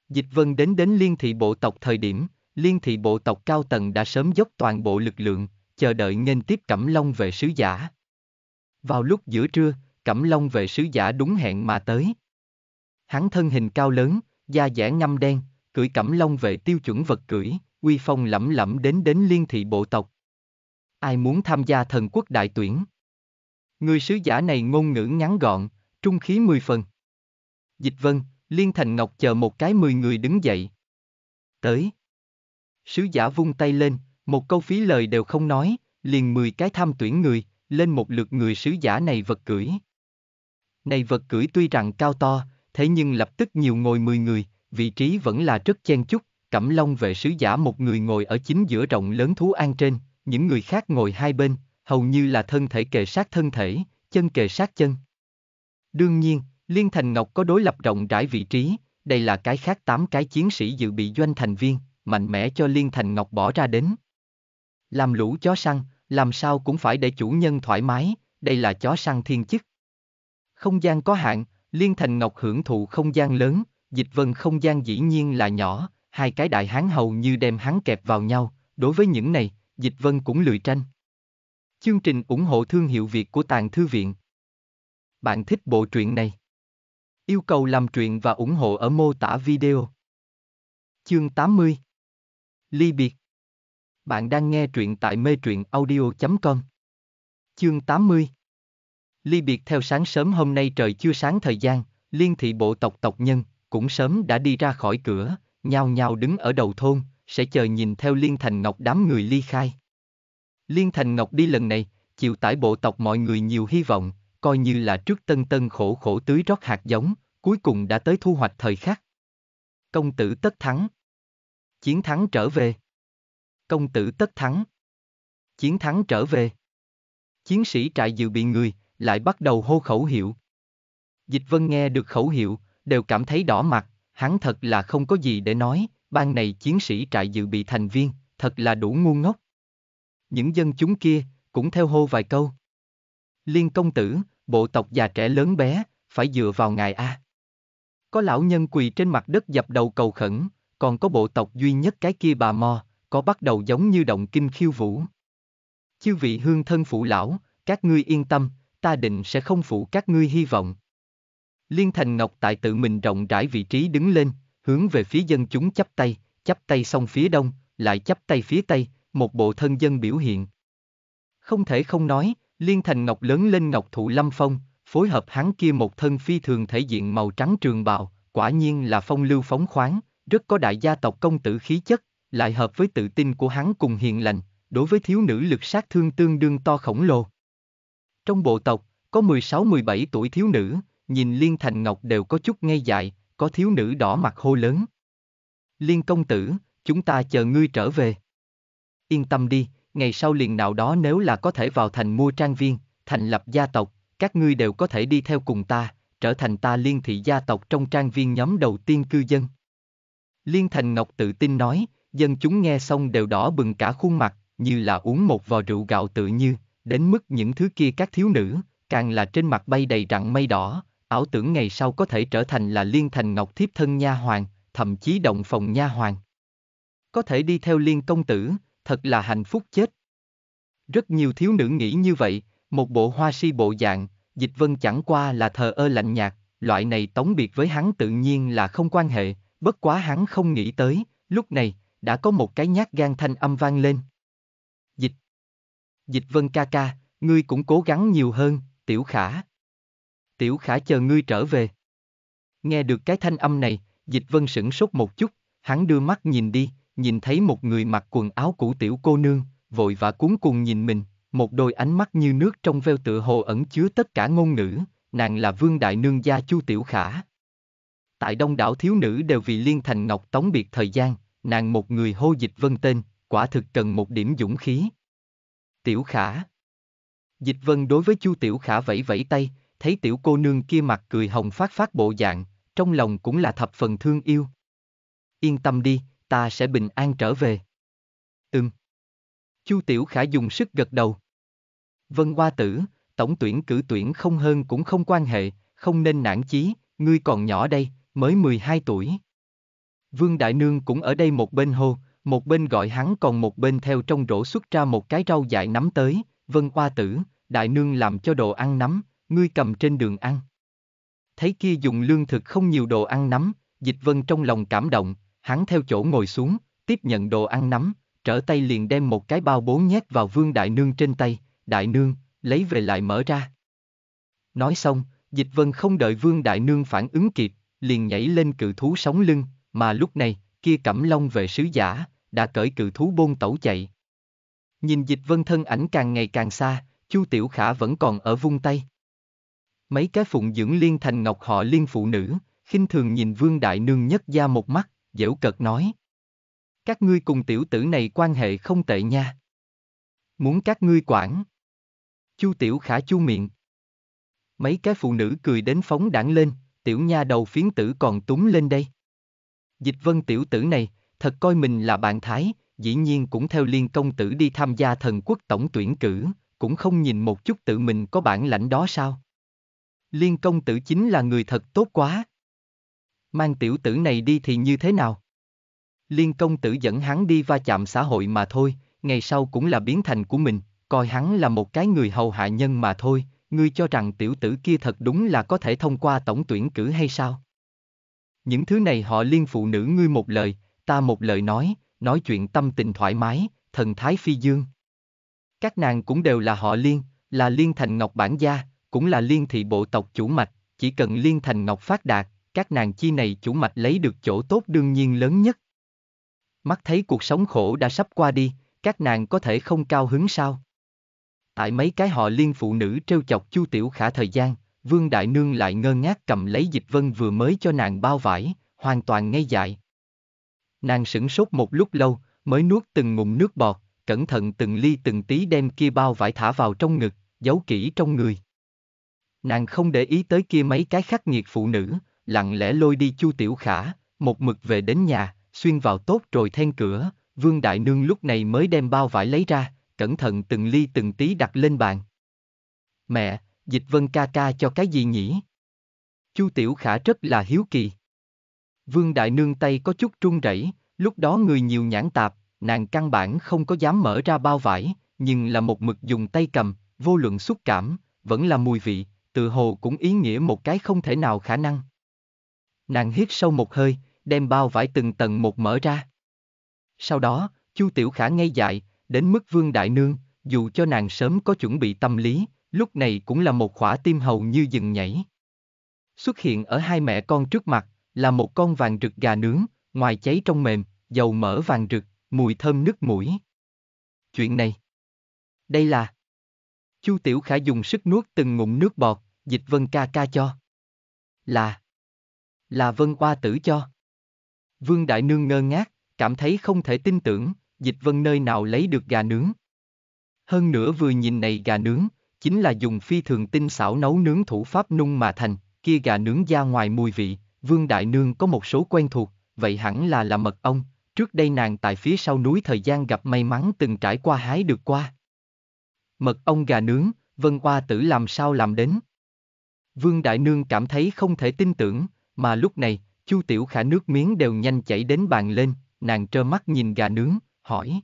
Dịch vân đến đến liên thị bộ tộc thời điểm, liên thị bộ tộc cao tầng đã sớm dốc toàn bộ lực lượng, chờ đợi nên tiếp Cẩm Long về sứ giả. Vào lúc giữa trưa, Cẩm Long về sứ giả đúng hẹn mà tới, Hắn thân hình cao lớn, da dẻ ngăm đen, cưỡi cẩm long vệ tiêu chuẩn vật cưỡi, uy phong lẫm lẫm đến đến liên thị bộ tộc. Ai muốn tham gia thần quốc đại tuyển? Người sứ giả này ngôn ngữ ngắn gọn, trung khí mười phần. Dịch vân, Liên Thành Ngọc chờ một cái mười người đứng dậy. Tới. Sứ giả vung tay lên, một câu phí lời đều không nói, liền mười cái tham tuyển người, lên một lượt người sứ giả này vật cưỡi. Này vật cưỡi tuy rằng cao to, thế nhưng lập tức nhiều ngồi 10 người, vị trí vẫn là rất chen chúc, Cẩm Long vệ sứ giả một người ngồi ở chính giữa rộng lớn thú an trên, những người khác ngồi hai bên, hầu như là thân thể kề sát thân thể, chân kề sát chân. Đương nhiên, Liên Thành Ngọc có đối lập rộng rãi vị trí, đây là cái khác tám cái chiến sĩ dự bị doanh thành viên, mạnh mẽ cho Liên Thành Ngọc bỏ ra đến. Làm lũ chó săn, làm sao cũng phải để chủ nhân thoải mái, đây là chó săn thiên chức. Không gian có hạn, Liên Thành Ngọc hưởng thụ không gian lớn, dịch vân không gian dĩ nhiên là nhỏ, hai cái đại hán hầu như đem hắn kẹp vào nhau, đối với những này, dịch vân cũng lười tranh. Chương trình ủng hộ thương hiệu Việt của Tàng Thư Viện Bạn thích bộ truyện này? Yêu cầu làm truyện và ủng hộ ở mô tả video. Chương 80 Ly biệt Bạn đang nghe truyện tại mê truyện audio.com Chương 80 Ly biệt theo sáng sớm hôm nay trời chưa sáng thời gian, liên thị bộ tộc tộc nhân, cũng sớm đã đi ra khỏi cửa, nhao nhao đứng ở đầu thôn, sẽ chờ nhìn theo Liên Thành Ngọc đám người ly khai. Liên Thành Ngọc đi lần này, chịu tải bộ tộc mọi người nhiều hy vọng, coi như là trước tân tân khổ khổ tưới rót hạt giống, cuối cùng đã tới thu hoạch thời khắc. Công tử tất thắng. Chiến thắng trở về. Công tử tất thắng. Chiến thắng trở về. Chiến sĩ trại dự bị người, lại bắt đầu hô khẩu hiệu. Dịch vân nghe được khẩu hiệu, đều cảm thấy đỏ mặt, hắn thật là không có gì để nói, ban này chiến sĩ trại dự bị thành viên, thật là đủ ngu ngốc. Những dân chúng kia, cũng theo hô vài câu. Liên công tử, bộ tộc già trẻ lớn bé, phải dựa vào ngài A. Có lão nhân quỳ trên mặt đất dập đầu cầu khẩn, còn có bộ tộc duy nhất cái kia bà mo, có bắt đầu giống như động kinh khiêu vũ. Chư vị hương thân phụ lão, các ngươi yên tâm, ta định sẽ không phụ các ngươi hy vọng. Liên Thành Ngọc tại tự mình rộng rãi vị trí đứng lên, hướng về phía dân chúng chắp tay, chắp tay xong phía đông, lại chắp tay phía tây, một bộ thân dân biểu hiện. Không thể không nói, Liên Thành Ngọc lớn lên Ngọc Thụ Lâm Phong, phối hợp hắn kia một thân phi thường thể diện màu trắng trường bào, quả nhiên là phong lưu phóng khoáng, rất có đại gia tộc công tử khí chất, lại hợp với tự tin của hắn cùng hiền lành, đối với thiếu nữ lực sát thương tương đương to khổng lồ. Trong bộ tộc, có 16-17 tuổi thiếu nữ, nhìn Liên Thành Ngọc đều có chút ngây dại, có thiếu nữ đỏ mặt hô lớn. Liên công tử, chúng ta chờ ngươi trở về. Yên tâm đi, ngày sau liền nào đó nếu là có thể vào thành mua trang viên, thành lập gia tộc, các ngươi đều có thể đi theo cùng ta, trở thành ta liên thị gia tộc trong trang viên nhóm đầu tiên cư dân. Liên Thành Ngọc tự tin nói, dân chúng nghe xong đều đỏ bừng cả khuôn mặt, như là uống một vò rượu gạo tự như, Đến mức những thứ kia các thiếu nữ, càng là trên mặt bay đầy rặng mây đỏ, ảo tưởng ngày sau có thể trở thành là liên thành ngọc thiếp thân nha hoàng, thậm chí động phòng nha hoàng. Có thể đi theo liên công tử, thật là hạnh phúc chết. Rất nhiều thiếu nữ nghĩ như vậy, một bộ hoa si bộ dạng, dịch vân chẳng qua là thờ ơ lạnh nhạt, loại này tống biệt với hắn tự nhiên là không quan hệ, bất quá hắn không nghĩ tới, lúc này, đã có một cái nhát gan thanh âm vang lên. Dịch vân ca ca, ngươi cũng cố gắng nhiều hơn, tiểu khả. Tiểu khả chờ ngươi trở về. Nghe được cái thanh âm này, dịch vân sửng sốt một chút, hắn đưa mắt nhìn đi, nhìn thấy một người mặc quần áo cũ tiểu cô nương, vội vã cuốn cuồng nhìn mình, một đôi ánh mắt như nước trong veo tựa hồ ẩn chứa tất cả ngôn ngữ, nàng là vương đại nương gia chu tiểu khả. Tại đông đảo thiếu nữ đều vì liên thành ngọc tống biệt thời gian, nàng một người hô dịch vân tên, quả thực cần một điểm dũng khí. Tiểu Khả. Dịch Vân đối với Chu Tiểu Khả vẫy vẫy tay, thấy tiểu cô nương kia mặt cười hồng phát phát bộ dạng, trong lòng cũng là thập phần thương yêu. Yên tâm đi, ta sẽ bình an trở về. Ừm. Chu Tiểu Khả dùng sức gật đầu. Vân Hoa Tử, tổng tuyển cử tuyển không hơn cũng không quan hệ, không nên nản chí, ngươi còn nhỏ đây, mới 12 tuổi. Vương Đại Nương cũng ở đây một bên hồ, một bên gọi hắn còn một bên theo trong rổ xuất ra một cái rau dại nắm tới, vân qua tử, đại nương làm cho đồ ăn nắm, ngươi cầm trên đường ăn. Thấy kia dùng lương thực không nhiều đồ ăn nắm, dịch vân trong lòng cảm động, hắn theo chỗ ngồi xuống, tiếp nhận đồ ăn nắm, trở tay liền đem một cái bao bố nhét vào vương đại nương trên tay, đại nương, lấy về lại mở ra. Nói xong, dịch vân không đợi vương đại nương phản ứng kịp, liền nhảy lên cự thú sóng lưng, mà lúc này, kia cẩm long về sứ giả, đã cởi cự thú bôn tẩu chạy. Nhìn dịch vân thân ảnh càng ngày càng xa, Chu Tiểu Khả vẫn còn ở vung tay. Mấy cái phụng dưỡng liên thành ngọc họ liên phụ nữ, khinh thường nhìn Vương Đại Nương nhất ra một mắt, dễu cợt nói. Các ngươi cùng tiểu tử này quan hệ không tệ nha. Muốn các ngươi quản. Chu Tiểu Khả chu miệng. Mấy cái phụ nữ cười đến phóng đảng lên, tiểu nha đầu phiến tử còn túng lên đây. Dịch vân tiểu tử này, thật coi mình là bạn Thái, dĩ nhiên cũng theo liên công tử đi tham gia thần quốc tổng tuyển cử, cũng không nhìn một chút tự mình có bản lãnh đó sao. Liên công tử chính là người thật tốt quá. Mang tiểu tử này đi thì như thế nào? Liên công tử dẫn hắn đi va chạm xã hội mà thôi, ngày sau cũng là biến thành của mình, coi hắn là một cái người hầu hạ nhân mà thôi, ngươi cho rằng tiểu tử kia thật đúng là có thể thông qua tổng tuyển cử hay sao? Những thứ này họ liên phụ nữ ngươi một lời, ta một lời nói, nói chuyện tâm tình thoải mái, thần thái phi dương. Các nàng cũng đều là họ liên, là liên thành ngọc bản gia, cũng là liên thị bộ tộc chủ mạch, chỉ cần liên thành ngọc phát đạt, các nàng chi này chủ mạch lấy được chỗ tốt đương nhiên lớn nhất. Mắt thấy cuộc sống khổ đã sắp qua đi, các nàng có thể không cao hứng sao? Tại mấy cái họ liên phụ nữ trêu chọc Chu Tiểu Khả thời gian, Vương Đại Nương lại ngơ ngác cầm lấy Dịch Vân vừa mới cho nàng bao vải, hoàn toàn ngây dại. Nàng sửng sốt một lúc lâu, mới nuốt từng ngụm nước bọt, cẩn thận từng ly từng tí đem kia bao vải thả vào trong ngực, giấu kỹ trong người. Nàng không để ý tới kia mấy cái khắc nghiệt phụ nữ, lặng lẽ lôi đi Chu Tiểu Khả, một mực về đến nhà, xuyên vào tốt rồi then cửa, Vương Đại Nương lúc này mới đem bao vải lấy ra, cẩn thận từng ly từng tí đặt lên bàn. Mẹ, Dịch vân ca ca cho cái gì nhỉ? Chu Tiểu Khả rất là hiếu kỳ. Vương Đại Nương tay có chút run rẩy, lúc đó người nhiều nhãn tạp, nàng căn bản không có dám mở ra bao vải, nhưng là một mực dùng tay cầm, vô luận xúc cảm, vẫn là mùi vị, tự hồ cũng ý nghĩa một cái không thể nào khả năng. Nàng hít sâu một hơi, đem bao vải từng tầng một mở ra. Sau đó, Chu Tiểu Khả ngây dại, đến mức Vương Đại Nương, dù cho nàng sớm có chuẩn bị tâm lý, lúc này cũng là một khỏa tim hầu như dừng nhảy. Xuất hiện ở hai mẹ con trước mặt, là một con vàng rực gà nướng, ngoài cháy trong mềm, dầu mỡ vàng rực, mùi thơm nứt mũi. Chuyện này. Đây là. Chu Tiểu Khả dùng sức nuốt từng ngụm nước bọt, dịch vân ca ca cho. Là. Là vân oa tử cho. Vương Đại Nương ngơ ngác, cảm thấy không thể tin tưởng, dịch vân nơi nào lấy được gà nướng. Hơn nữa vừa nhìn này gà nướng, chính là dùng phi thường tinh xảo nấu nướng thủ pháp nung mà thành, kia gà nướng da ngoài mùi vị, Vương Đại Nương có một số quen thuộc, vậy hẳn là là mật ong, trước đây nàng tại phía sau núi thời gian gặp may mắn từng trải qua hái được qua. Mật ong gà nướng, Vân Hoa Tử làm sao làm đến? Vương Đại Nương cảm thấy không thể tin tưởng, mà lúc này, Chu Tiểu Khả nước miếng đều nhanh chảy đến bàn lên, nàng trơ mắt nhìn gà nướng, hỏi.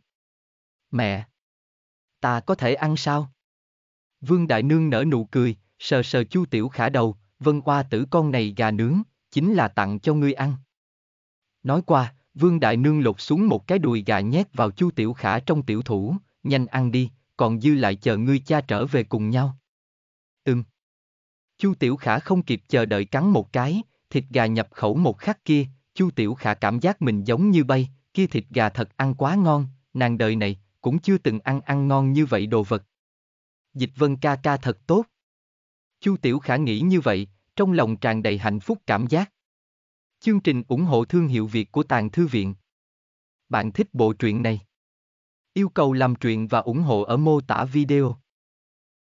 Mẹ! Ta có thể ăn sao? Vương Đại Nương nở nụ cười, sờ sờ Chu Tiểu Khả đầu, vân qua tử con này gà nướng, chính là tặng cho ngươi ăn. Nói qua, Vương Đại Nương lột xuống một cái đùi gà nhét vào Chu Tiểu Khả trong tiểu thủ, nhanh ăn đi, còn dư lại chờ ngươi cha trở về cùng nhau. Ừm. Chu Tiểu Khả không kịp chờ đợi cắn một cái, thịt gà nhập khẩu một khắc kia, Chu Tiểu Khả cảm giác mình giống như bay, kia thịt gà thật ăn quá ngon, nàng đời này cũng chưa từng ăn ăn ngon như vậy đồ vật, Dịch vân ca ca thật tốt. Chu Tiểu Khả nghĩ như vậy, trong lòng tràn đầy hạnh phúc cảm giác. Chương trình ủng hộ thương hiệu Việt của Tàng Thư Viện. Bạn thích bộ truyện này? Yêu cầu làm truyện và ủng hộ ở mô tả video.